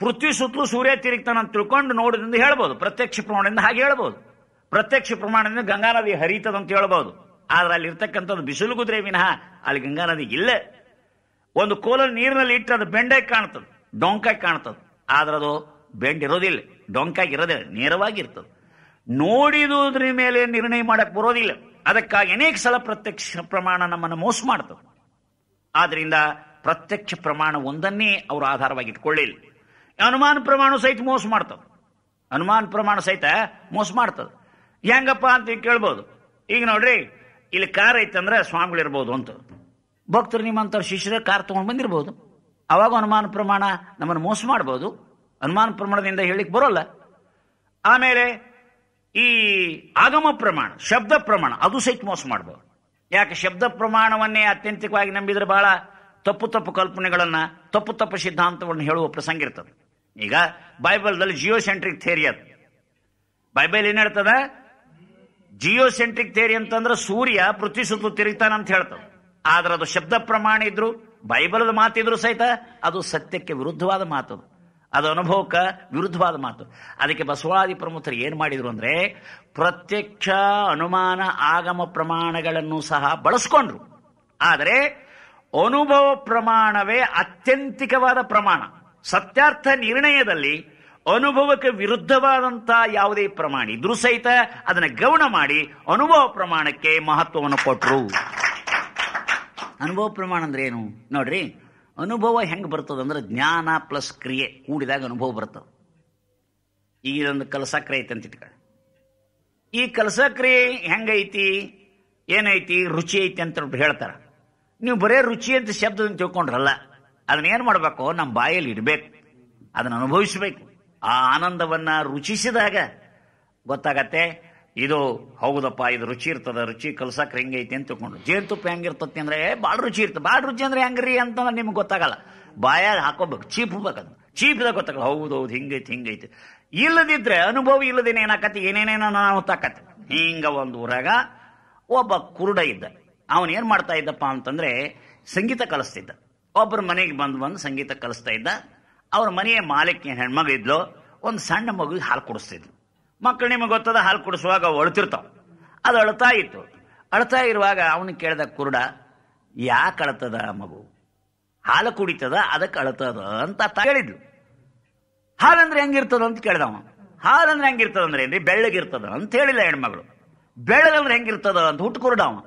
ಪೃಥ್ವಿ ಸುತ್ತಲೂ ಸೂರ್ಯ ತಿರುಗ್ತಾನಂತ ತಿಳ್ಕೊಂಡು ನೋಡೋದ್ರಿಂದ ಹೇಳ್ಬೋದು ಪ್ರತ್ಯಕ್ಷ ಪ್ರಮಾಣದಿಂದ ಹಾಗೆ ಹೇಳ್ಬೋದು ಪ್ರತ್ಯಕ್ಷ ಪ್ರಮಾಣದಿಂದ ಗಂಗಾ ನದಿ ಹರಿತದಂತ ಹೇಳಬಹುದು ಆದ್ರೆ ಅಲ್ಲಿ ಇರ್ತಕ್ಕಂಥದ್ದು ಬಿಸಿಲು ಕುದುರೆ ವಿನಃ ಅಲ್ಲಿ ಗಂಗಾ ನದಿ ಇಲ್ಲ ಒಂದು ಕೋಲ ನೀರಿನಲ್ಲಿ ಇಟ್ಟು ಅದು ಬೆಂಡಾಗಿ ಕಾಣ್ತದೆ ಡೊಂಕಾಗಿ ಕಾಣ್ತದೆ ಆದ್ರೆ ಅದು ಬೆಂಡ್ ಇರೋದಿಲ್ಲ ಡೊಂಕಾಗಿ ಇರೋದಿಲ್ಲ ನೇರವಾಗಿರ್ತದೆ ನೋಡಿದುದ್ರ ಮೇಲೆ ನಿರ್ಣಯ ಮಾಡಕ್ಕೆ ಬರೋದಿಲ್ಲ ಅದಕ್ಕಾಗಿ ಅನೇಕ ಸಲ ಪ್ರತ್ಯಕ್ಷ ಪ್ರಮಾಣ ನಮ್ಮನ್ನು ಮೋಸ ಮಾಡ್ತದೆ ಆದ್ರಿಂದ ಪ್ರತ್ಯಕ್ಷ ಪ್ರಮಾಣ ಒಂದನ್ನೇ ಅವರು ಆಧಾರವಾಗಿ ಇಟ್ಕೊಳ್ಳಿಲ್ಲ ಅನುಮಾನ ಪ್ರಮಾಣ ಸಹಿತ ಮೋಸ ಮಾಡ್ತದೆ ಅನುಮಾನ ಪ್ರಮಾಣ ಸಹಿತ ಮೋಸ ಮಾಡ್ತದೆ ಹೆಂಗಪ್ಪ ಅಂತ ಕೇಳ್ಬೋದು ಈಗ ನೋಡ್ರಿ ಇಲ್ಲಿ ಕಾರ್ ಐತಂದ್ರೆ ಇರ್ಬೋದು ಅಂತ ಭಕ್ತರು ನಿಮ್ಮಂತ ಶಿಷ್ಯರ ಕಾರ್ ತಗೊಂಡ್ ಬಂದಿರ್ಬೋದು ಅವಾಗ ಅನುಮಾನ ಪ್ರಮಾಣ ನಮ್ಮನ್ನು ಮೋಸ ಮಾಡ್ಬೋದು ಅನುಮಾನ ಪ್ರಮಾಣದಿಂದ ಹೇಳಿಕ್ ಬರೋಲ್ಲ ಆಮೇಲೆ ಈ ಆಗಮ ಪ್ರಮಾಣ ಶಬ್ದ ಪ್ರಮಾಣ ಅದು ಸಹಿತ ಮೋಸ ಮಾಡ್ಬೋದು ಯಾಕೆ ಶಬ್ದ ಪ್ರಮಾಣವನ್ನೇ ಅತ್ಯಂತಿಕವಾಗಿ ನಂಬಿದ್ರೆ ಬಹಳ ತಪ್ಪು ತಪ್ಪು ಕಲ್ಪನೆಗಳನ್ನ ತಪ್ಪು ತಪ್ಪು ಸಿದ್ಧಾಂತವನ್ನು ಹೇಳುವ ಪ್ರಸಂಗ ಇರ್ತದೆ ಈಗ ಬೈಬಲ್ದಲ್ಲಿ ಜಿಯೋ ಸೆಂಟ್ರಿಕ್ ಥೇರಿ ಅದು ಬೈಬಲ್ ಏನ್ ಹೇಳ್ತದ ಜಿಯೋಸೆಂಟ್ರಿಕ್ ಥೇರಿ ಅಂತಂದ್ರೆ ಸೂರ್ಯ ಪೃಥ್ವಿ ತಿರುಗ್ತಾನ ಅಂತ ಹೇಳ್ತಾರೆ ಆದ್ರೆ ಅದು ಶಬ್ದ ಪ್ರಮಾಣ ಇದ್ರು ಬೈಬಲದ ಮಾತಿದ್ರು ಸಹಿತ ಅದು ಸತ್ಯಕ್ಕೆ ವಿರುದ್ಧವಾದ ಮಾತು ಅದು ಅನುಭವಕ್ಕೆ ವಿರುದ್ಧವಾದ ಮಾತು ಅದಕ್ಕೆ ಬಸವಾದಿ ಪ್ರಮುಖರು ಏನು ಮಾಡಿದ್ರು ಅಂದರೆ ಪ್ರತ್ಯಕ್ಷ ಅನುಮಾನ ಆಗಮ ಪ್ರಮಾಣಗಳನ್ನು ಸಹ ಬಳಸ್ಕೊಂಡ್ರು ಆದರೆ ಅನುಭವ ಪ್ರಮಾಣವೇ ಅತ್ಯಂತಿಕವಾದ ಪ್ರಮಾಣ ಸತ್ಯಾರ್ಥ ನಿರ್ಣಯದಲ್ಲಿ ಅನುಭವಕ್ಕೆ ವಿರುದ್ಧವಾದಂಥ ಯಾವುದೇ ಪ್ರಮಾಣ ಇದ್ರೂ ಸಹಿತ ಅದನ್ನ ಗೌಣ ಮಾಡಿ ಅನುಭವ ಪ್ರಮಾಣಕ್ಕೆ ಮಹತ್ವವನ್ನು ಕೊಟ್ಟರು ಅನುಭವ ಪ್ರಮಾಣ ಅಂದ್ರೆ ಏನು ನೋಡ್ರಿ ಅನುಭವ ಹೆಂಗೆ ಬರ್ತದಂದ್ರೆ ಜ್ಞಾನ ಪ್ಲಸ್ ಕ್ರಿಯೆ ಕೂಡಿದಾಗ ಅನುಭವ ಬರ್ತದೆ ಈಗ ಇದೊಂದು ಕಲಸ ಕ್ರಿಯೆ ಐತೆ ಅಂತ ಇಟ್ಕೊಳ್ಳಿ ಈ ಕಲಸ ಕ್ರಿಯೆ ಹೆಂಗೈತಿ ಏನೈತಿ ರುಚಿ ಐತಿ ಅಂತ ಹೇಳ್ತಾರೆ ನೀವು ಬರೇ ರುಚಿ ಅಂತ ಶಬ್ದ ತಿಳ್ಕೊಂಡ್ರಲ್ಲ ಅದನ್ನ ಏನು ಮಾಡಬೇಕು ನಮ್ಮ ಬಾಯಲ್ಲಿ ಇಡಬೇಕು ಅದನ್ನ ಅನುಭವಿಸಬೇಕು ಆ ಆನಂದವನ್ನ ರುಚಿಸಿದಾಗ ಗೊತ್ತಾಗತ್ತೆ ಇದು ಹೌದಪ್ಪ ಇದು ರುಚಿ ಇರ್ತದ ರುಚಿ ಕಲ್ಸಕ್ಕೆ ಹೆಂಗೈತಿ ಅಂತ ತಿಳ್ಕೊಂಡು ಜೇನುತುಪ್ಪ ಹೆಂಗಿರ್ತತಿ ಏ ಭಾಳ ರುಚಿ ಇರ್ತದೆ ಭಾಳ ರುಚಿ ಅಂದ್ರೆ ಹೆಂಗ್ರಿ ಅಂತಂದ್ರೆ ನಿಮ್ಗೆ ಗೊತ್ತಾಗಲ್ಲ ಬಾಯಾಗ ಹಾಕೋಬೇಕು ಚೀಪ್ ಚೀಪ್ ಚೀಪಿದಾಗ ಗೊತ್ತಾಗಲ್ಲ ಹೌದು ಹೌದು ಹಿಂಗೈತಿ ಹಿಂಗೈತಿ ಇಲ್ಲದಿದ್ರೆ ಅನುಭವ ಇಲ್ಲದೇನೆ ಏನಾಕತಿ ಏನೇನೇನ ನಾವು ಹಿಂಗ ಒಂದು ಊರಾಗ ಒಬ್ಬ ಕುರುಡ ಇದ್ದ ಅವನು ಏನು ಮಾಡ್ತಾ ಇದ್ದಪ್ಪ ಅಂತಂದ್ರೆ ಸಂಗೀತ ಕಲಿಸ್ತಿದ್ದ ಒಬ್ಬರು ಮನೆಗೆ ಬಂದು ಬಂದು ಸಂಗೀತ ಕಲಿಸ್ತಾ ಇದ್ದ ಅವ್ರ ಮನೆಯ ಮಾಲಕ್ಕೆ ಹೆಣ್ಮಗ ಇದ್ಲು ಒಂದು ಸಣ್ಣ ಮಗುಗೆ ಹಾಲು ಕುಡಿಸ್ತಿದ್ಲು ಮಕ್ಕಳು ನಿಮಗೆ ಗೊತ್ತದ ಹಾಲು ಕುಡಿಸುವಾಗ ಅಳ್ತಿರ್ತಾವೆ ಅದು ಅಳ್ತಾ ಇತ್ತು ಅಳ್ತಾ ಇರುವಾಗ ಅವನು ಕೇಳಿದ ಕುರುಡ ಯಾಕೆ ಅಳತದ ಮಗು ಹಾಲು ಕುಡಿತದ ಅದಕ್ಕೆ ಅಳ್ತದ ಅಂತ ಹೇಳಿದ್ಲು ಹಾಲಂದ್ರೆ ಹೆಂಗಿರ್ತದ ಅಂತ ಕೇಳ್ದವ ಹಾಲಂದ್ರೆ ಹೆಂಗಿರ್ತದ ಅಂದ್ರೆ ಏನ್ರಿ ಬೆಳ್ಳಗಿರ್ತದ ಅಂತ ಹೇಳಿಲ್ಲ ಹೆಣ್ಮಗಳು ಬೆಳ್ಳದಂದ್ರೆ ಹೆಂಗಿರ್ತದ ಅಂತ ಹುಟ್ಟು ಅವನು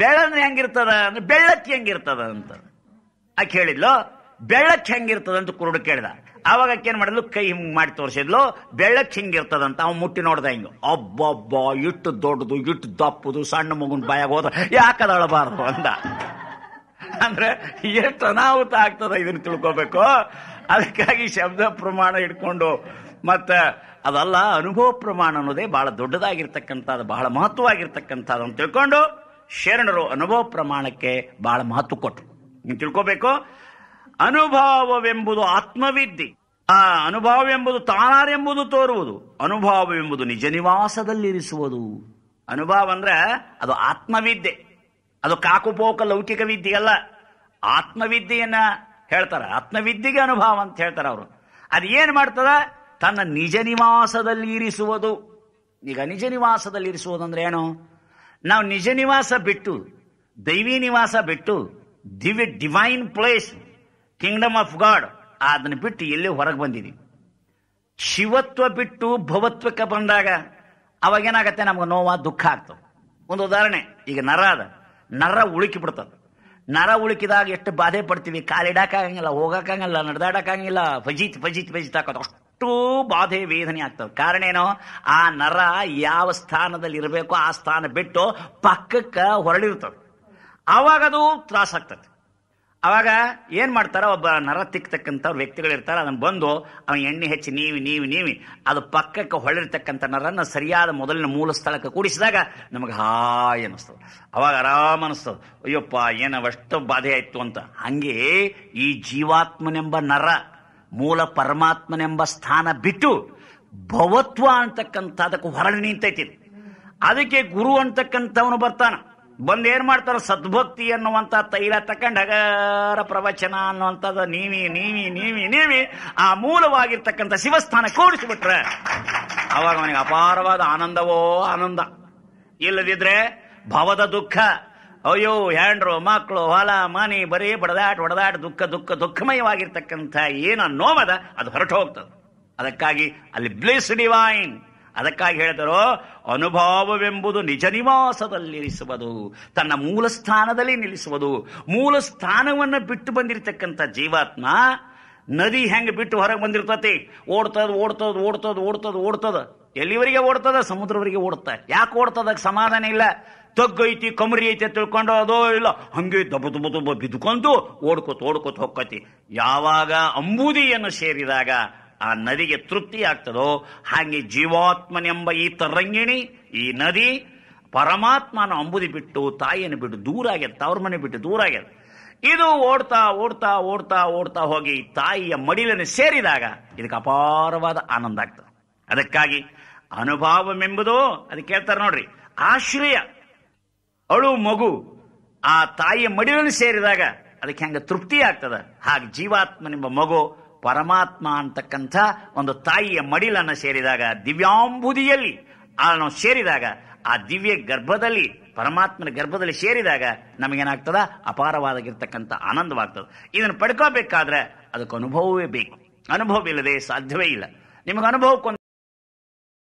ಬೆಳ್ಳಂದ್ರೆ ಹೆಂಗಿರ್ತದ ಅಂದ್ರೆ ಬೆಳ್ಳಕ್ಕಿ ಹೆಂಗಿರ್ತದ ಅಂತ ಆಕೆ ಹೇಳಿದ್ಲು ಬೆಳ್ಳಕ್ ಹೆಂಗಿರ್ತದಂತ ಕುರುಡು ಕೇಳಿದ ಅವಾಗ ಏನ್ ಮಾಡಿದ್ಲು ಕೈ ಹಿಂಗೆ ಮಾಡಿ ತೋರಿಸಿದ್ಲು ಬೆಳ್ಳಕ್ ಹಿಂಗಿರ್ತದಂತ ಅವ್ನು ಮುಟ್ಟಿ ನೋಡ್ದ ಹಿಂಗ ಒಬ್ಬೊಬ್ಬ ಇಟ್ಟು ದೊಡ್ಡದು ಇಟ್ಟು ದಪ್ಪದು ಸಣ್ಣ ಮಗುನ ಬಾಯಾಗ ಹೋದ ಯಾಕದಳಬಾರದು ಅಂದ ಅಂದ್ರೆ ಎಷ್ಟು ಅನಾಹುತ ಆಗ್ತದ ಇದನ್ನ ತಿಳ್ಕೊಬೇಕು ಅದಕ್ಕಾಗಿ ಶಬ್ದ ಪ್ರಮಾಣ ಇಟ್ಕೊಂಡು ಮತ್ತೆ ಅದಲ್ಲ ಅನುಭವ ಪ್ರಮಾಣ ಅನ್ನೋದೇ ಬಹಳ ದೊಡ್ಡದಾಗಿರ್ತಕ್ಕಂಥದ್ದು ಬಹಳ ಮಹತ್ವವಾಗಿರ್ತಕ್ಕಂಥದ್ದು ಅಂತ ತಿಳ್ಕೊಂಡು ಶರಣರು ಅನುಭವ ಪ್ರಮಾಣಕ್ಕೆ ಬಹಳ ಮಹತ್ವ ಕೊಟ್ಟರು ನೀವು ತಿಳ್ಕೊಬೇಕು ಅನುಭಾವವೆಂಬುದು ಆತ್ಮವಿದ್ದಿ ಆ ಅನುಭಾವವೆಂಬುದು ತಾನಾರೆಂಬುದು ತೋರುವುದು ಅನುಭವವೆಂಬುದು ನಿಜ ನಿವಾಸದಲ್ಲಿರಿಸುವುದು ಅನುಭವ ಅಂದ್ರೆ ಅದು ಆತ್ಮವಿದ್ಯೆ ಅದು ಕಾಕುಪೋಕ ಲೌಕಿಕ ವಿದ್ಯೆಯಲ್ಲ ಆತ್ಮವಿದ್ಯೆಯನ್ನ ಹೇಳ್ತಾರೆ ಆತ್ಮವಿದ್ಯೆಗೆ ಅನುಭವ ಅಂತ ಹೇಳ್ತಾರೆ ಅವರು ಅದು ಏನು ಮಾಡ್ತದ ತನ್ನ ನಿಜ ನಿವಾಸದಲ್ಲಿ ಇರಿಸುವುದು ಈಗ ನಿಜ ನಿವಾಸದಲ್ಲಿ ಇರಿಸುವುದಂದ್ರೆ ಏನು ನಾವು ನಿಜ ನಿವಾಸ ಬಿಟ್ಟು ದೈವಿ ನಿವಾಸ ಬಿಟ್ಟು ದಿವ್ಯ divine place kingdom of God ಅದನ್ನು ಬಿಟ್ಟು ಎಲ್ಲಿ ಹೊರಗೆ ಬಂದಿದ್ದೀವಿ ಶಿವತ್ವ ಬಿಟ್ಟು ಭವತ್ವಕ್ಕೆ ಬಂದಾಗ ಅವಾಗ ಅವಾಗೇನಾಗತ್ತೆ ನಮ್ಗೆ ನೋವ ದುಃಖ ಆಗ್ತದೆ ಒಂದು ಉದಾಹರಣೆ ಈಗ ನರ ಅದ ನರ ಉಳುಕಿ ಬಿಡ್ತದೆ ನರ ಉಳುಕಿದಾಗ ಎಷ್ಟು ಬಾಧೆ ಪಡ್ತೀವಿ ಕಾಲಿಡಾಕಾಗಂಗಿಲ್ಲ ಹೋಗೋಕ್ಕಾಗಲ್ಲ ನಡೆದಾಡಕ್ಕಾಗಿಲ್ಲ ಫಜೀತ್ ಫಜಿತ್ ಫಜೀತ್ ಹಾಕೋದು ಅಷ್ಟು ಬಾಧೆ ವೇದನೆ ಆಗ್ತದೆ ಕಾರಣ ಏನೋ ಆ ನರ ಯಾವ ಸ್ಥಾನದಲ್ಲಿ ಇರಬೇಕು ಆ ಸ್ಥಾನ ಬಿಟ್ಟು ಪಕ್ಕಕ್ಕೆ ಹೊರಳಿರ್ತದೆ ಆವಾಗದು ಅದು ತ್ರಾಸಾಗ್ತದೆ ಅವಾಗ ಏನು ಮಾಡ್ತಾರ ಒಬ್ಬ ನರ ತಿಕ್ತಕ್ಕಂಥವ್ರು ವ್ಯಕ್ತಿಗಳಿರ್ತಾರೆ ಅದನ್ನು ಬಂದು ಅವನ ಎಣ್ಣೆ ಹೆಚ್ಚಿ ನೀವಿ ನೀವಿ ನೀವಿ ಅದು ಪಕ್ಕಕ್ಕೆ ಹೊಳಿರ್ತಕ್ಕಂಥ ನರನ್ನ ಸರಿಯಾದ ಮೊದಲಿನ ಮೂಲ ಸ್ಥಳಕ್ಕೆ ಕೂಡಿಸಿದಾಗ ನಮಗೆ ಹಾಯ್ ಅನ್ನಿಸ್ತದೆ ಅವಾಗ ಆರಾಮ ಅನ್ನಿಸ್ತದೆ ಅಯ್ಯಪ್ಪ ಏನವಷ್ಟು ಬಾಧೆ ಆಯ್ತು ಅಂತ ಹಂಗೆ ಈ ಜೀವಾತ್ಮನೆಂಬ ನರ ಮೂಲ ಪರಮಾತ್ಮನೆಂಬ ಸ್ಥಾನ ಬಿಟ್ಟು ಭವತ್ವ ಅಂತಕ್ಕಂಥದಕ್ಕೆ ಹೊರಳಿ ನಿಂತೈತಿ ಅದಕ್ಕೆ ಗುರು ಅಂತಕ್ಕಂಥವನು ಬರ್ತಾನೆ ಬಂದೇನು ಮಾಡ್ತಾರ ಸದ್ಭಕ್ತಿ ಅನ್ನುವಂಥ ತೈಲ ತಕೊಂಡ ಹಗಾರ ಪ್ರವಚನ ಅನ್ನುವಂಥದ್ದು ನೀವಿ ನೀವಿ ನೀವಿ ನೀವಿ ಆ ಮೂಲವಾಗಿರ್ತಕ್ಕಂಥ ಶಿವಸ್ಥಾನ ಕೂಡಿಸಿಬಿಟ್ರೆ ಅವಾಗ ಅವನಿಗೆ ಅಪಾರವಾದ ಆನಂದವೋ ಆನಂದ ಇಲ್ಲದಿದ್ರೆ ಭವದ ದುಃಖ ಅಯ್ಯೋ ಹ್ಯಾಂಡ್ರು ಮಕ್ಕಳು ಹೊಲ ಮನಿ ಬರೀ ಬಡದಾಟ್ ಹೊಡೆದಾಟ್ ದುಃಖ ದುಃಖ ದುಃಖಮಯವಾಗಿರ್ತಕ್ಕಂಥ ಏನ ನೋವದ ಅದು ಹೊರಟು ಹೋಗ್ತದೆ ಅದಕ್ಕಾಗಿ ಅಲ್ಲಿ ಬ್ಲಿಸ್ ಡಿವೈನ್ ಅದಕ್ಕಾಗಿ ಹೇಳಿದರು ಅನುಭವವೆಂಬುದು ನಿಜ ನಿವಾಸದಲ್ಲಿರಿಸುವುದು ತನ್ನ ಮೂಲ ಸ್ಥಾನದಲ್ಲಿ ನಿಲ್ಲಿಸುವುದು ಮೂಲ ಸ್ಥಾನವನ್ನು ಬಿಟ್ಟು ಬಂದಿರತಕ್ಕಂಥ ಜೀವಾತ್ಮ ನದಿ ಹೆಂಗೆ ಬಿಟ್ಟು ಹೊರಗೆ ಬಂದಿರ್ತತಿ ಓಡ್ತದ ಓಡ್ತದ ಓಡ್ತದ ಓಡ್ತದ ಓಡ್ತದ ಎಲ್ಲಿವರಿಗೆ ಓಡ್ತದ ಸಮುದ್ರವರಿಗೆ ಓಡ್ತ ಯಾಕೆ ಓಡ್ತದ ಸಮಾಧಾನ ಇಲ್ಲ ತಗ್ಗೈತಿ ಕಮರಿ ಐತಿ ತಿಳ್ಕೊಂಡು ಅದೋ ಇಲ್ಲ ಹಂಗೆ ದಬ್ಬ ದುಬ್ಬ ದುಬ್ಬ ಬಿದ್ಕೊಂಡು ಓಡ್ಕೋತ ಓಡ್ಕೋತ ಹೋಗ್ಕತಿ ಯಾವಾಗ ಅಂಬೂದಿಯನ್ನು ಸೇರಿದಾಗ ಆ ನದಿಗೆ ತೃಪ್ತಿ ಆಗ್ತದೋ ಹಾಗೆ ಜೀವಾತ್ಮನೆಂಬ ಈ ತರಂಗಿಣಿ ಈ ನದಿ ಪರಮಾತ್ಮನ ಅಂಬುದಿ ಬಿಟ್ಟು ತಾಯಿಯನ್ನು ಬಿಟ್ಟು ದೂರ ಆಗ್ಯದ ತವ್ರ ಮನೆ ಬಿಟ್ಟು ದೂರ ಆಗ್ಯದ ಇದು ಓಡ್ತಾ ಓಡ್ತಾ ಓಡ್ತಾ ಓಡ್ತಾ ಹೋಗಿ ತಾಯಿಯ ಮಡಿಲನ್ನು ಸೇರಿದಾಗ ಇದಕ್ಕೆ ಅಪಾರವಾದ ಆನಂದ ಆಗ್ತದೆ ಅದಕ್ಕಾಗಿ ಅನುಭಾವವೆಂಬುದು ಅದಕ್ಕೆ ಹೇಳ್ತಾರೆ ನೋಡ್ರಿ ಆಶ್ರಯ ಅಳು ಮಗು ಆ ತಾಯಿಯ ಮಡಿಲನ್ನು ಸೇರಿದಾಗ ಅದಕ್ಕೆ ಹೆಂಗೆ ತೃಪ್ತಿ ಆಗ್ತದೆ ಹಾಗೆ ಜೀವಾತ್ಮನೆಂಬ ಮಗು ಪರಮಾತ್ಮ ಅಂತಕ್ಕಂಥ ಒಂದು ತಾಯಿಯ ಮಡಿಲನ್ನು ಸೇರಿದಾಗ ದಿವ್ಯಾಂಬುದಿಯಲ್ಲಿ ಅದನ್ನು ಸೇರಿದಾಗ ಆ ದಿವ್ಯ ಗರ್ಭದಲ್ಲಿ ಪರಮಾತ್ಮನ ಗರ್ಭದಲ್ಲಿ ಸೇರಿದಾಗ ನಮಗೇನಾಗ್ತದ ಅಪಾರವಾದಾಗಿರ್ತಕ್ಕಂಥ ಆನಂದವಾಗ್ತದೆ ಇದನ್ನು ಪಡ್ಕೋಬೇಕಾದ್ರೆ ಅದಕ್ಕೆ ಅನುಭವವೇ ಬೇಕು ಅನುಭವ ಇಲ್ಲದೆ ಸಾಧ್ಯವೇ ಇಲ್ಲ ನಿಮಗೆ ಅನುಭವಕ್ಕೊಂದು